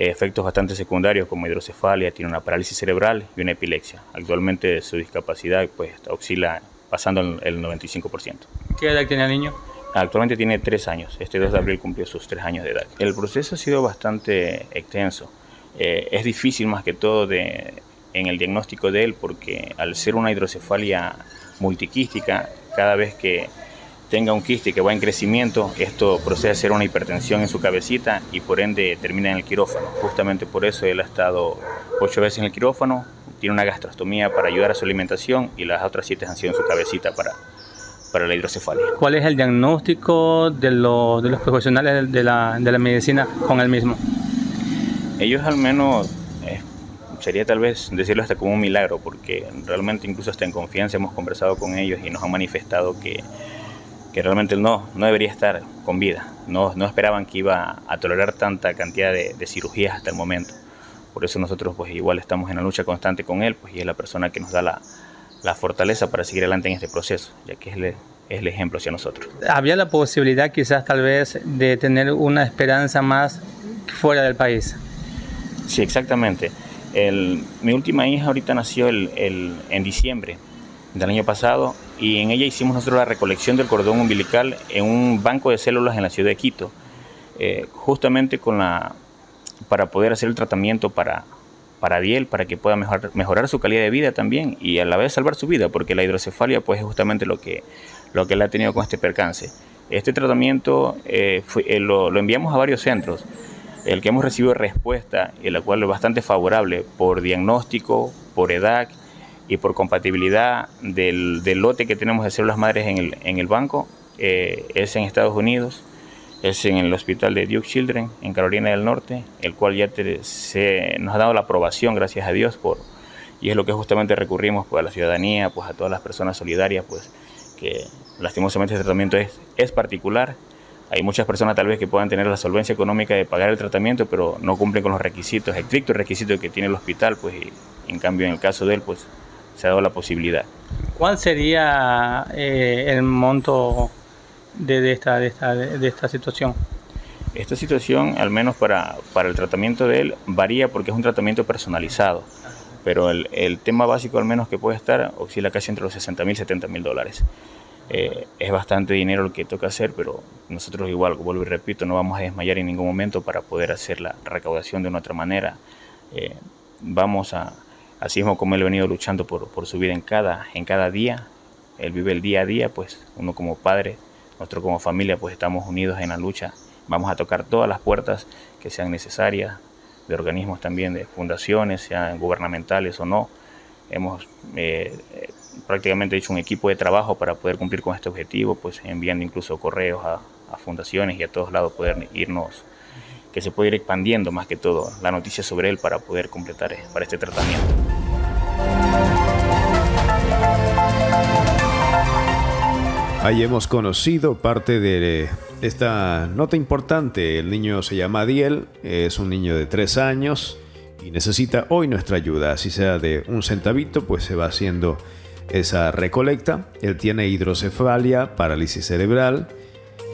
eh, efectos bastante secundarios como hidrocefalia, tiene una parálisis cerebral y una epilepsia. Actualmente su discapacidad pues oscila pasando el 95%.
¿Qué edad tiene el niño?
Actualmente tiene tres años, este 2 de abril cumplió sus 3 años de edad. El proceso ha sido bastante extenso, eh, es difícil más que todo de, en el diagnóstico de él porque al ser una hidrocefalia multiquística, cada vez que tenga un quiste que va en crecimiento, esto procede a ser una hipertensión en su cabecita y por ende termina en el quirófano. Justamente por eso él ha estado ocho veces en el quirófano, tiene una gastrostomía para ayudar a su alimentación y las otras siete han sido en su cabecita para, para la hidrocefalia.
¿Cuál es el diagnóstico de, los, profesionales de la, medicina con él mismo?
Ellos al menos, eh, sería tal vez decirlo hasta como un milagro, porque realmente incluso hasta en confianza hemos conversado con ellos y nos han manifestado que que realmente no, no debería estar con vida. No, no esperaban que iba a tolerar tanta cantidad de, cirugías hasta el momento. Por eso nosotros pues igual estamos en la lucha constante con él, pues y es la persona que nos da la, la fortaleza para seguir adelante en este proceso, ya que es el, es el ejemplo hacia nosotros.
¿Había la posibilidad quizás tal vez de tener una esperanza más fuera del país?
Sí, exactamente. El, mi última hija ahorita nació el, el, en diciembre del año pasado y en ella hicimos nosotros la recolección del cordón umbilical en un banco de células en la ciudad de Quito, eh, justamente con la, para poder hacer el tratamiento para, para Biel, para que pueda mejorar su calidad de vida también y a la vez salvar su vida, porque la hidrocefalia pues, es justamente lo que, lo que él ha tenido con este percance. Este tratamiento eh, eh, lo, enviamos a varios centros el que hemos recibido respuesta, la cual es bastante favorable por diagnóstico, por edad y por compatibilidad del, del lote que tenemos de células madres en el, en el banco, eh, es en Estados Unidos, es en el hospital de Duke Children, en Carolina del Norte, el cual ya se, nos ha dado la aprobación, gracias a Dios, por, y es lo que justamente recurrimos pues, a la ciudadanía, pues a todas las personas solidarias, pues que lastimosamente el este tratamiento es, es particular. Hay muchas personas tal vez que puedan tener la solvencia económica de pagar el tratamiento, pero no cumplen con los requisitos, estrictos requisitos que tiene el hospital, pues en cambio en el caso de él, pues se ha dado la posibilidad.
¿Cuál sería eh, el monto de, esta, de, esta, de, esta, situación? Esta
situación, al menos para, para, el tratamiento de él, varía porque es un tratamiento personalizado. Pero el, el tema básico, al menos que puede estar, oscila casi entre los 60 mil y 70 mil dólares. Eh, es bastante dinero lo que toca hacer, pero nosotros igual, vuelvo y repito, no vamos a desmayar en ningún momento para poder hacer la recaudación de una otra manera. Eh, vamos a, Así mismo como él ha venido luchando por, su vida en cada, en cada día, él vive el día a día, pues uno como padre, nosotros como familia, pues estamos unidos en la lucha. Vamos a tocar todas las puertas que sean necesarias, de organismos también, de fundaciones, sean gubernamentales o no. Hemos eh, eh, prácticamente hecho un equipo de trabajo para poder cumplir con este objetivo, pues enviando incluso correos a, a fundaciones y a todos lados poder irnos que se puede ir expandiendo más que todo la noticia sobre él para poder completar eh, para este tratamiento.
Ahí hemos conocido parte de eh, esta nota importante. El niño se llama Adiel, es un niño de 3 años y necesita hoy nuestra ayuda, así sea de un centavito, pues se va haciendo esa recolecta. Él tiene hidrocefalia, parálisis cerebral,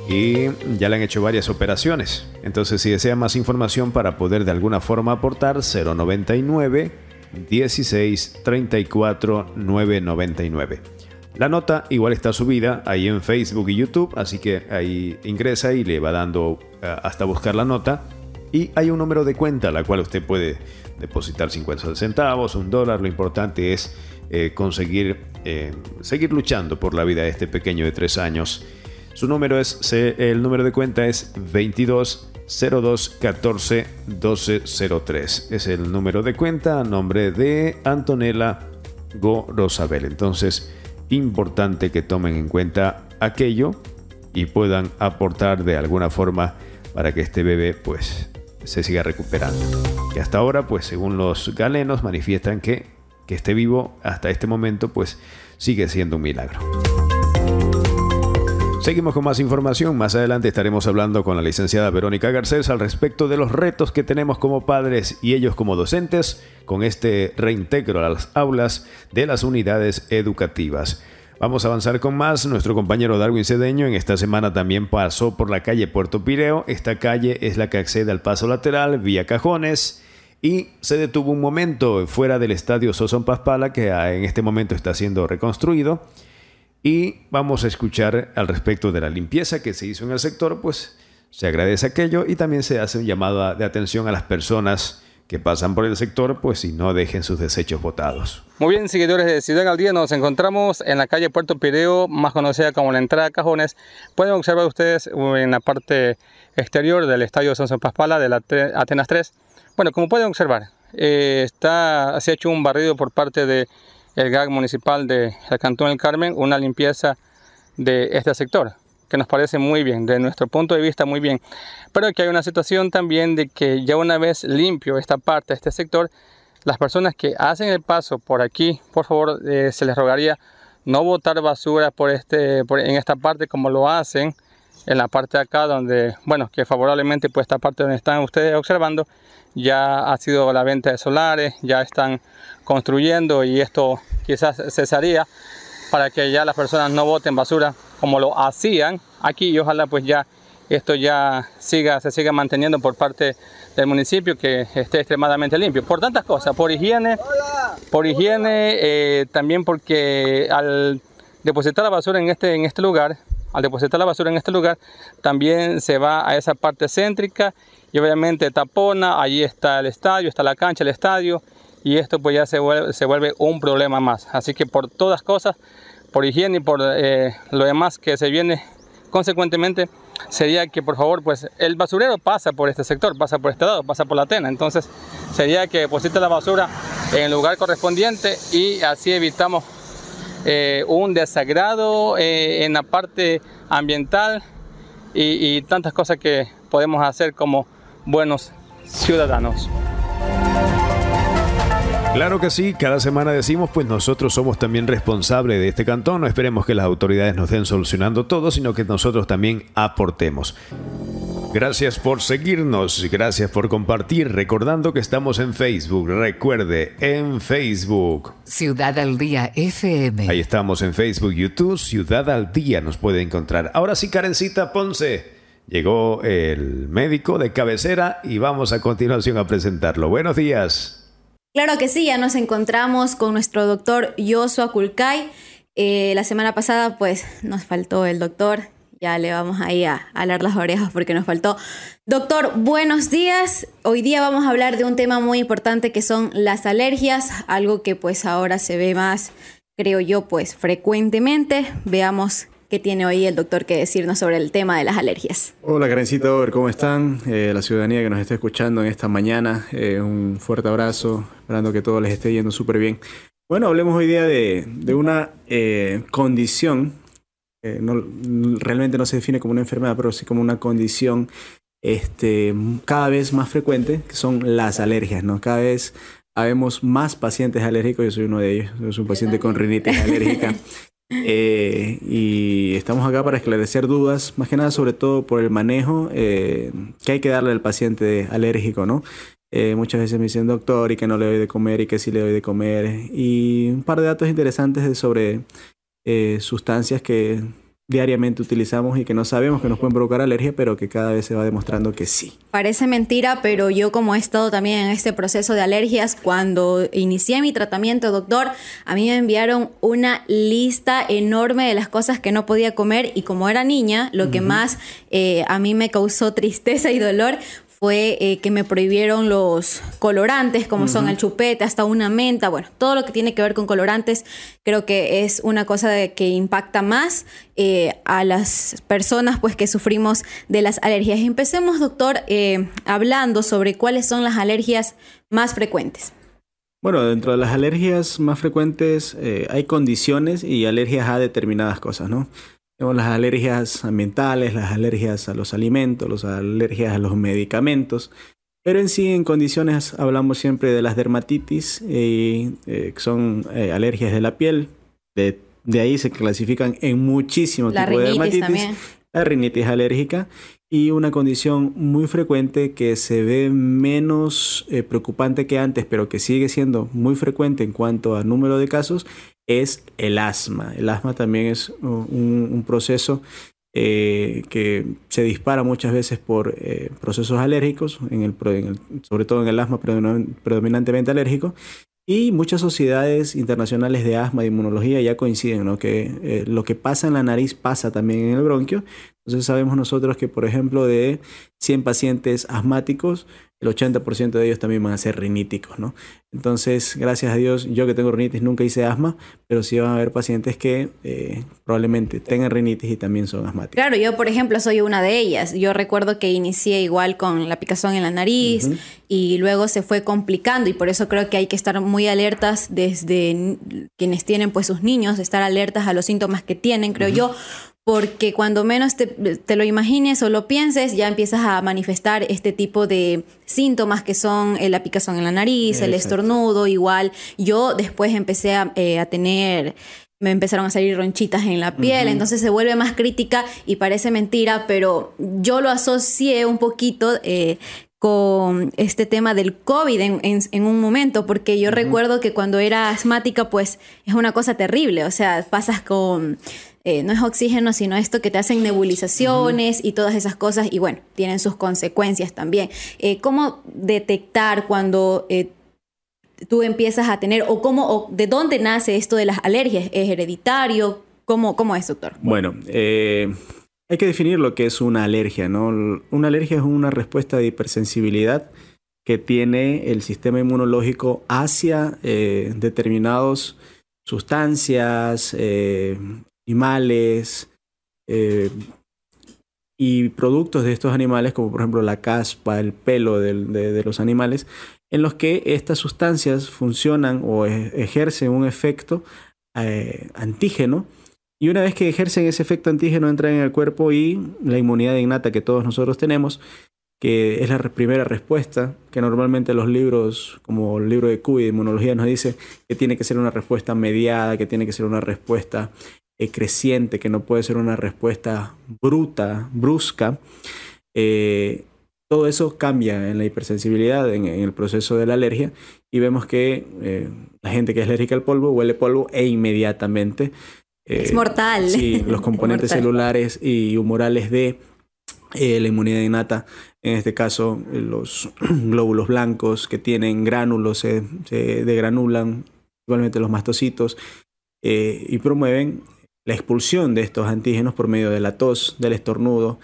y ya le han hecho varias operaciones. Entonces, si desea más información para poder de alguna forma aportar, 099 16 34 999. La nota igual está subida ahí en Facebook y YouTube, así que ahí ingresa y le va dando eh, hasta buscar la nota. Y hay un número de cuenta a la cual usted puede depositar 50 centavos, un dólar. Lo importante es eh, conseguir eh, seguir luchando por la vida de este pequeño de 3 años su número es, el número de cuenta es 22 02 14 Es el número de cuenta a nombre de Antonella Gorosabel. Entonces, importante que tomen en cuenta aquello y puedan aportar de alguna forma para que este bebé pues se siga recuperando. Y hasta ahora pues según los galenos manifiestan que que esté vivo hasta este momento pues sigue siendo un milagro. Seguimos con más información. Más adelante estaremos hablando con la licenciada Verónica Garcés al respecto de los retos que tenemos como padres y ellos como docentes con este reintegro a las aulas de las unidades educativas. Vamos a avanzar con más. Nuestro compañero Darwin Cedeño en esta semana también pasó por la calle Puerto Pireo. Esta calle es la que accede al paso lateral vía Cajones y se detuvo un momento fuera del estadio Sosón Paspala que en este momento está siendo reconstruido y vamos a escuchar al respecto de la limpieza que se hizo en el sector, pues se agradece aquello y también se hace un llamado de atención a las personas que pasan por el sector, pues si no dejen sus desechos botados.
Muy bien, seguidores de Ciudad al Día, nos encontramos en la calle Puerto Pireo, más conocida como la entrada Cajones. Pueden observar ustedes uh, en la parte exterior del Estadio San Paspala de la Atenas 3. Bueno, como pueden observar, eh, está, se ha hecho un barrido por parte de el GAC municipal de de Cantón El Carmen una limpieza de este sector, que nos parece muy bien, de nuestro punto de vista muy bien. Pero que hay una situación también de que ya una vez limpio esta parte, este sector, las personas que hacen el paso por aquí, por favor, eh, se les rogaría no botar basura por este, en esta parte como lo hacen en la parte acá donde, bueno, que favorablemente pues esta parte donde están ustedes observando ya ha sido la venta de solares, ya están construyendo y esto quizás cesaría para que ya las personas no voten basura como lo hacían aquí y ojalá pues ya esto ya siga, se siga manteniendo por parte del municipio que esté extremadamente limpio. Por tantas cosas, por higiene, por higiene eh, también porque al depositar la basura en este, en este lugar, al depositar la basura en este lugar, también se va a esa parte céntrica y obviamente tapona, allí está el estadio, está la cancha, el estadio, y esto pues ya se vuelve, un problema más. Así que por todas cosas, por higiene y por eh, lo demás que se viene consecuentemente, sería que por favor, pues el basurero pasa por este sector, pasa por este lado, pasa por la tena. Entonces sería que deposite la basura en el lugar correspondiente y así evitamos eh, un desagrado eh, en la parte ambiental y tantas cosas que podemos hacer como buenos ciudadanos. Claro que sí,
cada semana decimos, pues nosotros somos también responsables de este cantón, no esperemos que las autoridades nos den solucionando todo, sino que nosotros también aportemos. Gracias por seguirnos, gracias por compartir, recordando que estamos en Facebook, recuerde, en Facebook.
Ciudad al Día FM.
Ahí estamos en Facebook, YouTube, Ciudad al Día nos puede encontrar. Ahora sí, Karencita Ponce, llegó el médico de cabecera y vamos a continuación a presentarlo. Buenos días.
Claro que sí, ya nos encontramos con nuestro doctor Yosua Kulkai. Eh, la semana pasada, pues, nos faltó el doctor. Ya le vamos ahí a alar las orejas porque nos faltó. Doctor, buenos días. Hoy día vamos a hablar de un tema muy importante que son las alergias, algo que pues ahora se ve más, creo yo, pues frecuentemente. Veamos que tiene hoy el doctor que decirnos sobre el tema de las alergias.
Hola Karencita ¿cómo están? Eh, la ciudadanía que nos está escuchando en esta mañana, eh, un fuerte abrazo, esperando que todo les esté yendo súper bien. Bueno, hablemos hoy día de, una eh, condición, no, realmente no se define como una enfermedad, pero sí como una condición este, cada vez más frecuente, que son las alergias, ¿no? Cada vez habemos más pacientes alérgicos, yo soy uno de ellos, soy un paciente con rinitis alérgica. (laughs) Eh, y estamos acá para esclarecer dudas, más que nada sobre todo por el manejo eh, que hay que darle al paciente alérgico, ¿no? Eh, muchas veces me dicen doctor y que no le doy de comer y que sí le doy de comer. Y un par de datos interesantes sobre sustancias que diariamente utilizamos y que no sabemos que nos pueden provocar alergias, pero que cada vez se va demostrando que sí.
Parece mentira, pero yo como he estado también en este proceso de alergias, cuando inicié mi tratamiento, doctor, a mí me enviaron una lista enorme de las cosas que no podía comer y como era niña, lo que más eh, a mí me causó tristeza y dolor fue eh, que me prohibieron los colorantes, como son el chupete, hasta una menta, bueno, todo lo que tiene que ver con colorantes, creo que es una cosa que impacta más eh, a las personas pues, que sufrimos de las alergias. Empecemos, doctor, eh, hablando sobre cuáles son las alergias más frecuentes.
Bueno, dentro de las alergias más frecuentes hay condiciones y alergias a determinadas cosas, ¿no? Tenemos las alergias ambientales, las alergias a los alimentos, las alergias a los medicamentos. Pero en sí, en condiciones, hablamos siempre de las dermatitis, que eh, son eh, alergias de la piel. De, ahí se clasifican en muchísimos tipos de dermatitis. La rinitis alérgica y una condición muy frecuente que se ve menos eh, preocupante que antes, pero que sigue siendo muy frecuente en cuanto a número de casos, es el asma. El asma también es uh, un, proceso eh, que se dispara muchas veces por eh, procesos alérgicos, en el, sobre todo en el asma predominantemente alérgico. Y muchas sociedades internacionales de asma y inmunología ya coinciden, ¿no? Que lo que pasa en la nariz pasa también en el bronquio. Entonces sabemos nosotros que, por ejemplo, de 100 pacientes asmáticos, el 80% de ellos también van a ser riníticos, ¿no? Entonces, gracias a Dios, yo que tengo rinitis nunca hice asma, pero sí van a haber pacientes que eh, probablemente tengan rinitis y también son asmáticos.
Claro, yo por ejemplo soy una de ellas. Yo recuerdo que inicié igual con la picazón en la nariz y luego se fue complicando y por eso creo que hay que estar muy alertas desde quienes tienen pues sus niños, estar alertas a los síntomas que tienen, creo yo, porque cuando menos te, lo imagines o lo pienses, ya empiezas a manifestar este tipo de síntomas que son eh, la picazón en la nariz, el estornudo, igual. Yo después empecé eh, a, tener, me empezaron a salir ronchitas en la piel, entonces se vuelve más crítica y parece mentira, pero yo lo asocié un poquito eh, con este tema del COVID en, un momento, porque yo recuerdo que cuando era asmática, pues es una cosa terrible, o sea, pasas con eh, no es oxígeno, sino esto que te hacen nebulizaciones y todas esas cosas, y bueno, tienen sus consecuencias también. Eh, ¿Cómo detectar cuando eh, tú empiezas a tener, o cómo, o de dónde nace esto de las alergias? ¿Es hereditario? ¿Cómo, es, doctor?
Bueno,
hay que definir lo que es una alergia, ¿no? Una alergia es una respuesta de hipersensibilidad que tiene el sistema inmunológico hacia determinados sustancias, animales eh, y productos de estos animales, como por ejemplo la caspa, el pelo de, los animales, en los que estas sustancias funcionan o e, ejercen un efecto eh, antígeno. Y una vez que ejercen ese efecto antígeno, entran en el cuerpo y la inmunidad innata que todos nosotros tenemos, que es la primera respuesta, que normalmente los libros, como el libro de Cuy de inmunología, nos dice que tiene que ser una respuesta mediada, que tiene que ser una respuesta eh, creciente, que no puede ser una respuesta bruta, brusca. Eh, todo eso cambia en la hipersensibilidad, en, el proceso de la alergia, y vemos que eh, la gente que es alérgica al polvo huele polvo e inmediatamente. es mortal. los (laughs) componentes celulares y humorales de la inmunidad innata, en este caso los (clears throat) glóbulos blancos que tienen gránulos se, degranulan, igualmente los mastocitos, y promueven la expulsión de estos antígenos por medio de la tos, del estornudo,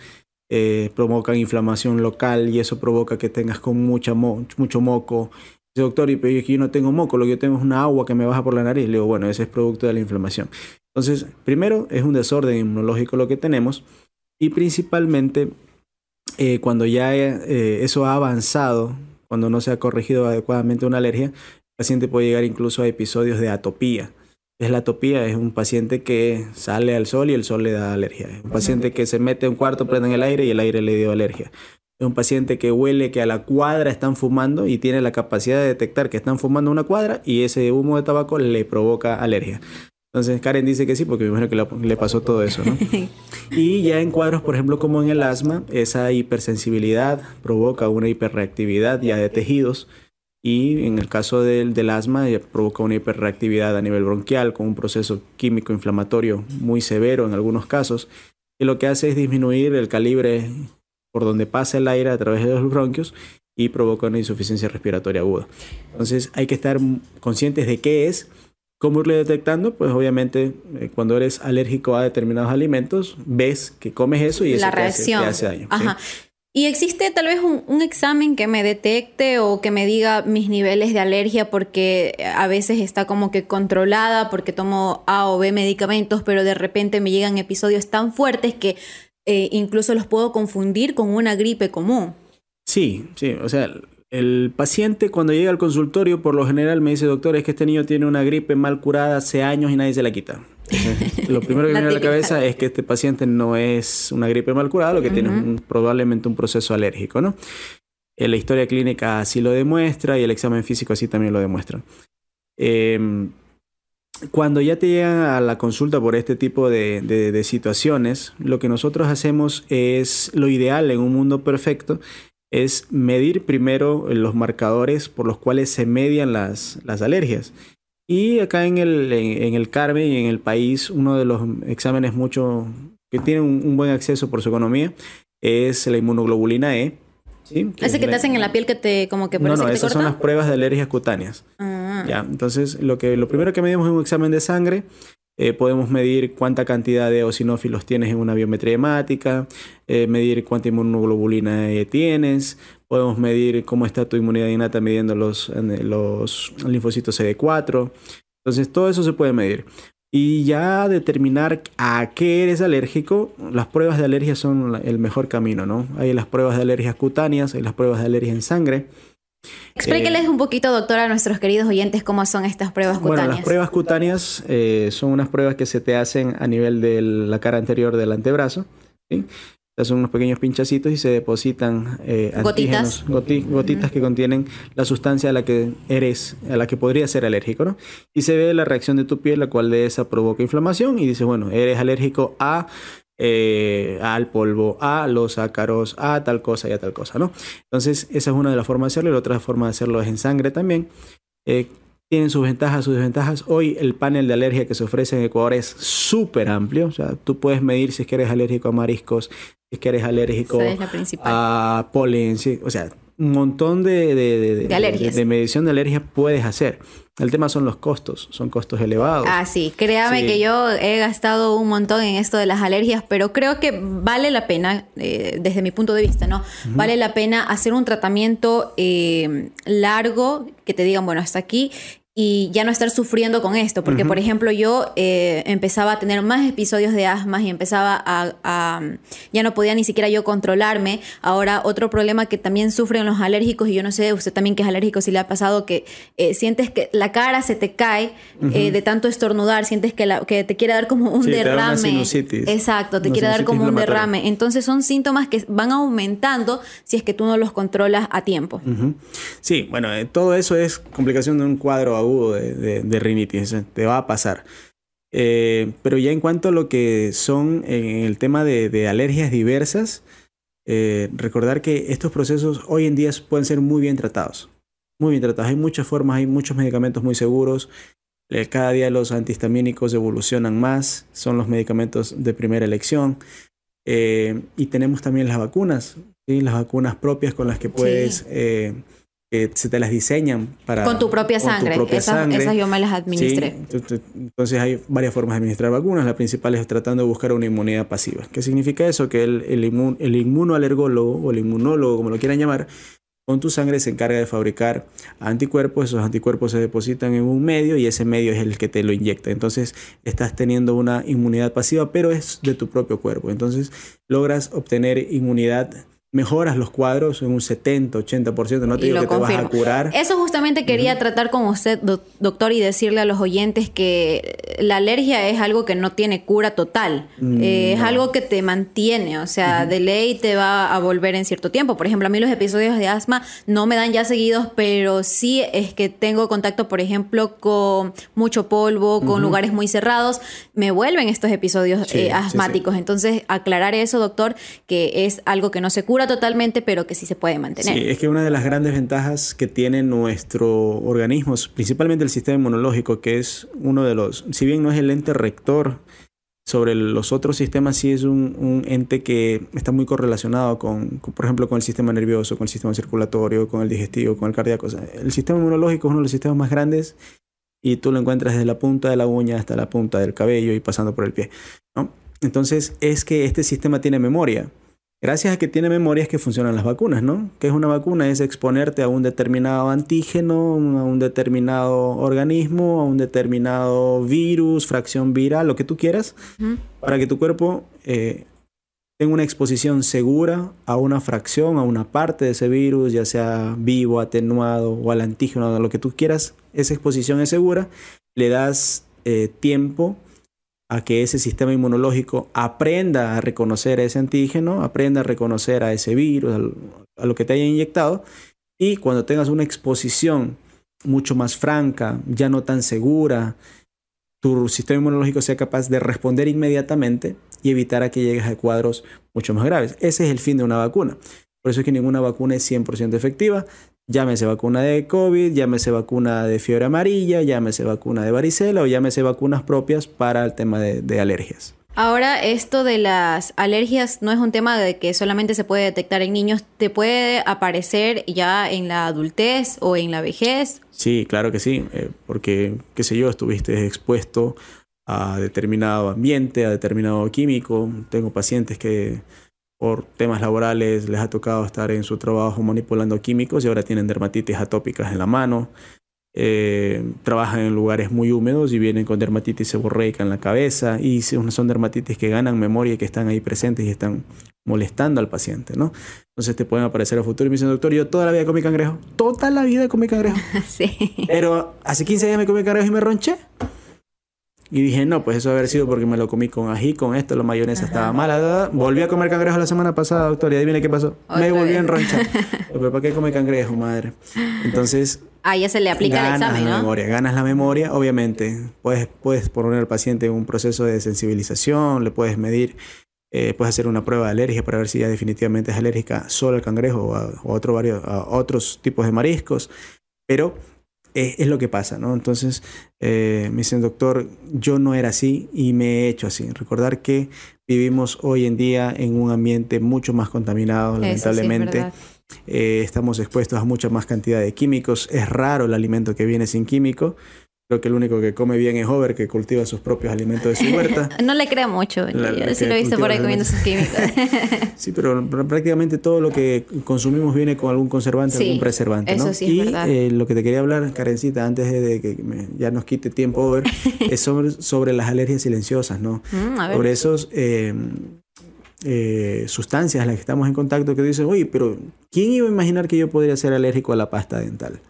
eh, provocan inflamación local y eso provoca que tengas con mucha mucho moco. Dice, doctor, y yo no tengo moco, lo que yo tengo es una agua que me baja por la nariz. Le digo, bueno, ese es producto de la inflamación. Entonces, primero es un desorden inmunológico lo que tenemos y principalmente eh, cuando ya eh, eso ha avanzado, cuando no se ha corregido adecuadamente una alergia, el paciente puede llegar incluso a episodios de atopía es la topía es un paciente que sale al sol y el sol le da alergia. Es un paciente que se mete en un cuarto, prende el aire y el aire le dio alergia. Es un paciente que huele que a la cuadra están fumando y tiene la capacidad de detectar que están fumando una cuadra y ese humo de tabaco le provoca alergia. Entonces Karen dice que sí, porque me imagino que le pasó todo eso, (laughs) Y ya en cuadros, por ejemplo, como en el asma, esa hipersensibilidad provoca una hiperreactividad ya de tejidos y en el caso del, del asma provoca una hiperreactividad a nivel bronquial con un proceso químico inflamatorio muy severo en algunos casos, y lo que hace es disminuir el calibre por donde pasa el aire a través de los bronquios y provoca una insuficiencia respiratoria aguda. Entonces hay que estar conscientes de qué es, cómo irlo detectando, pues obviamente eh, cuando eres alérgico a determinados alimentos, ves que comes eso y eso La reacción hace, daño.
Y existe tal vez un, examen que me detecte o que me diga mis niveles de alergia porque eh, a veces está como que controlada porque tomo A o B medicamentos, pero de repente me llegan episodios tan fuertes que eh, incluso los puedo confundir con una gripe común.
Sí, sí, o sea, el paciente cuando llega al consultorio por lo general me dice, doctor, es que este niño tiene una gripe mal curada hace años y nadie se la quita. (laughs) lo primero que viene a la cabeza es que este paciente no es una gripe mal curada, lo que tiene es probablemente un proceso alérgico, ¿no? Eh, la historia clínica así lo demuestra y el examen físico así también lo demuestra. Em, cuando ya te llegan a la consulta por este tipo de situaciones, lo que nosotros hacemos es lo ideal en un mundo perfecto, es medir primero eh, los marcadores por los cuales se median las, alergias. Y acá en el, Carmen y en el país, uno de los exámenes mucho que tienen un, buen acceso por su economía es la inmunoglobulina E. ¿sí? Que que te hacen en
la piel que te como que No, no, esas son las
pruebas de alergias cutáneas.
Ah. Ya,
entonces lo, que, lo primero que medimos es un examen de sangre eh, podemos medir cuánta cantidad de eosinófilos tienes en una biometría hemática, eh, medir cuánta inmunoglobulina eh, tienes, podemos medir cómo está tu inmunidad innata midiendo los, los linfocitos CD4. Entonces, todo eso se puede medir. Y ya determinar a qué eres alérgico, las pruebas de alergia son el mejor camino, ¿no? Hay las pruebas de alergias cutáneas, hay las pruebas de alergia en sangre. Explíqueles
eh, un poquito, doctor, a nuestros queridos oyentes cómo son estas pruebas cutáneas. Bueno, las
pruebas cutáneas eh, son unas pruebas que se te hacen a nivel de la cara anterior del antebrazo. ¿sí? unos pequeños pinchacitos y se depositan eh, gotitas, que contienen la sustancia a la que eres, a la que podría ser alérgico, ¿no? Y se ve la reacción de tu piel, la cual de esa provoca inflamación y dices, bueno, eres alérgico a eh, al polvo, a los ácaros, a tal cosa y a tal cosa, ¿no? Entonces, esa es una de las formas de hacerlo. Y la otra forma de hacerlo es en sangre también. Eh, tienen sus ventajas, sus desventajas. Hoy el panel de alergia que se ofrece en Ecuador es súper amplio. O sea, tú puedes medir si es que eres alérgico a mariscos, si es que eres alérgico a polen. O sea, un montón de, de, de medición de alergia puedes hacer. El tema son los costos, son costos elevados. Ah,
sí, créame que yo he gastado un montón en esto de las alergias, pero creo que vale la pena, eh, desde mi punto de vista, ¿no? Vale la pena hacer un tratamiento eh, largo, que te digan, bueno, hasta aquí, y ya no estar sufriendo con esto, porque por ejemplo yo eh, empezaba a tener más episodios de asma y empezaba a, ya no podía ni siquiera yo controlarme. Ahora otro problema que también sufren los alérgicos, y yo no sé, usted también que es alérgico, si le ha pasado que eh, sientes que la cara se te cae eh, de tanto estornudar, sientes que, la, que te quiere dar como un derrame. Exacto, te quiere dar como un derrame. Entonces son síntomas que van aumentando si es que tú no los controlas a tiempo.
Sí, bueno, todo eso es complicación de un cuadro agudo de, rinitis, te va a pasar. Eh, pero ya en cuanto a lo que son en el tema de, alergias diversas, eh, recordar que estos procesos hoy en día pueden ser muy bien tratados. Muy bien tratados. Hay muchas formas, hay muchos medicamentos muy seguros. Eh, cada día los antihistamínicos evolucionan más, son los medicamentos de primera elección. y tenemos también las vacunas, ¿sí? las vacunas propias con las que puedes que se te las diseñan para... Con tu propia sangre. esas, yo
me las administré.
Entonces hay varias formas de administrar vacunas. La principal es tratando de buscar una inmunidad pasiva. ¿Qué significa eso? Que el, el, el inmunoalergólogo o el inmunólogo, como lo quieran llamar, con tu sangre se encarga de fabricar anticuerpos, esos anticuerpos se depositan en un medio y ese medio es el que te lo inyecta. Entonces estás teniendo una inmunidad pasiva, pero es de tu propio cuerpo. Entonces logras obtener inmunidad mejoras los cuadros en un 70, 80%, no te digo que te vas a curar.
Eso justamente quería tratar con usted, doctor, y decirle a los oyentes que la alergia es algo que no tiene cura total, mm, eh, es algo que te mantiene, o sea, de ley te va a volver en cierto tiempo. Por ejemplo, a mí los episodios de asma no me dan ya seguidos, pero sí es que tengo contacto, por ejemplo, con mucho polvo, con lugares muy cerrados, me vuelven estos episodios eh, asmáticos. Entonces, aclarar eso, doctor, que es algo que no se cura, totalmente, pero que sí se puede mantener. Sí, es
que una de las grandes ventajas que tiene nuestro organismo, principalmente el sistema inmunológico, que es uno de los, si bien no es el ente rector sobre los otros sistemas, sí es un, ente que está muy correlacionado con, por ejemplo, con el sistema nervioso, con el sistema circulatorio, con el digestivo, con el cardíaco. el sistema inmunológico es uno de los sistemas más grandes y tú lo encuentras desde la punta de la uña hasta la punta del cabello y pasando por el pie. Entonces es que este sistema tiene memoria. Gracias a que tiene memorias que funcionan las vacunas, ¿no? Que es una vacuna? Es exponerte a un determinado antígeno, a un determinado organismo, a un determinado virus, fracción viral, lo que tú quieras, para que tu cuerpo eh, tenga una exposición segura a una fracción, a una parte de ese virus, ya sea vivo, atenuado o al antígeno, a lo que tú quieras. Esa exposición es segura. Le das eh, tiempo a que ese sistema inmunológico aprenda a reconocer ese antígeno, aprenda a reconocer a ese virus, a lo que te haya inyectado, y cuando tengas una exposición mucho más franca, ya no tan segura, tu sistema inmunológico sea capaz de responder inmediatamente y evitar a que llegues a cuadros mucho más graves. Ese es el fin de una vacuna. Por eso es que ninguna vacuna es 100% efectiva. Llámese vacuna de COVID, llámese vacuna de fiebre amarilla, llámese vacuna de varicela o llámese vacunas propias para el tema de, alergias.
Ahora, esto de las alergias no es un tema de que solamente se puede detectar en niños, ¿te puede aparecer ya en la adultez o en la vejez?
Sí, claro que sí, eh, porque, qué sé yo, estuviste expuesto a determinado ambiente, a determinado químico. Tengo pacientes que por temas laborales les ha tocado estar en su trabajo manipulando químicos y ahora tienen dermatitis atópicas en la mano. Eh, trabajan en lugares muy húmedos y vienen con dermatitis seborreica en la cabeza y son dermatitis que ganan memoria y que están ahí presentes y están molestando al paciente, ¿no? Entonces te pueden aparecer a futuro y me dicen, doctor, yo toda la vida comí cangrejo, toda la vida comí cangrejo. (laughs) sí. Pero hace 15 días me comí cangrejo y me ronché. Y dije, no, pues eso haber sido porque me lo comí con ají, con esto, la mayonesa estaba mala. Volví a comer cangrejo la semana pasada, doctora, y adivina qué pasó. me volví a enronchar. (laughs) Pero ¿para qué come cangrejo, madre? Entonces...
ahí se le aplica el examen, la memoria,
ganas la memoria, obviamente. Puedes, puedes poner al paciente en un proceso de sensibilización, le puedes medir eh, puedes hacer una prueba de alergia para ver si ya definitivamente es alérgica solo al cangrejo o a, otro, a otros tipos de mariscos. Pero eh, es, lo que pasa, ¿no? Entonces eh, me dicen, doctor, yo no era así y me he hecho así. Recordar que vivimos hoy en día en un ambiente mucho más contaminado, lamentablemente. Eh, estamos expuestos a mucha más cantidad de químicos. Es raro el alimento que viene sin químico que el único que come bien es Over, que cultiva sus propios alimentos de su huerta. (laughs)
no le crea mucho. sí lo he visto por ahí comiendo sus (laughs) químicos.
(laughs) sí, pero prácticamente todo lo que consumimos viene con algún conservante, o algún preservante. y eh, lo que te quería hablar, Karencita, antes de que ya nos quite tiempo Hover, es sobre, las alergias silenciosas, ¿no?
Mm, sobre
esos. Em, eh, sustancias a las que estamos en contacto que dicen, oye, pero ¿quién iba a imaginar que yo podría ser alérgico a la pasta dental?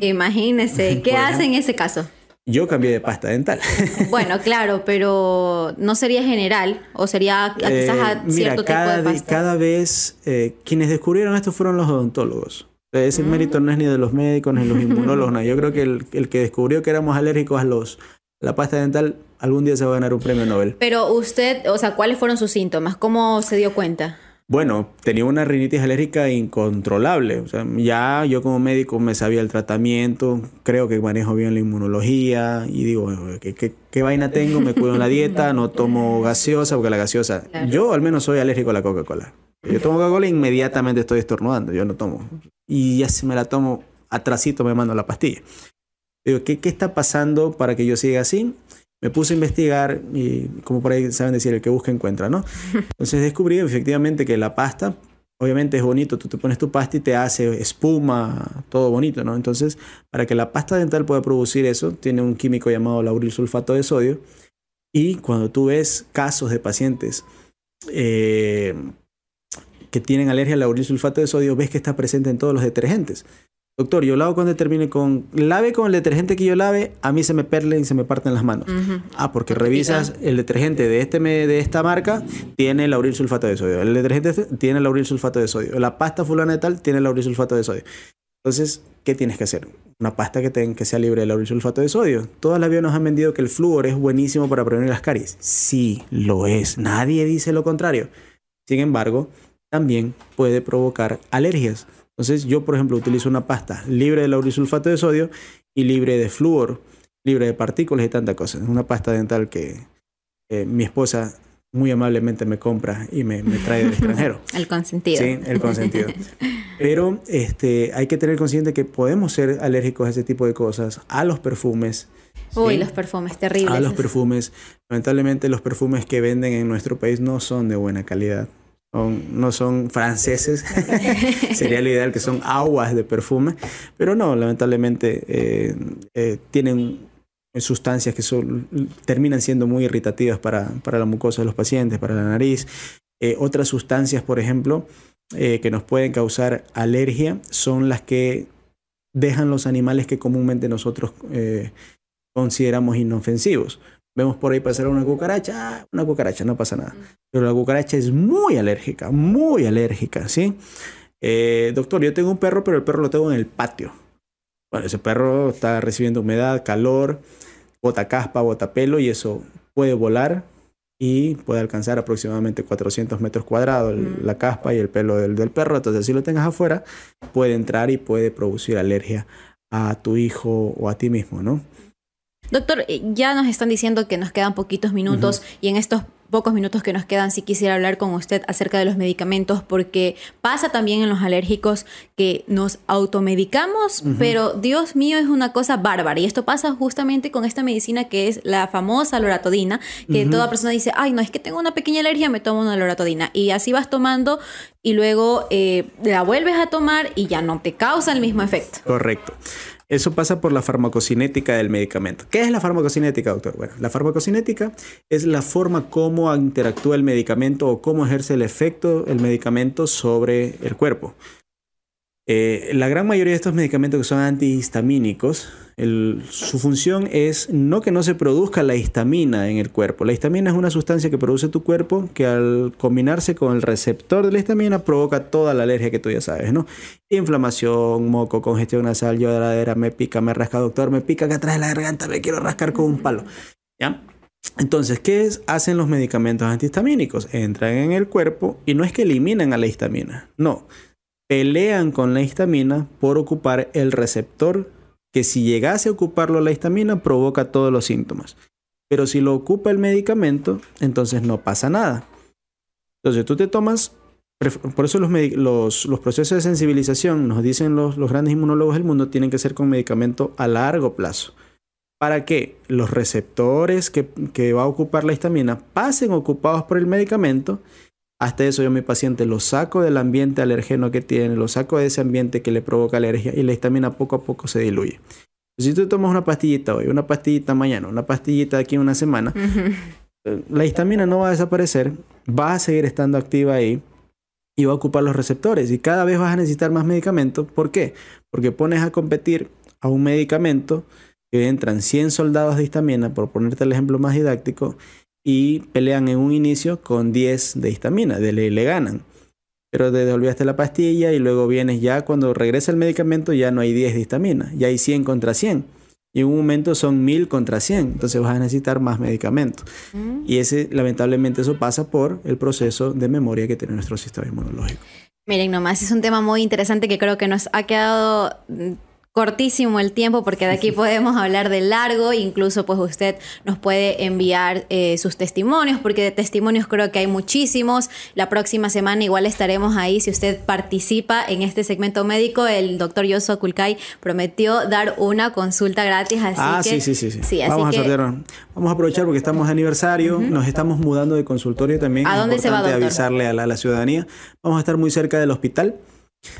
Imagínese, (laughs) ¿qué hace en ese caso?
Yo cambié de pasta dental.
(laughs) bueno, claro, pero no sería general o sería eh, quizás a cierto mira, cada,
Cada vez eh, quienes descubrieron esto fueron los odontólogos. Ese mm. mérito no es ni de los médicos ni de los inmunólogos. no. Yo creo que el, el, que descubrió que éramos alérgicos a los la pasta dental algún día se va a ganar un premio Nobel.
Pero usted, o sea, ¿cuáles fueron sus síntomas? ¿Cómo se dio cuenta?
bueno, tenía una rinitis alérgica incontrolable. O sea, ya yo como médico me sabía el tratamiento, creo que manejo bien la inmunología y digo, ¿qué, vaina tengo? Me cuido en la dieta, no tomo gaseosa, porque la gaseosa, yo al menos soy alérgico a la Coca-Cola. Yo tomo Coca-Cola e inmediatamente estoy estornudando, yo no tomo. Y ya si me la tomo, atrasito me mando la pastilla. Digo, ¿qué, qué está pasando para que yo siga así? me puse a investigar y como por ahí saben decir, el que busca encuentra, ¿no? (laughs) Entonces descubrí efectivamente que la pasta, obviamente es bonito, tú te pones tu pasta y te hace espuma, todo bonito, ¿no? Entonces, para que la pasta dental pueda producir eso, tiene un químico llamado lauril sulfato de sodio. Y cuando tú ves casos de pacientes eh, que tienen alergia al lauril sulfato de sodio, ves que está presente en todos los detergentes. Doctor, yo lavo cuando termine con. Lave con el detergente que yo lave, a mí se me perlen y se me parten las manos. Ah, porque revisas el detergente de, este, de esta marca, tiene lauril sulfato de sodio. El detergente este tiene lauril sulfato de sodio. La pasta fulana de tal tiene lauril sulfato de sodio. Entonces, ¿qué tienes que hacer? Una pasta que, tenga que sea libre de lauril sulfato de sodio. Todas las vías nos han vendido que el flúor es buenísimo para prevenir las caries. Sí, lo es. Nadie dice lo contrario. Sin embargo, también puede provocar alergias. Entonces yo, por ejemplo, utilizo una pasta libre de laurisulfato de sodio y libre de flúor, libre de partículas y tanta cosa. Es una pasta dental que eh, mi esposa muy amablemente me compra y me, trae del extranjero. (laughs)
el consentido. Sí, el consentido.
Pero este, hay que tener consciente que podemos ser alérgicos a ese tipo de cosas, a los perfumes.
Uy, los perfumes, terribles. A los
perfumes. Lamentablemente los perfumes que venden en nuestro país no son de buena calidad no son franceses, (laughs) (laughs) sería lo ideal que son aguas de perfume, pero no, lamentablemente eh, eh, tienen sustancias que son, terminan siendo muy irritativas para, la mucosa de los pacientes, para la nariz. Eh, otras sustancias, por ejemplo, que nos pueden causar alergia son las que dejan los animales que comúnmente nosotros consideramos inofensivos. Vemos por ahí pasar una cucaracha, una cucaracha, no pasa nada. Mm. Pero la cucaracha es muy alérgica, muy alérgica, ¿sí? Eh, doctor, yo tengo un perro, pero el perro lo tengo en el patio. Bueno, ese perro está recibiendo humedad, calor, bota caspa, bota pelo y eso puede volar y puede alcanzar aproximadamente 400 metros cuadrados mm. la caspa y el pelo del, del, perro. Entonces, si lo tengas afuera, puede entrar y puede producir alergia a tu hijo o a ti mismo, ¿no?
Doctor, eh, ya nos están diciendo que nos quedan poquitos minutos y en estos pocos minutos que nos quedan, sí quisiera hablar con usted acerca de los medicamentos, porque pasa también en los alérgicos que nos automedicamos, pero Dios mío, es una cosa bárbara. Y esto pasa justamente con esta medicina que es la famosa loratodina, que toda persona dice, ay, no, es que tengo una pequeña alergia, me tomo una loratodina. Y así vas tomando y luego eh, la vuelves a tomar y ya no te causa el mismo efecto.
Correcto. Eso pasa por la farmacocinética del medicamento. ¿Qué es la farmacocinética, doctor? Bueno, la farmacocinética es la forma como interactúa el medicamento o cómo ejerce el efecto el medicamento sobre el cuerpo. Eh, la gran mayoría de estos medicamentos que son antihistamínicos, su función es no que no se produzca la histamina en el cuerpo. La histamina es una sustancia que produce tu cuerpo que al combinarse con el receptor de la histamina provoca toda la alergia que tú ya sabes, ¿no? Inflamación, moco, congestión nasal, lloradera, me pica, me rasca, doctor, me pica acá atrás de la garganta, me quiero rascar con un palo. ¿Ya? Entonces, ¿qué hacen los medicamentos antihistamínicos? Entran en el cuerpo y no es que eliminan a la histamina, no pelean con la histamina por ocupar el receptor que si llegase a ocuparlo la histamina provoca todos los síntomas. Pero si lo ocupa el medicamento, entonces no pasa nada. Entonces tú te tomas, por eso los, los, procesos de sensibilización, nos dicen los, grandes inmunólogos del mundo, tienen que ser con medicamento a largo plazo para que los receptores que, que, va a ocupar la histamina pasen ocupados por el medicamento hasta eso yo a mi paciente lo saco del ambiente alergeno que tiene, lo saco de ese ambiente que le provoca alergia y la histamina poco a poco se diluye. Si tú tomas una pastillita hoy, una pastillita mañana, una pastillita aquí en una semana, la histamina no va a desaparecer, va a seguir estando activa ahí y va a ocupar los receptores y cada vez vas a necesitar más medicamentos. ¿Por qué? Porque pones a competir a un medicamento que entran 100 soldados de histamina, por ponerte el ejemplo más didáctico, y pelean en un inicio con 10 de histamina, de le ganan. Pero te olvidaste la pastilla y luego vienes ya, cuando regresa el medicamento ya no hay 10 de histamina, ya hay 100 contra 100. Y en un momento son 1000 contra 100, entonces vas a necesitar más medicamentos. Mm. Y ese, lamentablemente eso pasa por el proceso de memoria que tiene nuestro sistema inmunológico.
Miren, nomás es un tema muy interesante que creo que nos ha quedado mm, cortísimo el tiempo porque de aquí (laughs) podemos hablar de largo, incluso pues usted nos puede enviar eh, sus testimonios porque de testimonios creo que hay muchísimos. La próxima semana igual estaremos ahí si usted participa en este segmento médico. El doctor Yoso Kulkai prometió dar una consulta gratis, así ah, que sí, sí, sí, vamos, a
vamos a aprovechar porque estamos de aniversario, nos estamos mudando de consultorio también. ¿A dónde se va, avisarle a a la ciudadanía. Vamos a estar muy cerca del hospital.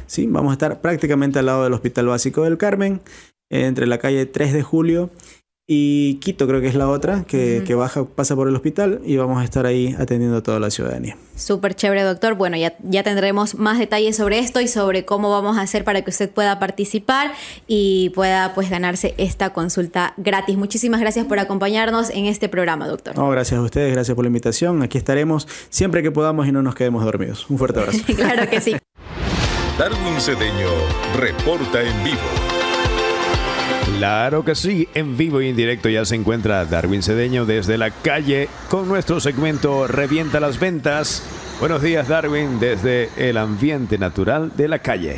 Sí, vamos a estar prácticamente al lado del Hospital Básico del Carmen, entre la calle 3 de Julio y Quito, creo que es la otra, que, baja, pasa por el hospital y vamos a estar ahí atendiendo a toda la ciudadanía.
Súper chévere, doctor. Bueno, ya, ya tendremos más detalles sobre esto y sobre cómo vamos a hacer para que usted pueda participar y pueda pues ganarse esta consulta gratis. Muchísimas gracias por acompañarnos en este programa, doctor.
No, gracias a ustedes, gracias por la invitación. Aquí estaremos siempre que podamos y no nos quedemos dormidos. Un fuerte abrazo.
(laughs) claro que sí. Darwin Cedeño reporta en vivo.
Claro que sí, en vivo y en directo
ya se encuentra Darwin Cedeño desde la calle con nuestro segmento Revienta las Ventas. Buenos días Darwin desde el ambiente natural de la calle.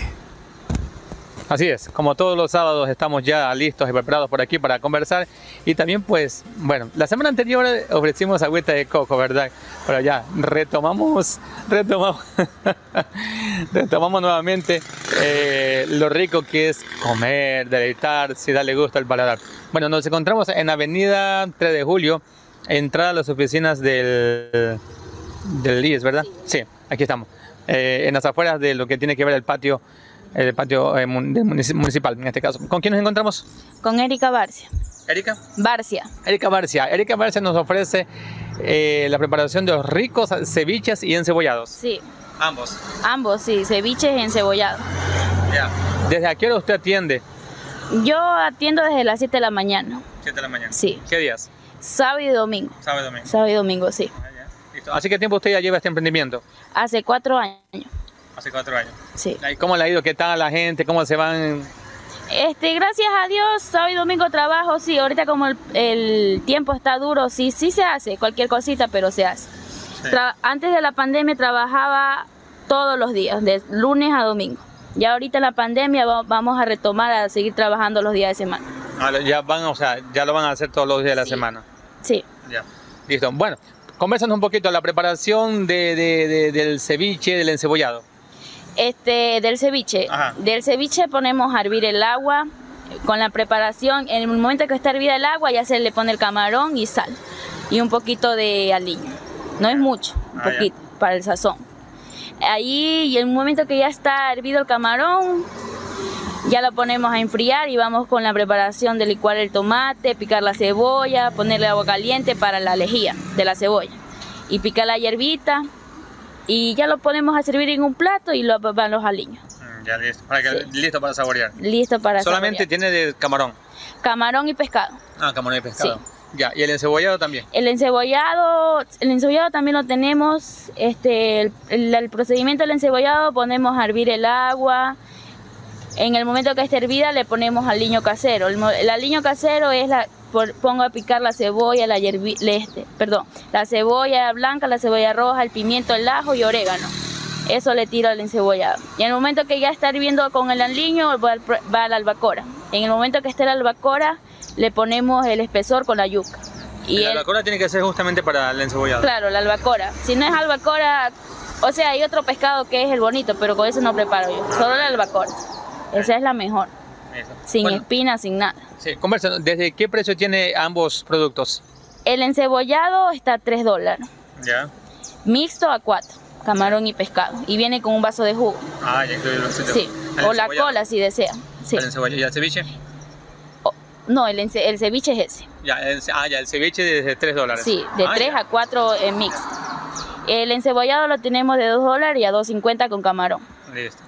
Así es, como todos los sábados estamos ya listos y preparados por aquí para conversar y también pues, bueno, la semana anterior ofrecimos agüita de coco, ¿verdad? Pero ya retomamos, retomamos, (laughs) retomamos nuevamente eh, lo rico que es comer, deleitar, si darle gusto al paladar. Bueno, nos encontramos en Avenida 3 de Julio, entrada a las oficinas del, del IES, ¿verdad? Sí, aquí estamos. Eh, en las afueras de lo que tiene que ver el patio el patio eh, municipal en este caso. ¿Con quién nos encontramos?
Con Erika Barcia. ¿Erika? Barcia.
Erika Barcia. Erika Barcia nos ofrece eh, la preparación de los ricos ceviches y encebollados. Sí. Ambos.
Ambos, sí, ceviches y encebollados.
Ya. ¿Desde a qué hora usted atiende?
Yo atiendo desde las 7 de la mañana.
7 de la mañana. Sí.
¿Qué días? Sábado y domingo. Sábado y domingo. Sábado y domingo, sí.
¿Hace ah, qué tiempo usted ya lleva este emprendimiento?
Hace cuatro años.
Hace cuatro años. Sí. cómo le ha ido? ¿Qué tal la gente? ¿Cómo se van?
Este, gracias a Dios, sábado domingo trabajo, sí, ahorita como el, tiempo está duro, sí, sí se hace, cualquier cosita, pero se hace. antes de la pandemia trabajaba todos los días, de lunes a domingo. Ya ahorita la pandemia vamos a retomar a seguir trabajando los días de semana.
Ah, ya van, o sea, ya lo van a hacer todos los días de la semana. Sí. Ya. Listo. Bueno, conversanos un poquito la preparación del ceviche, del encebollado.
Este, del ceviche. Del ceviche ponemos a hervir el agua con la preparación. En el momento que está hervida el agua ya se le pone el camarón y sal y un poquito de aliño. No es mucho, un ah, poquito para el sazón. Ahí y en el momento que ya está hervido el camarón, ya lo ponemos a enfriar y vamos con la preparación de licuar el tomate, picar la cebolla, ponerle agua caliente para la lejía de la cebolla y picar la hierbita y ya lo ponemos a servir en un plato y lo van los aliños.
Mm, ya listo, para que, listo para saborear. Solamente tiene de camarón.
Camarón y pescado.
Ah, camarón y pescado. Ya, ¿y el encebollado también?
El encebollado, el encebollado también lo tenemos, este, el, procedimiento del encebollado ponemos a hervir el agua, en el momento que esté hervida le ponemos aliño casero, el, el aliño casero es la pongo a picar la cebolla, la, este, perdón, la cebolla blanca, la cebolla roja, el pimiento, el ajo y orégano. Eso le tiro al encebollado. Y en el momento que ya está hirviendo con el aliño, va a la albacora. En el momento que esté la albacora, le ponemos el espesor con la yuca. la
albacora tiene que ser justamente para el encebollado. Claro,
la albacora. Si no es albacora, o sea, hay otro pescado que es el bonito, pero con eso no preparo yo. Solo la albacora. Esa es la mejor. Sin espina, espinas, sin nada.
Sí, ¿desde qué precio tiene ambos productos?
El encebollado está a 3 dólares. Ya. Mixto a 4, camarón y pescado. Y viene con un vaso de jugo.
Ah, ya incluye el Sí, o la cola si desea. ¿El y el ceviche?
no, el, ceviche es ese.
ah, ya, el ceviche desde 3 dólares. Sí, de 3
ah, a 4 en mix. El encebollado lo tenemos de 2 dólares y a 2.50 con camarón.
Listo.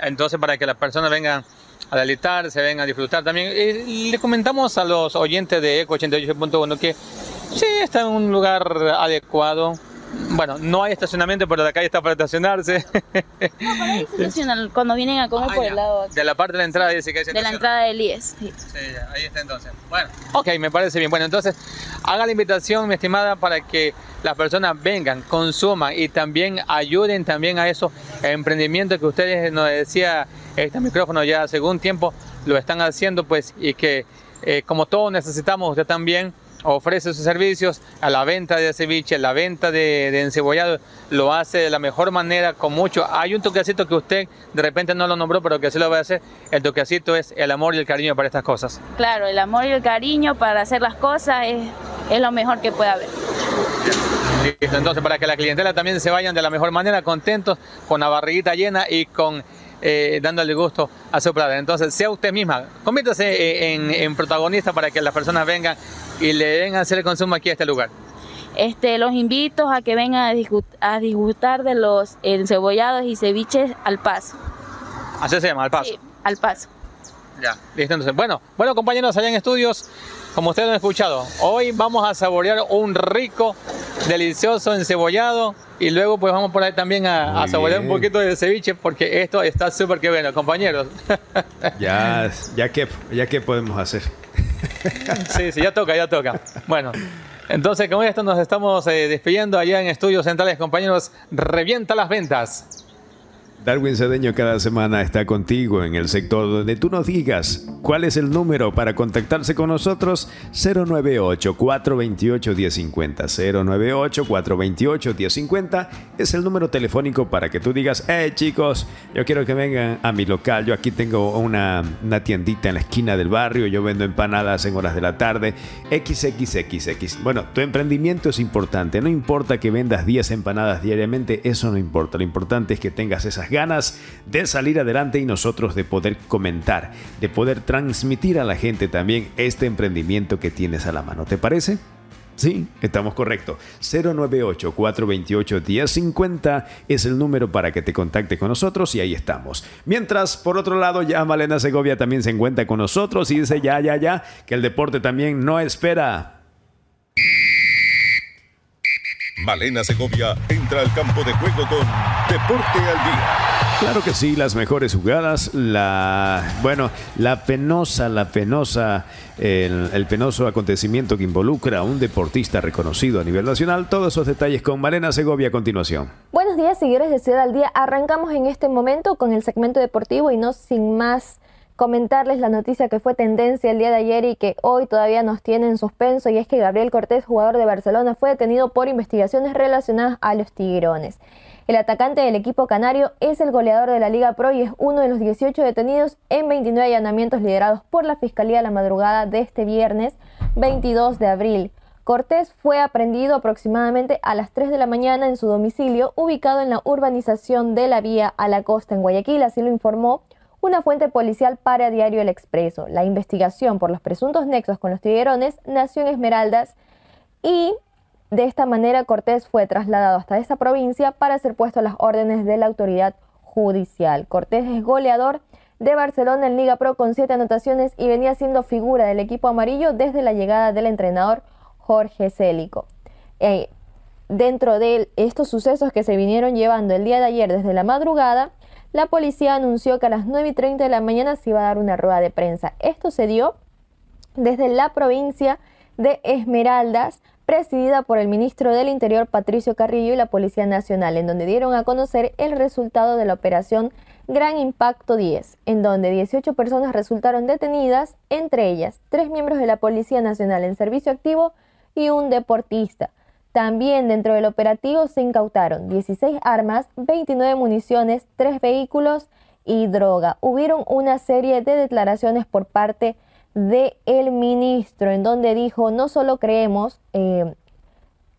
entonces, para que las personas vengan a deleitar, se ven a disfrutar también. Eh, le comentamos a los oyentes de Eco 88.1 que sí, está en un lugar adecuado bueno, no hay estacionamiento, pero la calle está para estacionarse. No,
(laughs) cuando vienen a comer por el lado.
De la parte de la entrada dice que hay De la
entrada del IES. Sí. sí, ahí está
entonces. Bueno, ok, me parece bien. Bueno, entonces haga la invitación, mi estimada, para que las personas vengan, consuman y también ayuden también a esos emprendimientos que ustedes nos decía este micrófono ya hace tiempo lo están haciendo, pues, y que eh, como todos necesitamos, usted también ofrece sus servicios a la venta de ceviche, a la venta de, encebollado, lo hace de la mejor manera, con mucho. Hay un toquecito que usted de repente no lo nombró, pero que sí lo va a hacer. El toquecito es el amor y el cariño para estas cosas.
Claro, el amor y el cariño para hacer las cosas es, es lo mejor que puede haber.
Listo, entonces para que la clientela también se vayan de la mejor manera, contentos, con la barriguita llena y con eh, dándole gusto a su placer. Entonces, sea usted misma, conviértase eh, en, protagonista para que las personas vengan y le den a hacer el consumo aquí a este lugar.
Este, los invito a que vengan a, disfrutar de los encebollados y ceviches al paso.
Así se llama, al paso. Sí, al paso. Ya, listo. Entonces, bueno, bueno, compañeros allá en estudios como ustedes han escuchado, hoy vamos a saborear un rico, delicioso encebollado y luego pues vamos por ahí también a, saborear un poquito de ceviche porque esto está súper que bueno, compañeros.
(laughs) Ya, ya que, ya que podemos hacer.
Sí, sí, ya toca, ya toca. Bueno, entonces con esto nos estamos eh, despidiendo allá en Estudios Centrales, compañeros. Revienta las ventas.
Darwin Cedeño cada semana está contigo en el sector donde tú nos digas cuál es el número para contactarse con nosotros 098-428-1050. 098-428-1050 es el número telefónico para que tú digas, hey chicos, yo quiero que vengan a mi local, yo aquí tengo una, una tiendita en la esquina del barrio, yo vendo empanadas en horas de la tarde, XXXX. Bueno, tu emprendimiento es importante, no importa que vendas 10 empanadas diariamente, eso no importa, lo importante es que tengas esas ganas de salir adelante y nosotros de poder comentar, de poder transmitir a la gente también este emprendimiento que tienes a la mano. ¿Te parece? Sí, estamos correctos. 098-428-1050 es el número para que te contacte con nosotros y ahí estamos. Mientras, por otro lado, ya Malena Segovia también se encuentra con nosotros y dice ya, ya, ya, que el deporte también no espera.
Malena Segovia entra al campo de juego con Deporte al Día.
Claro que sí, las mejores jugadas, la bueno, la penosa, la penosa, el, penoso acontecimiento que involucra a un deportista reconocido a nivel nacional. Todos esos detalles con Malena Segovia a continuación.
Buenos días, seguidores de Ciudad al Día. Arrancamos en este momento con el segmento deportivo y no sin más comentarles la noticia que fue tendencia el día de ayer y que hoy todavía nos tiene en suspenso y es que Gabriel Cortés, jugador de Barcelona, fue detenido por investigaciones relacionadas a los Tigrones. El atacante del equipo canario es el goleador de la Liga Pro y es uno de los 18 detenidos en 29 allanamientos liderados por la Fiscalía la madrugada de este viernes 22 de abril. Cortés fue aprendido aproximadamente a las 3 de la mañana en su domicilio, ubicado en la urbanización de la Vía a la Costa en Guayaquil, así lo informó una fuente policial para Diario El Expreso. La investigación por los presuntos nexos con los tiguerones nació en Esmeraldas y de esta manera Cortés fue trasladado hasta esa provincia para ser puesto a las órdenes de la autoridad judicial. Cortés es goleador de Barcelona en Liga Pro con siete anotaciones y venía siendo figura del equipo amarillo desde la llegada del entrenador Jorge Célico. Eh, dentro de estos sucesos que se vinieron llevando el día de ayer desde la madrugada, la policía anunció que a las 9 y 30 de la mañana se iba a dar una rueda de prensa. Esto se dio desde la provincia de Esmeraldas, presidida por el ministro del Interior Patricio Carrillo y la Policía Nacional, en donde dieron a conocer el resultado de la operación Gran Impacto 10, en donde 18 personas resultaron detenidas, entre ellas tres miembros de la Policía Nacional en servicio activo y un deportista. También dentro del operativo se incautaron 16 armas, 29 municiones, 3 vehículos y droga. Hubieron una serie de declaraciones por parte del ministro en donde dijo no solo creemos, eh,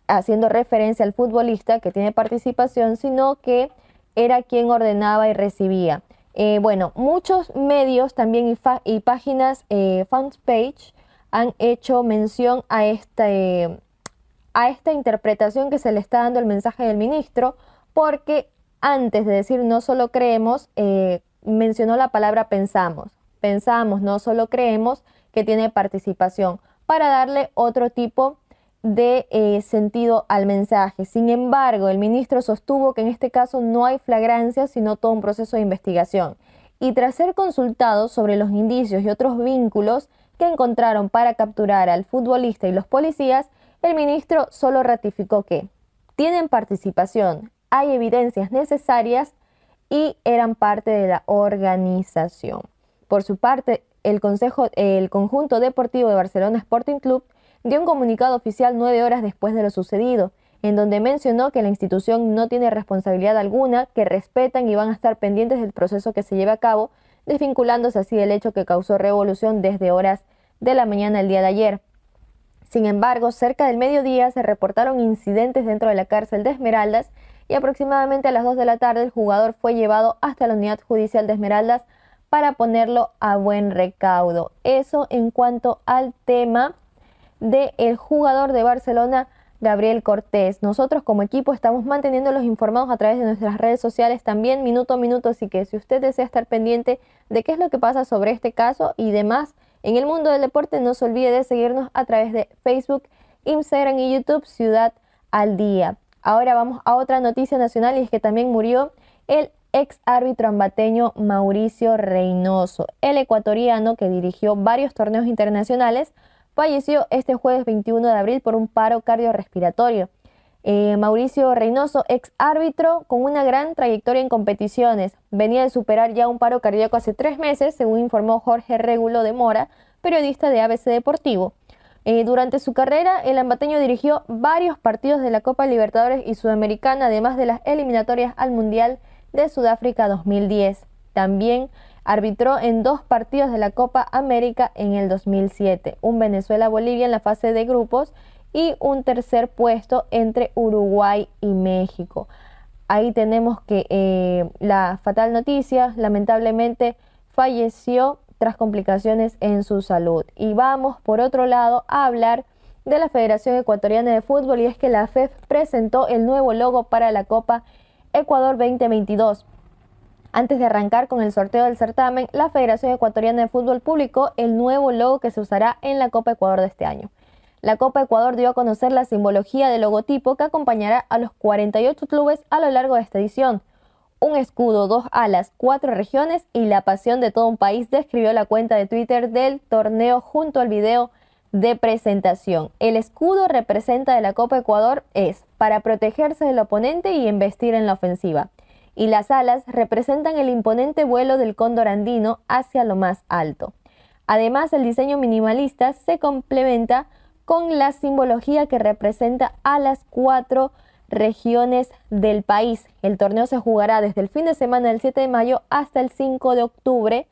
haciendo referencia al futbolista que tiene participación, sino que era quien ordenaba y recibía. Eh, bueno, muchos medios también y, páginas eh, fanpage han hecho mención a este a esta interpretación que se le está dando el mensaje del ministro, porque antes de decir no solo creemos, eh, mencionó la palabra pensamos. Pensamos, no solo creemos, que tiene participación, para darle otro tipo de eh, sentido al mensaje. Sin embargo, el ministro sostuvo que en este caso no hay flagrancia, sino todo un proceso de investigación. Y tras ser consultado sobre los indicios y otros vínculos que encontraron para capturar al futbolista y los policías, el ministro solo ratificó que tienen participación, hay evidencias necesarias y eran parte de la organización. Por su parte, el, consejo, el conjunto deportivo de Barcelona Sporting Club dio un comunicado oficial nueve horas después de lo sucedido, en donde mencionó que la institución no tiene responsabilidad alguna, que respetan y van a estar pendientes del proceso que se lleva a cabo, desvinculándose así del hecho que causó revolución desde horas de la mañana el día de ayer. Sin embargo, cerca del mediodía se reportaron incidentes dentro de la cárcel de Esmeraldas y aproximadamente a las 2 de la tarde el jugador fue llevado hasta la unidad judicial de Esmeraldas para ponerlo a buen recaudo. Eso en cuanto al tema del el jugador de Barcelona, Gabriel Cortés. Nosotros como equipo estamos manteniéndolos informados a través de nuestras redes sociales también minuto a minuto, así que si usted desea estar pendiente de qué es lo que pasa sobre este caso y demás en el mundo del deporte, no se olvide de seguirnos a través de Facebook, Instagram y YouTube Ciudad al Día. Ahora vamos a otra noticia nacional y es que también murió el ex árbitro ambateño Mauricio Reynoso. El ecuatoriano que dirigió varios torneos internacionales falleció este jueves 21 de abril por un paro cardiorrespiratorio. Eh, Mauricio Reynoso, ex árbitro con una gran trayectoria en competiciones. Venía de superar ya un paro cardíaco hace tres meses, según informó Jorge Regulo de Mora, periodista de ABC Deportivo. Eh, durante su carrera, el ambateño dirigió varios partidos de la Copa Libertadores y Sudamericana, además de las eliminatorias al Mundial de Sudáfrica 2010. También arbitró en dos partidos de la Copa América en el 2007, un Venezuela-Bolivia en la fase de grupos y un tercer puesto entre Uruguay y México. Ahí tenemos que eh, la fatal noticia, lamentablemente falleció tras complicaciones en su salud. Y vamos por otro lado a hablar de la Federación Ecuatoriana de Fútbol y es que la FEF e presentó el nuevo logo para la Copa Ecuador 2022. Antes de arrancar con el sorteo del certamen, la Federación Ecuatoriana de Fútbol publicó el nuevo logo que se usará en la Copa Ecuador de este año. La Copa Ecuador dio a conocer la simbología del logotipo que acompañará a los 48 clubes a lo largo de esta edición. Un escudo, dos alas, cuatro regiones y la pasión de todo un país describió la cuenta de Twitter del torneo junto al video de presentación. El escudo representa de la Copa Ecuador es para protegerse del oponente y investir en la ofensiva. Y las alas representan el imponente vuelo del cóndor andino hacia lo más alto. Además, el diseño minimalista se complementa con la simbología que representa a las cuatro regiones del país. El torneo se jugará desde el fin de semana del 7 de mayo hasta el 5 de octubre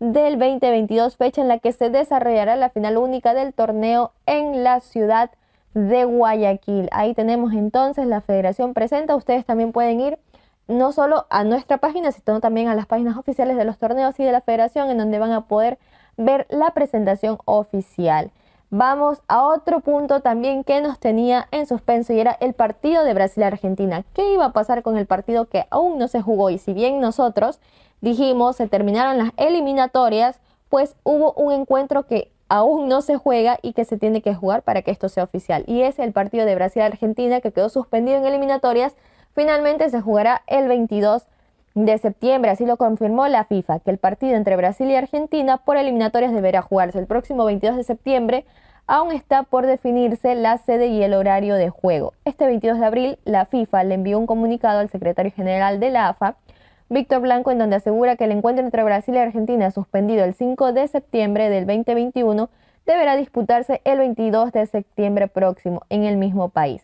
del 2022, fecha en la que se desarrollará la final única del torneo en la ciudad de Guayaquil. Ahí tenemos entonces la federación presenta. Ustedes también pueden ir no solo a nuestra página, sino también a las páginas oficiales de los torneos y de la federación en donde van a poder ver la presentación oficial. Vamos a otro punto también que nos tenía en suspenso y era el partido de Brasil-Argentina. ¿Qué iba a pasar con el partido que aún no se jugó? Y si bien nosotros dijimos se terminaron las eliminatorias, pues hubo un encuentro que aún no se juega y que se tiene que jugar para que esto sea oficial. Y es el partido de Brasil-Argentina que quedó suspendido en eliminatorias. Finalmente se jugará el 22 de de septiembre. Así lo confirmó la FIFA, que el partido entre Brasil y Argentina por eliminatorias deberá jugarse el próximo 22 de septiembre. Aún está por definirse la sede y el horario de juego. Este 22 de abril, la FIFA le envió un comunicado al secretario general de la AFA, Víctor Blanco, en donde asegura que el encuentro entre Brasil y Argentina, suspendido el 5 de septiembre del 2021, deberá disputarse el 22 de septiembre próximo en el mismo país.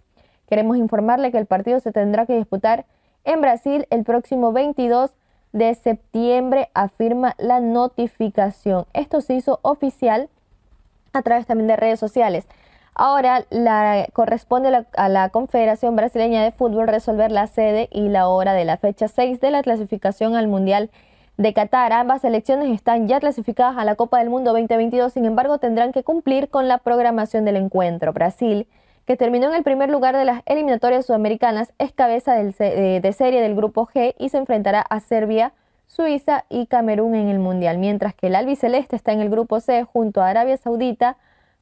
Queremos informarle que el partido se tendrá que disputar en Brasil el próximo 22 de septiembre, afirma la notificación. Esto se hizo oficial a través también de redes sociales. Ahora corresponde a la, Confederación Brasileña de Fútbol resolver la sede y la hora de la fecha 6 de la clasificación al Mundial de Qatar. Ambas selecciones están ya clasificadas a la Copa del Mundo 2022, sin embargo tendrán que cumplir con la programación del encuentro. Brasil que terminó en el primer lugar de las eliminatorias sudamericanas, es cabeza de serie del grupo G y se enfrentará a Serbia, Suiza y Camerún en el Mundial, mientras que el albiceleste está en el grupo C junto a Arabia Saudita,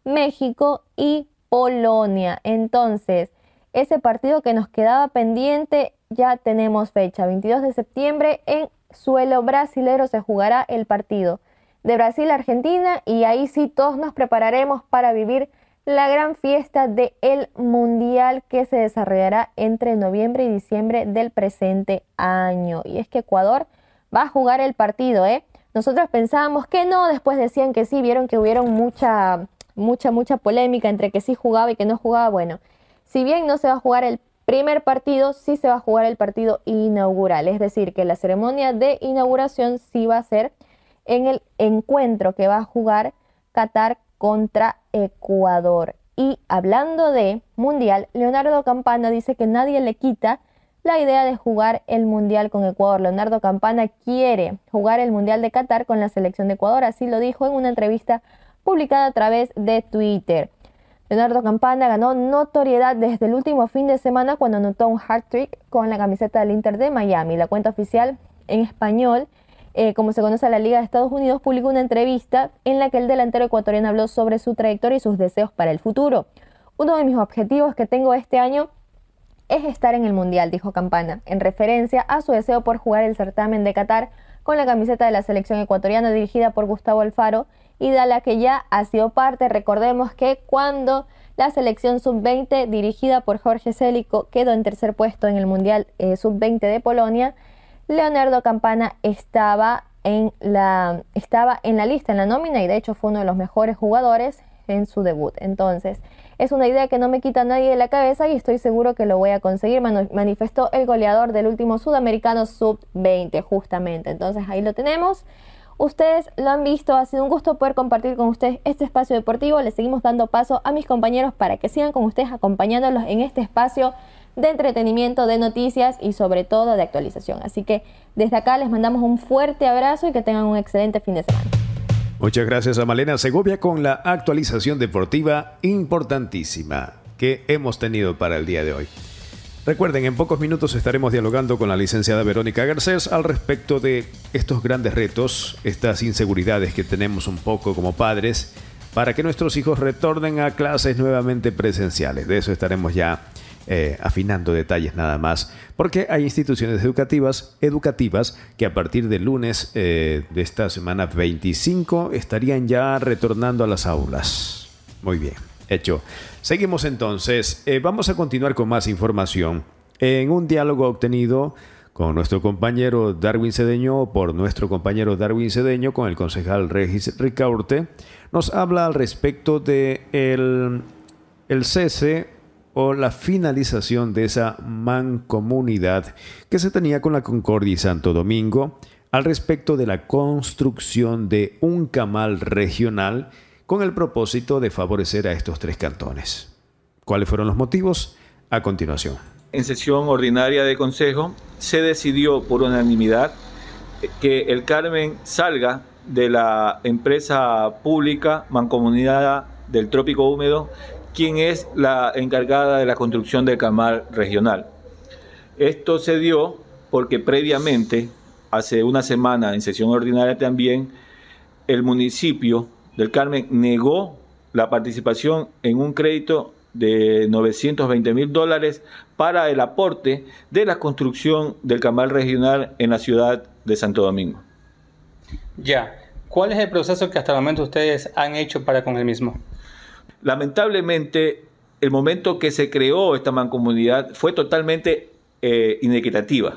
México y Polonia. Entonces, ese partido que nos quedaba pendiente ya tenemos fecha. 22 de septiembre en suelo brasilero se jugará el partido de Brasil-Argentina y ahí sí todos nos prepararemos para vivir la gran fiesta del Mundial que se desarrollará entre noviembre y diciembre del presente año. Y es que Ecuador va a jugar el partido, ¿eh? Nosotros pensábamos que no, después decían que sí, vieron que hubieron mucha, mucha, mucha polémica entre que sí jugaba y que no jugaba. Bueno, si bien no se va a jugar el primer partido, sí se va a jugar el partido inaugural, es decir, que la ceremonia de inauguración sí va a ser en el encuentro que va a jugar Qatar contra Ecuador. Y hablando de Mundial, Leonardo Campana dice que nadie le quita la idea de jugar el Mundial con Ecuador. Leonardo Campana quiere jugar el Mundial de Qatar con la selección de Ecuador, así lo dijo en una entrevista publicada a través de Twitter. Leonardo Campana ganó notoriedad desde el último fin de semana cuando anotó un hat trick con la camiseta del Inter de Miami. La cuenta oficial en español eh, como se conoce a la Liga de Estados Unidos, publicó una entrevista en la que el delantero ecuatoriano habló sobre su trayectoria y sus deseos para el futuro. Uno de mis objetivos que tengo este año es estar en el Mundial, dijo Campana, en referencia a su deseo por jugar el certamen de Qatar con la camiseta de la selección ecuatoriana dirigida por Gustavo Alfaro y de la que ya ha sido parte. Recordemos que cuando la selección sub-20 dirigida por Jorge Célico quedó en tercer puesto en el Mundial eh, sub-20 de Polonia, Leonardo Campana estaba en, la, estaba en la lista, en la nómina y de hecho fue uno de los mejores jugadores en su debut. Entonces, es una idea que no me quita nadie de la cabeza y estoy seguro que lo voy a conseguir, manifestó el goleador del último sudamericano sub-20, justamente. Entonces, ahí lo tenemos. Ustedes lo han visto, ha sido un gusto poder compartir con ustedes este espacio deportivo. le seguimos dando paso a mis compañeros para que sigan con ustedes acompañándolos en este espacio de entretenimiento, de noticias y sobre todo de actualización. Así que desde acá les mandamos un fuerte abrazo y que tengan un excelente fin de semana.
Muchas gracias a Malena Segovia con la actualización deportiva importantísima que hemos tenido para el día de hoy. Recuerden, en pocos minutos estaremos dialogando con la licenciada Verónica Garcés al respecto de estos grandes retos, estas inseguridades que tenemos un poco como padres, para que nuestros hijos retornen a clases nuevamente presenciales. De eso estaremos ya eh, afinando detalles nada más, porque hay instituciones educativas, educativas que a partir del lunes eh, de esta semana 25 estarían ya retornando a las aulas. Muy bien, hecho. Seguimos entonces, eh, vamos a continuar con más información. En un diálogo obtenido con nuestro compañero Darwin Cedeño, por nuestro compañero Darwin Cedeño, con el concejal Regis Ricaurte, nos habla al respecto de el, el cese o la finalización de esa mancomunidad que se tenía con la Concordia y Santo Domingo al respecto de la construcción de un camal regional con el propósito de favorecer a estos tres cantones. ¿Cuáles fueron los motivos? A continuación.
En sesión ordinaria de Consejo se decidió por unanimidad que el Carmen salga de la empresa pública mancomunidad del Trópico Húmedo Quién es la encargada de la construcción del camal regional. Esto se dio porque previamente, hace una semana en sesión ordinaria también, el municipio del Carmen negó la participación en un crédito de 920 mil dólares para el aporte de la construcción del camal regional en la ciudad de Santo Domingo. Ya, ¿cuál es el proceso que hasta el momento ustedes han hecho para con el mismo? lamentablemente el momento que se creó esta mancomunidad fue totalmente eh, inequitativa.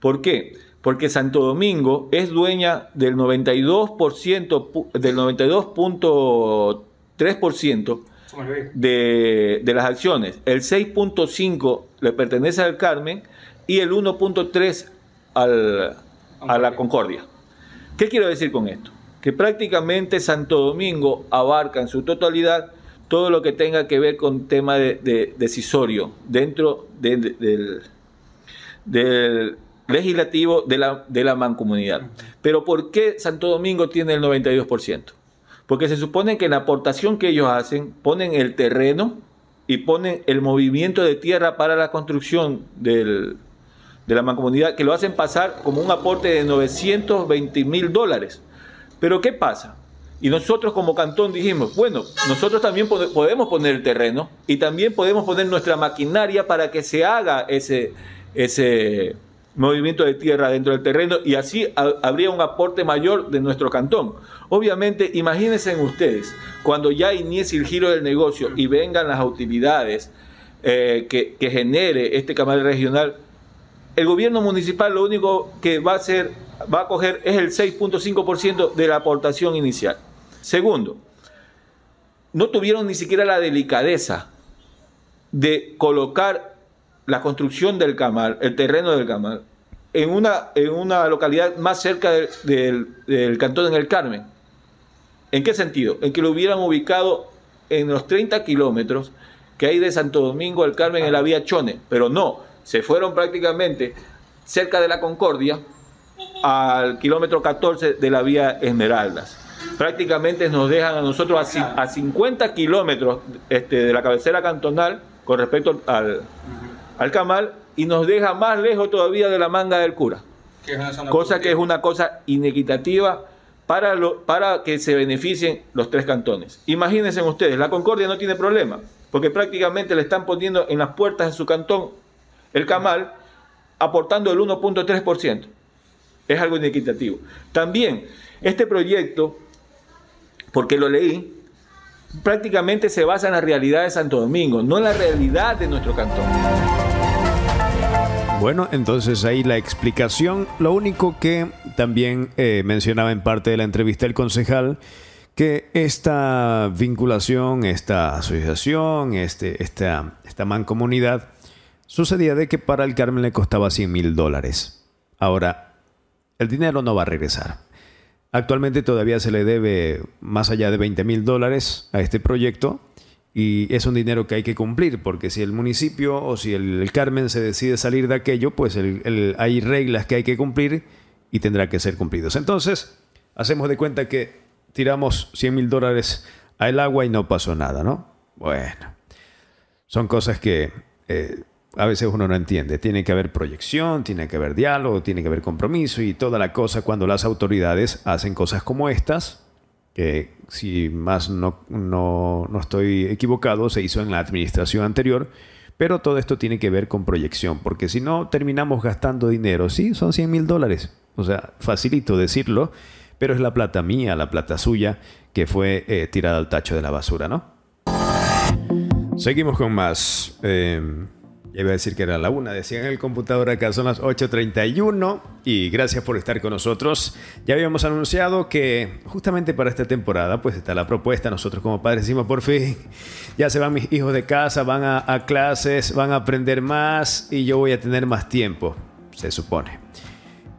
¿Por qué? Porque Santo Domingo es dueña del 92%, del 92.3% de las acciones. El 6.5% le pertenece al Carmen y el 1.3% a la Concordia. ¿Qué quiero decir con esto? Que prácticamente Santo Domingo abarca en su totalidad todo lo que tenga que ver con tema de, decisorio dentro del, del, legislativo de la, de la mancomunidad. Pero ¿por qué Santo Domingo tiene el 92%? Porque se supone que la aportación que ellos hacen ponen el terreno y ponen el movimiento de tierra para la construcción del, de la mancomunidad, que lo hacen pasar como un aporte de 920 mil dólares. Pero ¿qué pasa? Y nosotros como cantón dijimos, bueno, nosotros también podemos poner el terreno y también podemos poner nuestra maquinaria para que se haga ese, ese movimiento de tierra dentro del terreno y así habría un aporte mayor de nuestro cantón. Obviamente, imagínense en ustedes, cuando ya inicie el giro del negocio y vengan las actividades eh, que, genere este canal regional, el gobierno municipal lo único que va a hacer, va a coger es el 6.5% de la aportación inicial. Segundo, no tuvieron ni siquiera la delicadeza de colocar la construcción del camal, el terreno del camal, en una, en una localidad más cerca del, del cantón en el Carmen. ¿En qué sentido? En que lo hubieran ubicado en los 30 kilómetros que hay de Santo Domingo al Carmen en la vía Chone, pero no, se fueron prácticamente cerca de la Concordia al kilómetro 14 de la vía Esmeraldas prácticamente nos dejan a nosotros a, 50 kilómetros este, de la cabecera cantonal con respecto al, al Camal y nos deja más lejos todavía de la manga del cura. cosa que es una cosa inequitativa para, para que se beneficien los tres cantones. Imagínense ustedes, la Concordia no tiene problema, porque prácticamente le están poniendo en las puertas de su cantón el Camal, aportando el 1.3%. Es algo inequitativo. También este proyecto porque lo leí, prácticamente se basa en la realidad de Santo Domingo, no en la realidad de nuestro cantón.
Bueno, entonces ahí la explicación. Lo único que también eh, mencionaba en parte de la entrevista el concejal, que esta vinculación, esta asociación, este, esta, esta mancomunidad, sucedía de que para el Carmen le costaba 100 mil dólares. Ahora, el dinero no va a regresar. Actualmente todavía se le debe más allá de 20 mil dólares a este proyecto y es un dinero que hay que cumplir porque si el municipio o si el Carmen se decide salir de aquello, pues hay reglas que hay que cumplir y tendrá que ser cumplidos. Entonces, hacemos de cuenta que tiramos 100 mil dólares al agua y no pasó nada, ¿no? Bueno, son cosas que... Eh, a veces uno no entiende. Tiene que haber proyección, tiene que haber diálogo, tiene que haber compromiso y toda la cosa cuando las autoridades hacen cosas como estas, que si más no, no, estoy equivocado, se hizo en la administración anterior, pero todo esto tiene que ver con proyección, porque si no terminamos gastando dinero, sí, son 100 mil dólares, o sea, facilito decirlo, pero es la plata mía, la plata suya, que fue eh, tirada al tacho de la basura, ¿no? Seguimos con más. Em, ya iba a decir que era la una, decía en el computador acá son las 8.31 y gracias por estar con nosotros. Ya habíamos anunciado que justamente para esta temporada pues está la propuesta, nosotros como padres decimos por fin, ya se van mis hijos de casa, van a, a clases, van a aprender más y yo voy a tener más tiempo, se supone.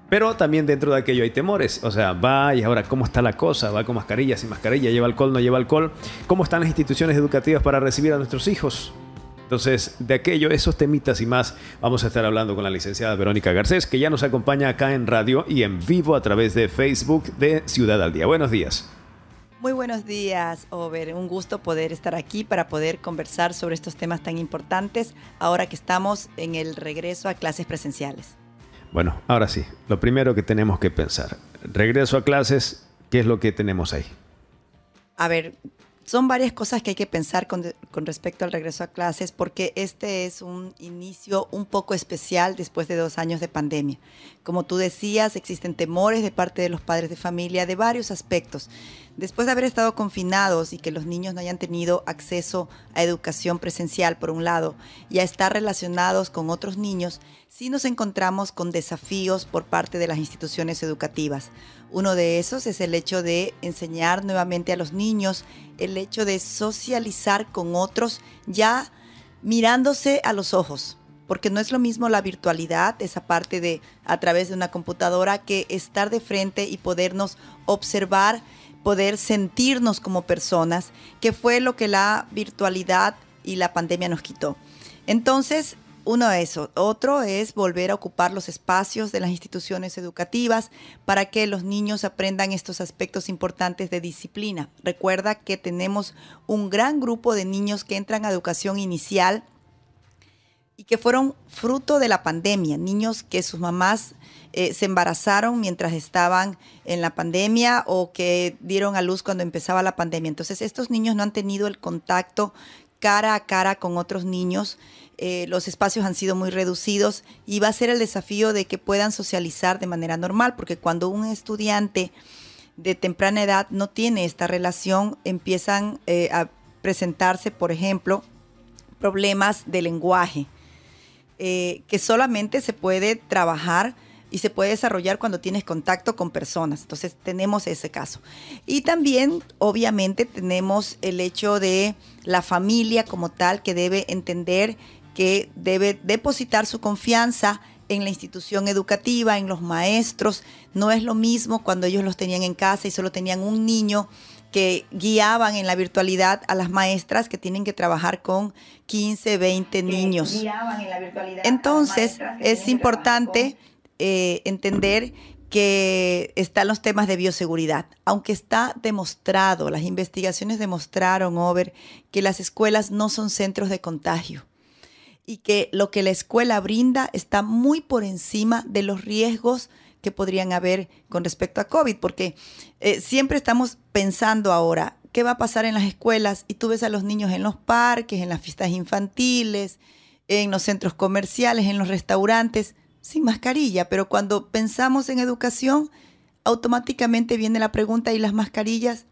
Pero también dentro de aquello hay temores. O sea, va y ahora cómo está la cosa, va con mascarilla, sin mascarilla, lleva alcohol, no lleva alcohol. ¿Cómo están las instituciones educativas para recibir a nuestros hijos? Entonces, de aquello, esos temitas y más, vamos a estar hablando con la licenciada Verónica Garcés, que ya nos acompaña acá en radio y en vivo a través de Facebook de Ciudad al Día. Buenos días.
Muy buenos días, Over. Un gusto poder estar aquí para poder conversar sobre estos temas tan importantes ahora que estamos en el regreso a clases presenciales.
Bueno, ahora sí, lo primero que tenemos que pensar, regreso a clases, ¿qué es lo que tenemos ahí?
A ver, son varias cosas que hay que pensar con, respecto al regreso a clases porque este es un inicio un poco especial después de dos años de pandemia. Como tú decías, existen temores de parte de los padres de familia de varios aspectos. Después de haber estado confinados y que los niños no hayan tenido acceso a educación presencial, por un lado, y a estar relacionados con otros niños, sí nos encontramos con desafíos por parte de las instituciones educativas. Uno de esos es el hecho de enseñar nuevamente a los niños, el hecho de socializar con otros ya mirándose a los ojos, porque no es lo mismo la virtualidad, esa parte de a través de una computadora, que estar de frente y podernos observar, poder sentirnos como personas, que fue lo que la virtualidad y la pandemia nos quitó. Entonces, uno de eso. Otro es volver a ocupar los espacios de las instituciones educativas para que los niños aprendan estos aspectos importantes de disciplina. Recuerda que tenemos un gran grupo de niños que entran a educación inicial y que fueron fruto de la pandemia, niños que sus mamás eh, se embarazaron mientras estaban en la pandemia o que dieron a luz cuando empezaba la pandemia. Entonces, estos niños no han tenido el contacto cara a cara con otros niños eh, los espacios han sido muy reducidos y va a ser el desafío de que puedan socializar de manera normal, porque cuando un estudiante de temprana edad no tiene esta relación, empiezan eh, a presentarse, por ejemplo, problemas de lenguaje, eh, que solamente se puede trabajar y se puede desarrollar cuando tienes contacto con personas. Entonces tenemos ese caso. Y también, obviamente, tenemos el hecho de la familia como tal que debe entender que debe depositar su confianza en la institución educativa, en los maestros. No es lo mismo cuando ellos los tenían en casa y solo tenían un niño que guiaban en la virtualidad a las maestras que tienen que trabajar con 15, 20 niños. Entonces, es importante eh, entender que están los temas de bioseguridad. Aunque está demostrado, las investigaciones demostraron, Over, que las escuelas no son centros de contagio y que lo que la escuela brinda está muy por encima de los riesgos que podrían haber con respecto a COVID, porque eh, siempre estamos pensando ahora qué va a pasar en las escuelas y tú ves a los niños en los parques, en las fiestas infantiles, en los centros comerciales, en los restaurantes, sin mascarilla, pero cuando pensamos en educación, automáticamente viene la pregunta, ¿y las mascarillas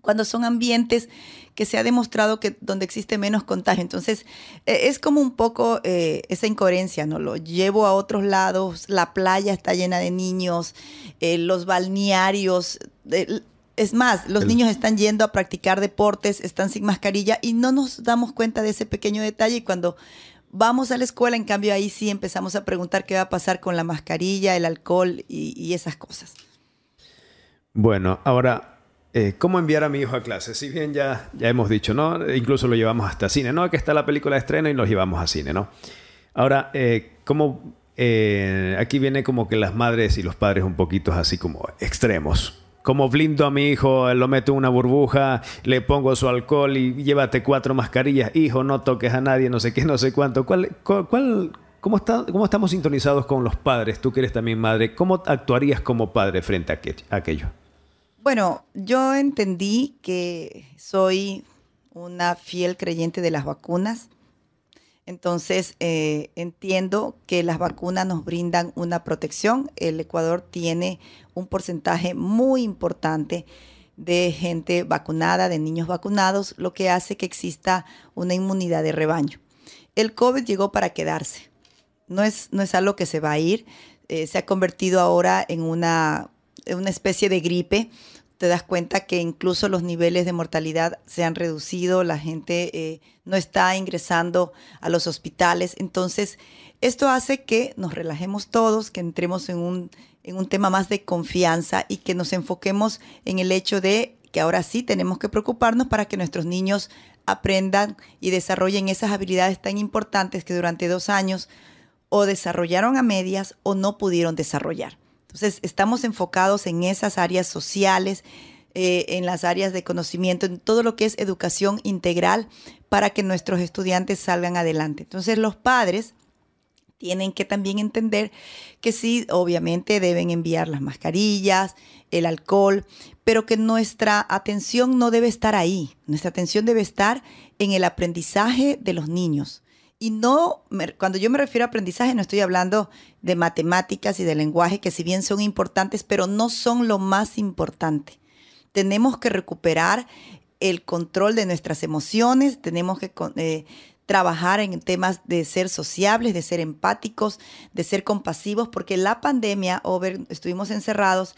cuando son ambientes que se ha demostrado que donde existe menos contagio. Entonces, e, es como un poco eh, esa incoherencia, ¿no? Lo llevo a otros lados, la playa está llena de niños, eh, los balnearios, es más, los niños están yendo a practicar deportes, están sin mascarilla y no nos damos cuenta de ese pequeño detalle y cuando vamos a la escuela, en cambio ahí sí empezamos a preguntar qué va a pasar con la mascarilla, el alcohol y esas cosas.
Bueno, ahora eh, ¿cómo enviar a mi hijo a clase? Si bien ya, ya hemos dicho, ¿no? Incluso lo llevamos hasta cine, ¿no? Aquí está la película de estreno y nos llevamos a cine, ¿no? Ahora, eh, ¿cómo...? Eh, aquí viene como que las madres y los padres un poquito así como extremos. Como blindo a mi hijo, lo meto en una burbuja, le pongo su alcohol y llévate cuatro mascarillas. Hijo, no toques a nadie, no sé qué, no sé cuánto. ¿Cuál, cuál, ¿Cómo, está, ¿Cómo estamos sintonizados con los padres? Tú que eres también madre, ¿cómo actuarías como padre frente a, aquello?
Bueno, yo entendí que soy una fiel creyente de las vacunas. Entonces, eh, entiendo que las vacunas nos brindan una protección. El Ecuador tiene un porcentaje muy importante de gente vacunada, de niños vacunados, lo que hace que exista una inmunidad de rebaño. El COVID llegó para quedarse. No es, no es algo que se va a ir. Eh, se ha convertido ahora en una eh, una especie de gripe, te das cuenta que incluso los niveles de mortalidad se han reducido, la gente eh, no está ingresando a los hospitales. Entonces, esto hace que nos relajemos todos, que entremos en un tema más de confianza y que nos enfoquemos en el hecho de que ahora sí tenemos que preocuparnos para que nuestros niños aprendan y desarrollen esas habilidades tan importantes que durante dos años o desarrollaron a medias o no pudieron desarrollar. Entonces, estamos enfocados en esas áreas sociales, eh, en las áreas de conocimiento, en todo lo que es educación integral para que nuestros estudiantes salgan adelante. Entonces, los padres tienen que también entender que sí, obviamente deben enviar las mascarillas, el alcohol, pero que nuestra atención no debe estar ahí. Nuestra atención debe estar en el aprendizaje de los niños. Y no, cuando yo me refiero a aprendizaje, no estoy hablando de matemáticas y de lenguaje, que si bien son importantes, pero no son lo más importante. Tenemos que recuperar el control de nuestras emociones, tenemos que eh, trabajar en temas de ser sociables, de ser empáticos, de ser compasivos, porque la pandemia, Over, estuvimos encerrados,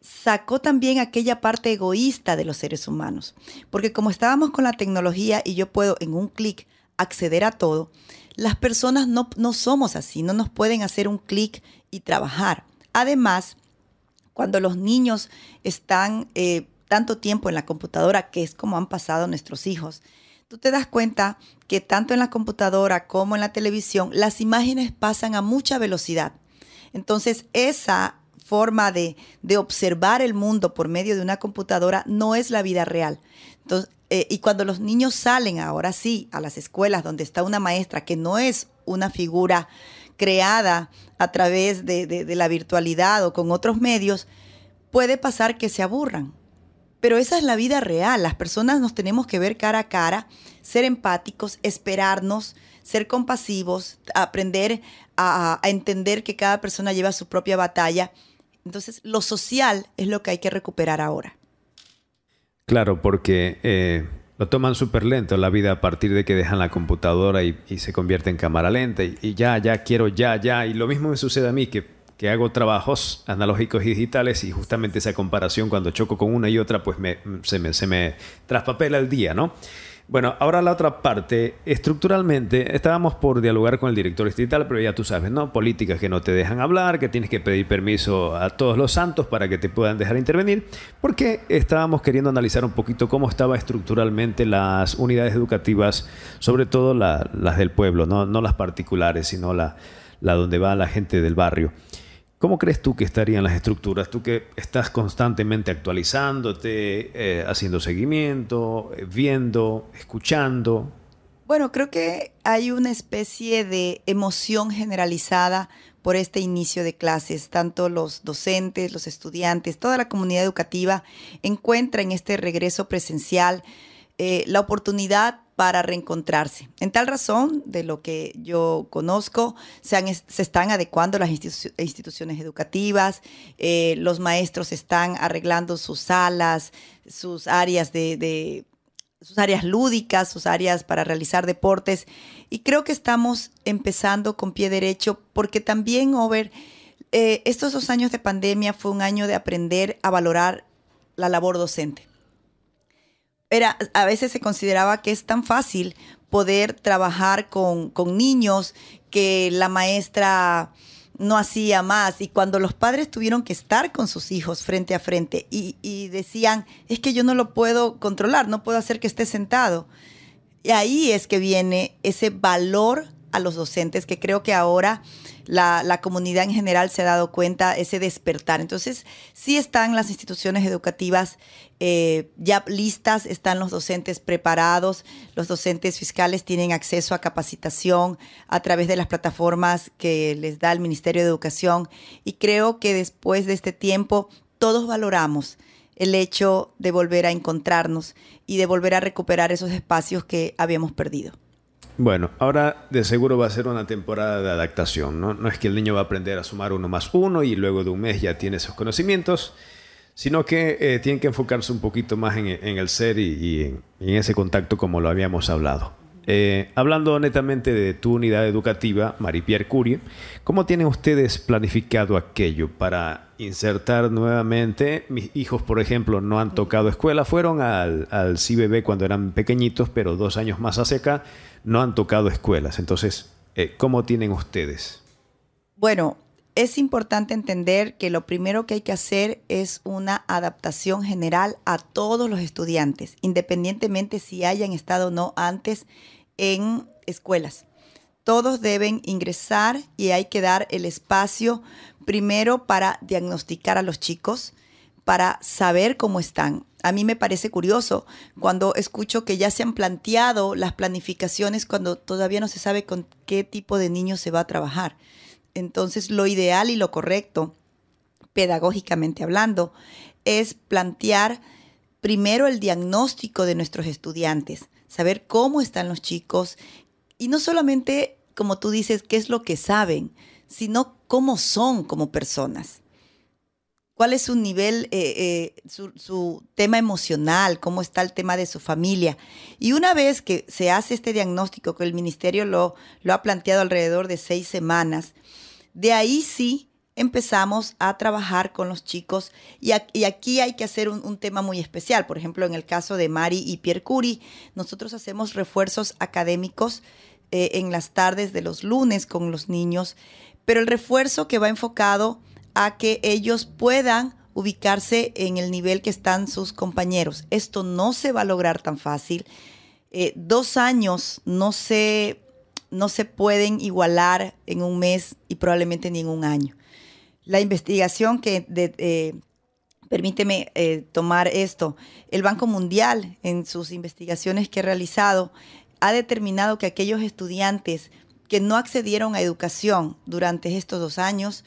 sacó también aquella parte egoísta de los seres humanos, porque como estábamos con la tecnología y yo puedo en un clic acceder a todo, las personas no, no somos así, no nos pueden hacer un clic y trabajar. Además, cuando los niños están eh, tanto tiempo en la computadora, que es como han pasado nuestros hijos, tú te das cuenta que tanto en la computadora como en la televisión, las imágenes pasan a mucha velocidad. Entonces, esa forma de, de observar el mundo por medio de una computadora no es la vida real. Entonces, eh, y cuando los niños salen ahora sí a las escuelas donde está una maestra que no es una figura creada a través de, la virtualidad o con otros medios, puede pasar que se aburran. Pero esa es la vida real. Las personas nos tenemos que ver cara a cara, ser empáticos, esperarnos, ser compasivos, aprender a, entender que cada persona lleva su propia batalla. Entonces, lo social es lo que hay que recuperar ahora.
Claro, porque eh, lo toman súper lento la vida a partir de que dejan la computadora y, se convierte en cámara lenta y, ya, ya quiero, ya, ya. Y lo mismo me sucede a mí que, que hago trabajos analógicos y digitales y justamente esa comparación cuando choco con una y otra pues se, me, se me traspapela el día, ¿no? Bueno, ahora la otra parte. Estructuralmente, estábamos por dialogar con el director distrital, pero ya tú sabes, ¿no? Políticas que no te dejan hablar, que tienes que pedir permiso a todos los santos para que te puedan dejar intervenir, porque estábamos queriendo analizar un poquito cómo estaban estructuralmente las unidades educativas, sobre todo las del pueblo, ¿no? las particulares, sino la donde va la gente del barrio. ¿Cómo crees tú que estarían las estructuras? Tú que estás constantemente actualizándote, eh, haciendo seguimiento, eh, viendo, escuchando.
Bueno, creo que hay una especie de emoción generalizada por este inicio de clases. Tanto los docentes, los estudiantes, toda la comunidad educativa encuentra en este regreso presencial eh, la oportunidad para reencontrarse. En tal razón, de lo que yo conozco, se, están adecuando las instituciones educativas, eh, los maestros están arreglando sus salas, sus áreas de, sus áreas lúdicas, sus áreas para realizar deportes. Y creo que estamos empezando con pie derecho, porque también, Over, eh, estos dos años de pandemia fue un año de aprender a valorar la labor docente a veces se consideraba que es tan fácil poder trabajar con, niños que la maestra no hacía más. Y cuando los padres tuvieron que estar con sus hijos frente a frente y, y, decían, es que yo no lo puedo controlar, no puedo hacer que esté sentado. Y ahí es que viene ese valor a los docentes que creo que ahora la, comunidad en general se ha dado cuenta, ese despertar. Entonces, sí están las instituciones educativas eh, ya listas, están los docentes preparados, los docentes fiscales tienen acceso a capacitación a través de las plataformas que les da el Ministerio de Educación y creo que después de este tiempo todos valoramos el hecho de volver a encontrarnos y de volver a recuperar esos espacios que habíamos perdido.
Bueno, ahora de seguro va a ser una temporada de adaptación, ¿no? es que el niño va a aprender a sumar uno más uno y luego de un mes ya tiene esos conocimientos, sino que eh, tiene que enfocarse un poquito más en, el ser y, en ese contacto como lo habíamos hablado. Eh, hablando netamente de tu unidad educativa, Marie-Pierre Curie, ¿cómo tienen ustedes planificado aquello para insertar nuevamente? Mis hijos, por ejemplo, no han tocado escuela, fueron al, al CBB cuando eran pequeñitos, pero dos años más hace acá no han tocado escuelas. Entonces, eh, ¿cómo tienen ustedes?
Bueno, es importante entender que lo primero que hay que hacer es una adaptación general a todos los estudiantes, independientemente si hayan estado o no antes en escuelas. Todos deben ingresar y hay que dar el espacio primero para diagnosticar a los chicos, para saber cómo están. A mí me parece curioso cuando escucho que ya se han planteado las planificaciones cuando todavía no se sabe con qué tipo de niños se va a trabajar. Entonces, lo ideal y lo correcto, pedagógicamente hablando, es plantear primero el diagnóstico de nuestros estudiantes saber cómo están los chicos y no solamente, como tú dices, qué es lo que saben, sino cómo son como personas. ¿Cuál es su nivel, eh, eh, su, tema emocional? ¿Cómo está el tema de su familia? Y una vez que se hace este diagnóstico, que el ministerio lo ha planteado alrededor de seis semanas, de ahí sí empezamos a trabajar con los chicos y, aquí hay que hacer un, tema muy especial. Por ejemplo, en el caso de Mari y Pierre Curie, nosotros hacemos refuerzos académicos eh, en las tardes de los lunes con los niños, pero el refuerzo que va enfocado a que ellos puedan ubicarse en el nivel que están sus compañeros. Esto no se va a lograr tan fácil. Eh, dos años no se, no se pueden igualar en un mes y probablemente ni en un año. La investigación que eh, Permíteme eh, tomar esto. El Banco Mundial, en sus investigaciones que ha realizado, ha determinado que aquellos estudiantes que no accedieron a educación durante estos dos años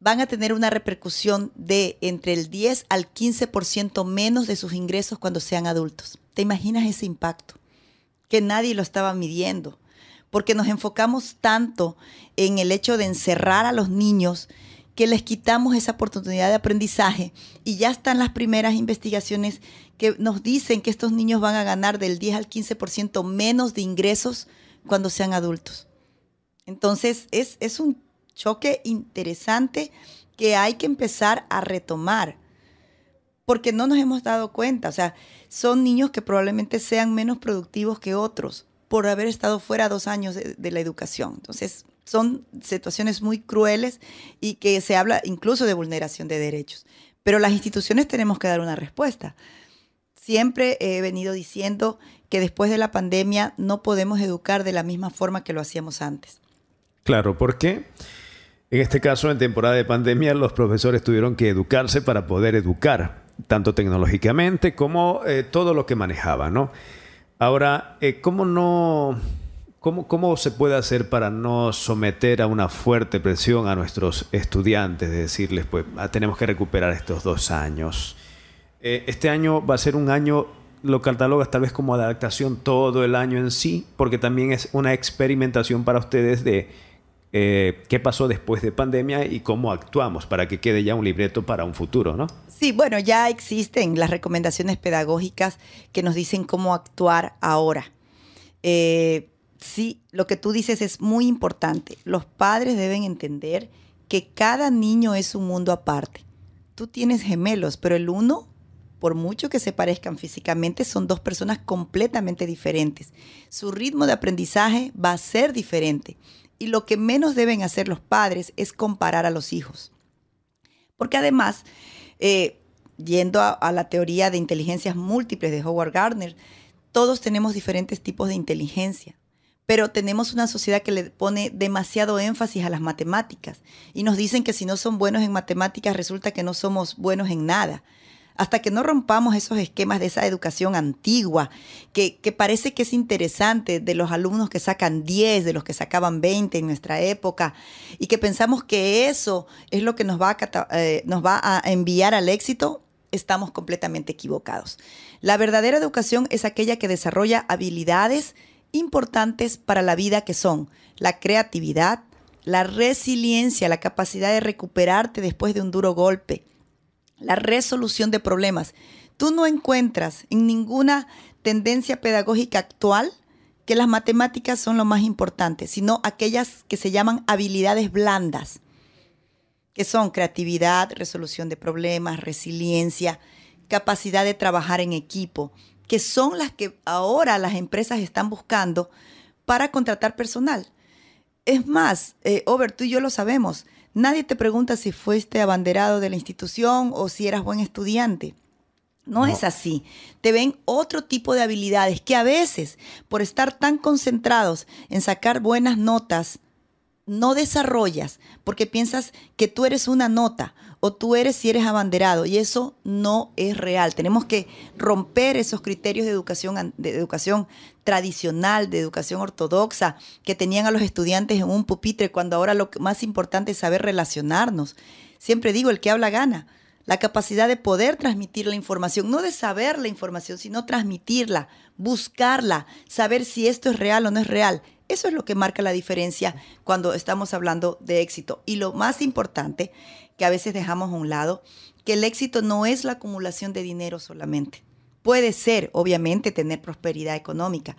van a tener una repercusión de entre el 10 al 15% menos de sus ingresos cuando sean adultos. ¿Te imaginas ese impacto? Que nadie lo estaba midiendo, porque nos enfocamos tanto en el hecho de encerrar a los niños que les quitamos esa oportunidad de aprendizaje. Y ya están las primeras investigaciones que nos dicen que estos niños van a ganar del 10 al 15% menos de ingresos cuando sean adultos. Entonces, es, un choque interesante que hay que empezar a retomar, porque no nos hemos dado cuenta. O sea, son niños que probablemente sean menos productivos que otros por haber estado fuera dos años de, de la educación. Entonces, son situaciones muy crueles y que se habla incluso de vulneración de derechos. Pero las instituciones tenemos que dar una respuesta. Siempre he venido diciendo que después de la pandemia no podemos educar de la misma forma que lo hacíamos antes.
Claro, ¿por qué? en este caso, en temporada de pandemia, los profesores tuvieron que educarse para poder educar, tanto tecnológicamente como eh, todo lo que manejaban, ¿no? Ahora, eh, ¿cómo no ¿Cómo, se puede hacer para no someter a una fuerte presión a nuestros estudiantes, de decirles, pues ah, tenemos que recuperar estos dos años? Eh, este año va a ser un año, lo catalogas tal vez como adaptación todo el año en sí, porque también es una experimentación para ustedes de eh, qué pasó después de pandemia y cómo actuamos para que quede ya un libreto para un futuro, ¿no?
Sí, bueno, ya existen las recomendaciones pedagógicas que nos dicen cómo actuar ahora. Eh, sí, lo que tú dices es muy importante. Los padres deben entender que cada niño es un mundo aparte. Tú tienes gemelos, pero el uno, por mucho que se parezcan físicamente, son dos personas completamente diferentes. Su ritmo de aprendizaje va a ser diferente. Y lo que menos deben hacer los padres es comparar a los hijos. Porque además, eh, yendo a, a la teoría de inteligencias múltiples de Howard Gardner, todos tenemos diferentes tipos de inteligencia pero tenemos una sociedad que le pone demasiado énfasis a las matemáticas y nos dicen que si no son buenos en matemáticas resulta que no somos buenos en nada. Hasta que no rompamos esos esquemas de esa educación antigua, que, parece que es interesante de los alumnos que sacan 10, de los que sacaban 20 en nuestra época, y que pensamos que eso es lo que eh, nos va a enviar al éxito, estamos completamente equivocados. La verdadera educación es aquella que desarrolla habilidades importantes para la vida que son la creatividad, la resiliencia, la capacidad de recuperarte después de un duro golpe, la resolución de problemas. Tú no encuentras en ninguna tendencia pedagógica actual que las matemáticas son lo más importante, sino aquellas que se llaman habilidades blandas, que son creatividad, resolución de problemas, resiliencia, capacidad de trabajar en equipo, que son las que ahora las empresas están buscando para contratar personal. Es más, Ober, eh, Over, tú y yo lo sabemos, nadie te pregunta si fuiste abanderado de la institución o si eras buen estudiante. no, es así. Te ven otro tipo de habilidades que a veces, por estar tan concentrados en sacar buenas notas, no desarrollas porque piensas que tú eres una nota o tú eres si eres abanderado y eso no es real. Tenemos que romper esos criterios de educación de educación tradicional, de educación ortodoxa que tenían a los estudiantes en un pupitre cuando ahora lo más importante es saber relacionarnos. Siempre digo, el que habla gana. La capacidad de poder transmitir la información, no de saber la información, sino transmitirla, buscarla, saber si esto es real o no es real. Eso es lo que marca la diferencia cuando estamos hablando de éxito. Y lo más importante que a veces dejamos a un lado, que el éxito no es la acumulación de dinero solamente. Puede ser, obviamente, tener prosperidad económica,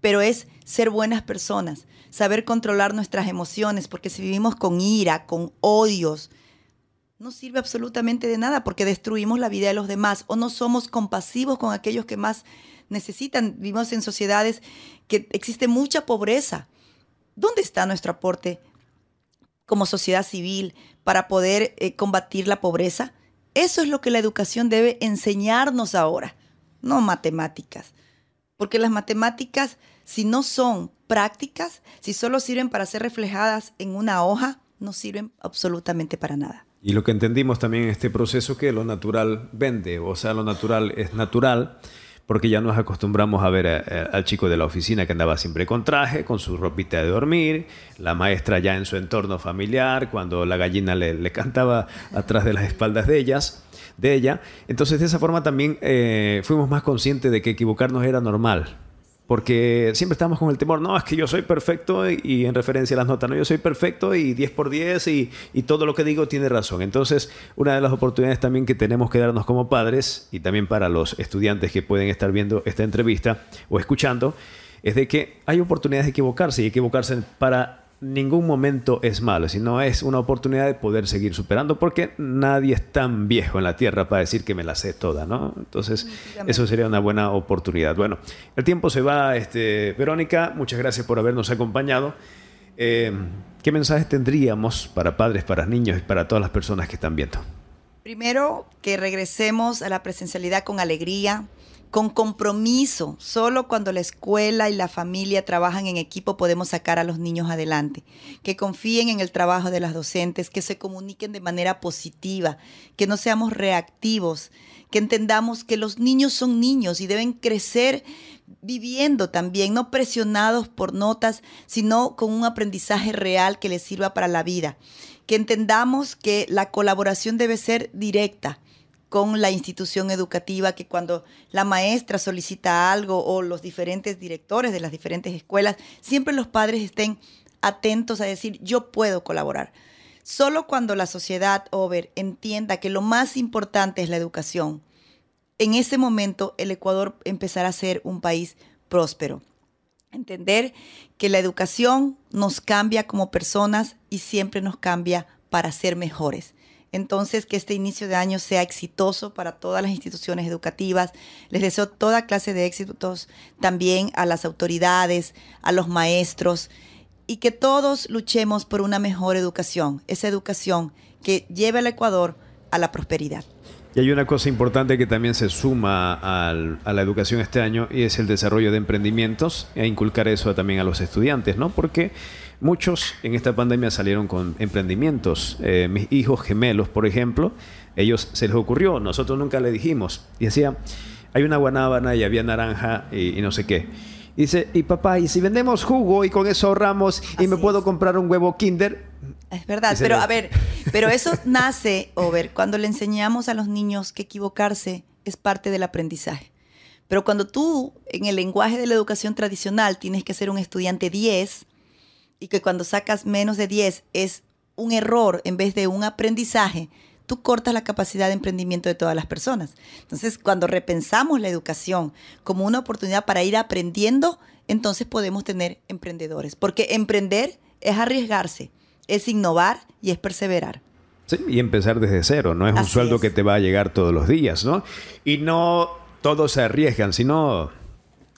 pero es ser buenas personas, saber controlar nuestras emociones, porque si vivimos con ira, con odios, no sirve absolutamente de nada porque destruimos la vida de los demás o no somos compasivos con aquellos que más necesitan. Vivimos en sociedades que existe mucha pobreza. ¿Dónde está nuestro aporte como sociedad civil para poder eh, combatir la pobreza. Eso es lo que la educación debe enseñarnos ahora, no matemáticas. Porque las matemáticas, si no son prácticas, si solo sirven para ser reflejadas en una hoja, no sirven absolutamente para nada.
Y lo que entendimos también en este proceso que lo natural vende, o sea, lo natural es natural porque ya nos acostumbramos a ver al chico de la oficina que andaba siempre con traje, con su ropita de dormir, la maestra ya en su entorno familiar, cuando la gallina le, cantaba atrás de las espaldas de ellas, de ella. Entonces de esa forma también eh, fuimos más conscientes de que equivocarnos era normal. Porque siempre estamos con el temor, no, es que yo soy perfecto y, en referencia a las notas, no, yo soy perfecto y 10 por 10 y, y, todo lo que digo tiene razón. Entonces, una de las oportunidades también que tenemos que darnos como padres y también para los estudiantes que pueden estar viendo esta entrevista o escuchando, es de que hay oportunidades de equivocarse y equivocarse para ningún momento es malo, sino es una oportunidad de poder seguir superando, porque nadie es tan viejo en la Tierra para decir que me la sé toda, ¿no? Entonces, eso sería una buena oportunidad. Bueno, el tiempo se va, este, Verónica, muchas gracias por habernos acompañado. Eh, ¿Qué mensajes tendríamos para padres, para niños y para todas las personas que están viendo?
Primero, que regresemos a la presencialidad con alegría, con compromiso. Solo cuando la escuela y la familia trabajan en equipo podemos sacar a los niños adelante. Que confíen en el trabajo de las docentes, que se comuniquen de manera positiva, que no seamos reactivos, que entendamos que los niños son niños y deben crecer viviendo también, no presionados por notas, sino con un aprendizaje real que les sirva para la vida. Que entendamos que la colaboración debe ser directa con la institución educativa, que cuando la maestra solicita algo o los diferentes directores de las diferentes escuelas, siempre los padres estén atentos a decir, yo puedo colaborar. Solo cuando la sociedad, Over, entienda que lo más importante es la educación, en ese momento el Ecuador empezará a ser un país próspero. Entender que la educación nos cambia como personas y siempre nos cambia para ser mejores. Entonces, que este inicio de año sea exitoso para todas las instituciones educativas. Les deseo toda clase de éxitos también a las autoridades, a los maestros y que todos luchemos por una mejor educación, esa educación que lleve al Ecuador a la prosperidad.
Y hay una cosa importante que también se suma a la educación este año y es el desarrollo de emprendimientos e inculcar eso también a los estudiantes, ¿no? Porque Muchos en esta pandemia salieron con emprendimientos. Eh, mis hijos gemelos, por ejemplo, ellos se les ocurrió, nosotros nunca le dijimos. Y decía, hay una guanábana y había naranja y, no sé qué. dice, y papá, ¿y si vendemos jugo y con eso ahorramos y me puedo comprar un huevo kinder?
Es verdad, pero a ver, pero eso nace, Over, cuando le enseñamos a los niños que equivocarse es parte del aprendizaje. Pero cuando tú, en el lenguaje de la educación tradicional, tienes que ser un estudiante 10, y que cuando sacas menos de 10 es un error en vez de un aprendizaje, tú cortas la capacidad de emprendimiento de todas las personas. Entonces, cuando repensamos la educación como una oportunidad para ir aprendiendo, entonces podemos tener emprendedores, porque emprender es arriesgarse, es innovar y es perseverar.
Sí, y empezar desde cero, no es un sueldo que te va a llegar todos los días, ¿no? Y no todos se arriesgan, sino,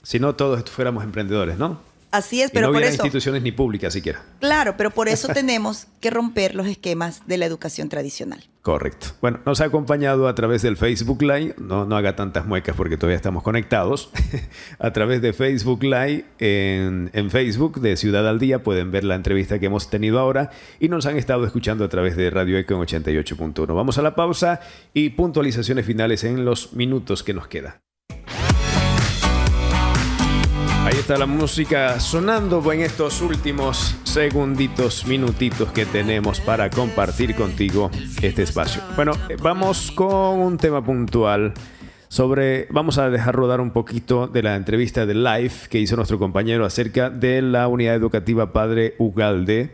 sino todos fuéramos emprendedores, ¿no?
Así es, pero no por eso.
instituciones ni públicas siquiera.
Claro, pero por eso (laughs) tenemos que romper los esquemas de la educación tradicional.
Correcto. Bueno, nos ha acompañado a través del Facebook Live. No, no haga tantas muecas porque todavía estamos conectados. (laughs) a través de Facebook Live en, en Facebook de Ciudad al Día pueden ver la entrevista que hemos tenido ahora y nos han estado escuchando a través de Radio Eco en 88.1. Vamos a la pausa y puntualizaciones finales en los minutos que nos queda. Ahí está la música sonando en estos últimos segunditos, minutitos que tenemos para compartir contigo este espacio. Bueno, eh, vamos con un tema puntual sobre, vamos a dejar rodar un poquito de la entrevista de live que hizo nuestro compañero acerca de la unidad educativa Padre Ugalde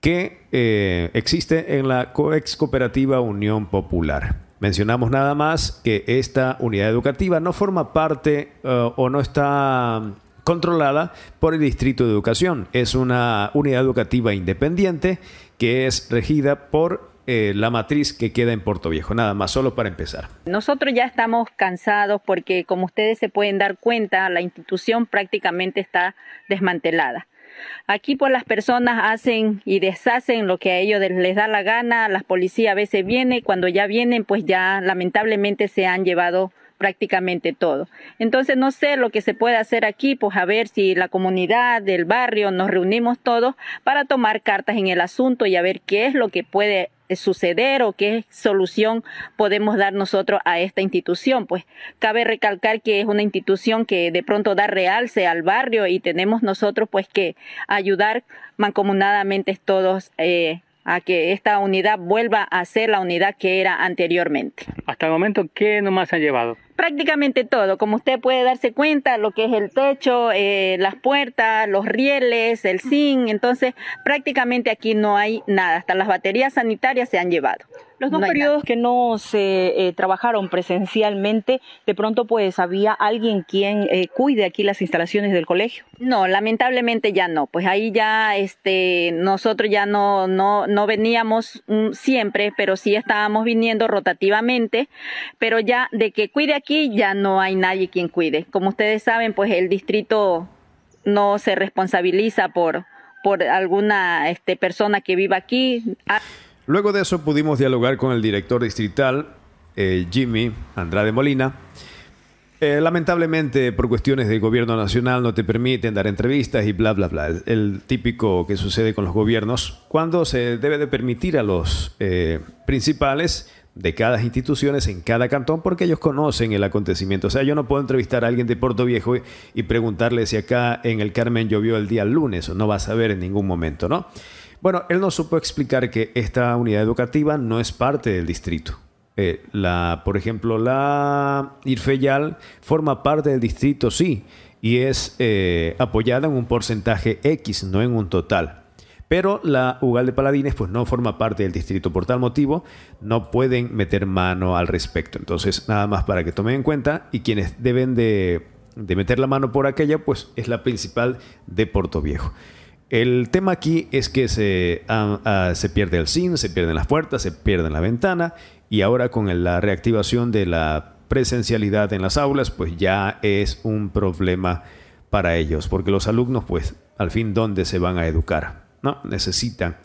que eh, existe en la Coex cooperativa Unión Popular. Mencionamos nada más que esta unidad educativa no forma parte eh, o no está controlada por el Distrito de Educación. Es una unidad educativa independiente que es regida por eh, la matriz que queda en Puerto Viejo. Nada más, solo para empezar.
Nosotros ya estamos cansados porque, como ustedes se pueden dar cuenta, la institución prácticamente está desmantelada. Aquí pues las personas hacen y deshacen lo que a ellos les da la gana, las policías a veces vienen, cuando ya vienen pues ya lamentablemente se han llevado prácticamente todo. Entonces no sé lo que se puede hacer aquí, pues a ver si la comunidad del barrio nos reunimos todos para tomar cartas en el asunto y a ver qué es lo que puede suceder o qué solución podemos dar nosotros a esta institución. Pues cabe recalcar que es una institución que de pronto da realce al barrio y tenemos nosotros pues que ayudar mancomunadamente todos. Eh, a que esta unidad vuelva a ser la unidad que era anteriormente.
Hasta el momento, ¿qué nomás ha llevado?
prácticamente todo, como usted puede darse cuenta, lo que es el techo, eh, las puertas, los rieles, el zinc, entonces prácticamente aquí no hay nada, hasta las baterías sanitarias se han
llevado. Los dos periodos que no se eh, trabajaron presencialmente, de pronto pues había alguien quien eh, cuide aquí las instalaciones del colegio.
No, lamentablemente ya no. Pues ahí ya este nosotros ya no no no veníamos mm, siempre, pero sí estábamos viniendo rotativamente, pero ya de que cuide aquí ya no hay nadie quien cuide. Como ustedes saben, pues el distrito no se responsabiliza por por alguna este, persona que viva aquí. Ah,
Luego de eso pudimos dialogar con el director distrital, eh, Jimmy Andrade Molina. Eh, lamentablemente, por cuestiones de gobierno nacional, no te permiten dar entrevistas y bla, bla, bla. El, típico que sucede con los gobiernos, cuando se debe de permitir a los eh, principales de cada institución en cada cantón porque ellos conocen el acontecimiento. O sea, yo no puedo entrevistar a alguien de Puerto Viejo y preguntarle si acá en el Carmen llovió el día lunes, o no va a saber en ningún momento, ¿no? Bueno, él no supo explicar que esta unidad educativa no es parte del distrito. Eh, la, por ejemplo, la IRFEYAL forma parte del distrito, sí, y es eh, apoyada en un porcentaje X, no en un total. Pero la UGAL de Paladines pues, no forma parte del distrito, por tal motivo no pueden meter mano al respecto. Entonces, nada más para que tomen en cuenta y quienes deben de, de meter la mano por aquella, pues es la principal de Puerto Viejo. El tema aquí es que se, ah, ah, se pierde el SIN, se pierden las puertas, se pierden la ventana y ahora con la reactivación de la presencialidad en las aulas, pues ya es un problema para ellos, porque los alumnos, pues, al fin, ¿dónde se van a educar? ¿No? Necesitan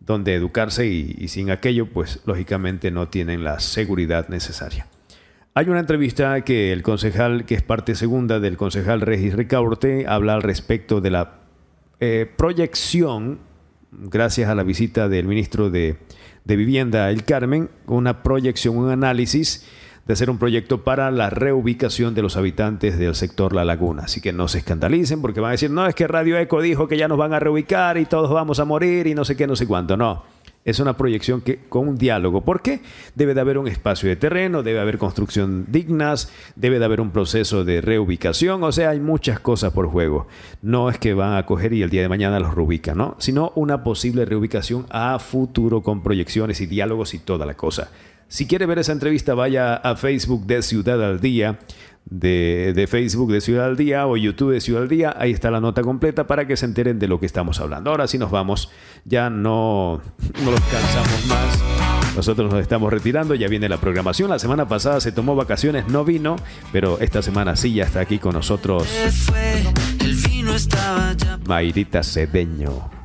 dónde educarse y, y, sin aquello, pues, lógicamente no tienen la seguridad necesaria. Hay una entrevista que el concejal, que es parte segunda del concejal Regis Ricaurte, habla al respecto de la eh, proyección, gracias a la visita del ministro de, de Vivienda, el Carmen, una proyección, un análisis de hacer un proyecto para la reubicación de los habitantes del sector La Laguna. Así que no se escandalicen porque van a decir, no, es que Radio Eco dijo que ya nos van a reubicar y todos vamos a morir y no sé qué, no sé cuánto. No, es una proyección que, con un diálogo. ¿Por qué? Debe de haber un espacio de terreno, debe haber construcción dignas, debe de haber un proceso de reubicación, o sea, hay muchas cosas por juego. No es que van a coger y el día de mañana los reubican, ¿no? Sino una posible reubicación a futuro con proyecciones y diálogos y toda la cosa. Si quiere ver esa entrevista, vaya a Facebook de Ciudad al Día de, Facebook de Ciudad al Día o YouTube de Ciudad al Día. Ahí está la nota completa para que se enteren de lo que estamos hablando. Ahora sí nos vamos. Ya no, no los cansamos más. Nosotros nos estamos retirando, ya viene la programación. La semana pasada se tomó vacaciones, no vino, pero esta semana sí ya está aquí con nosotros. Mayrita Cedeño.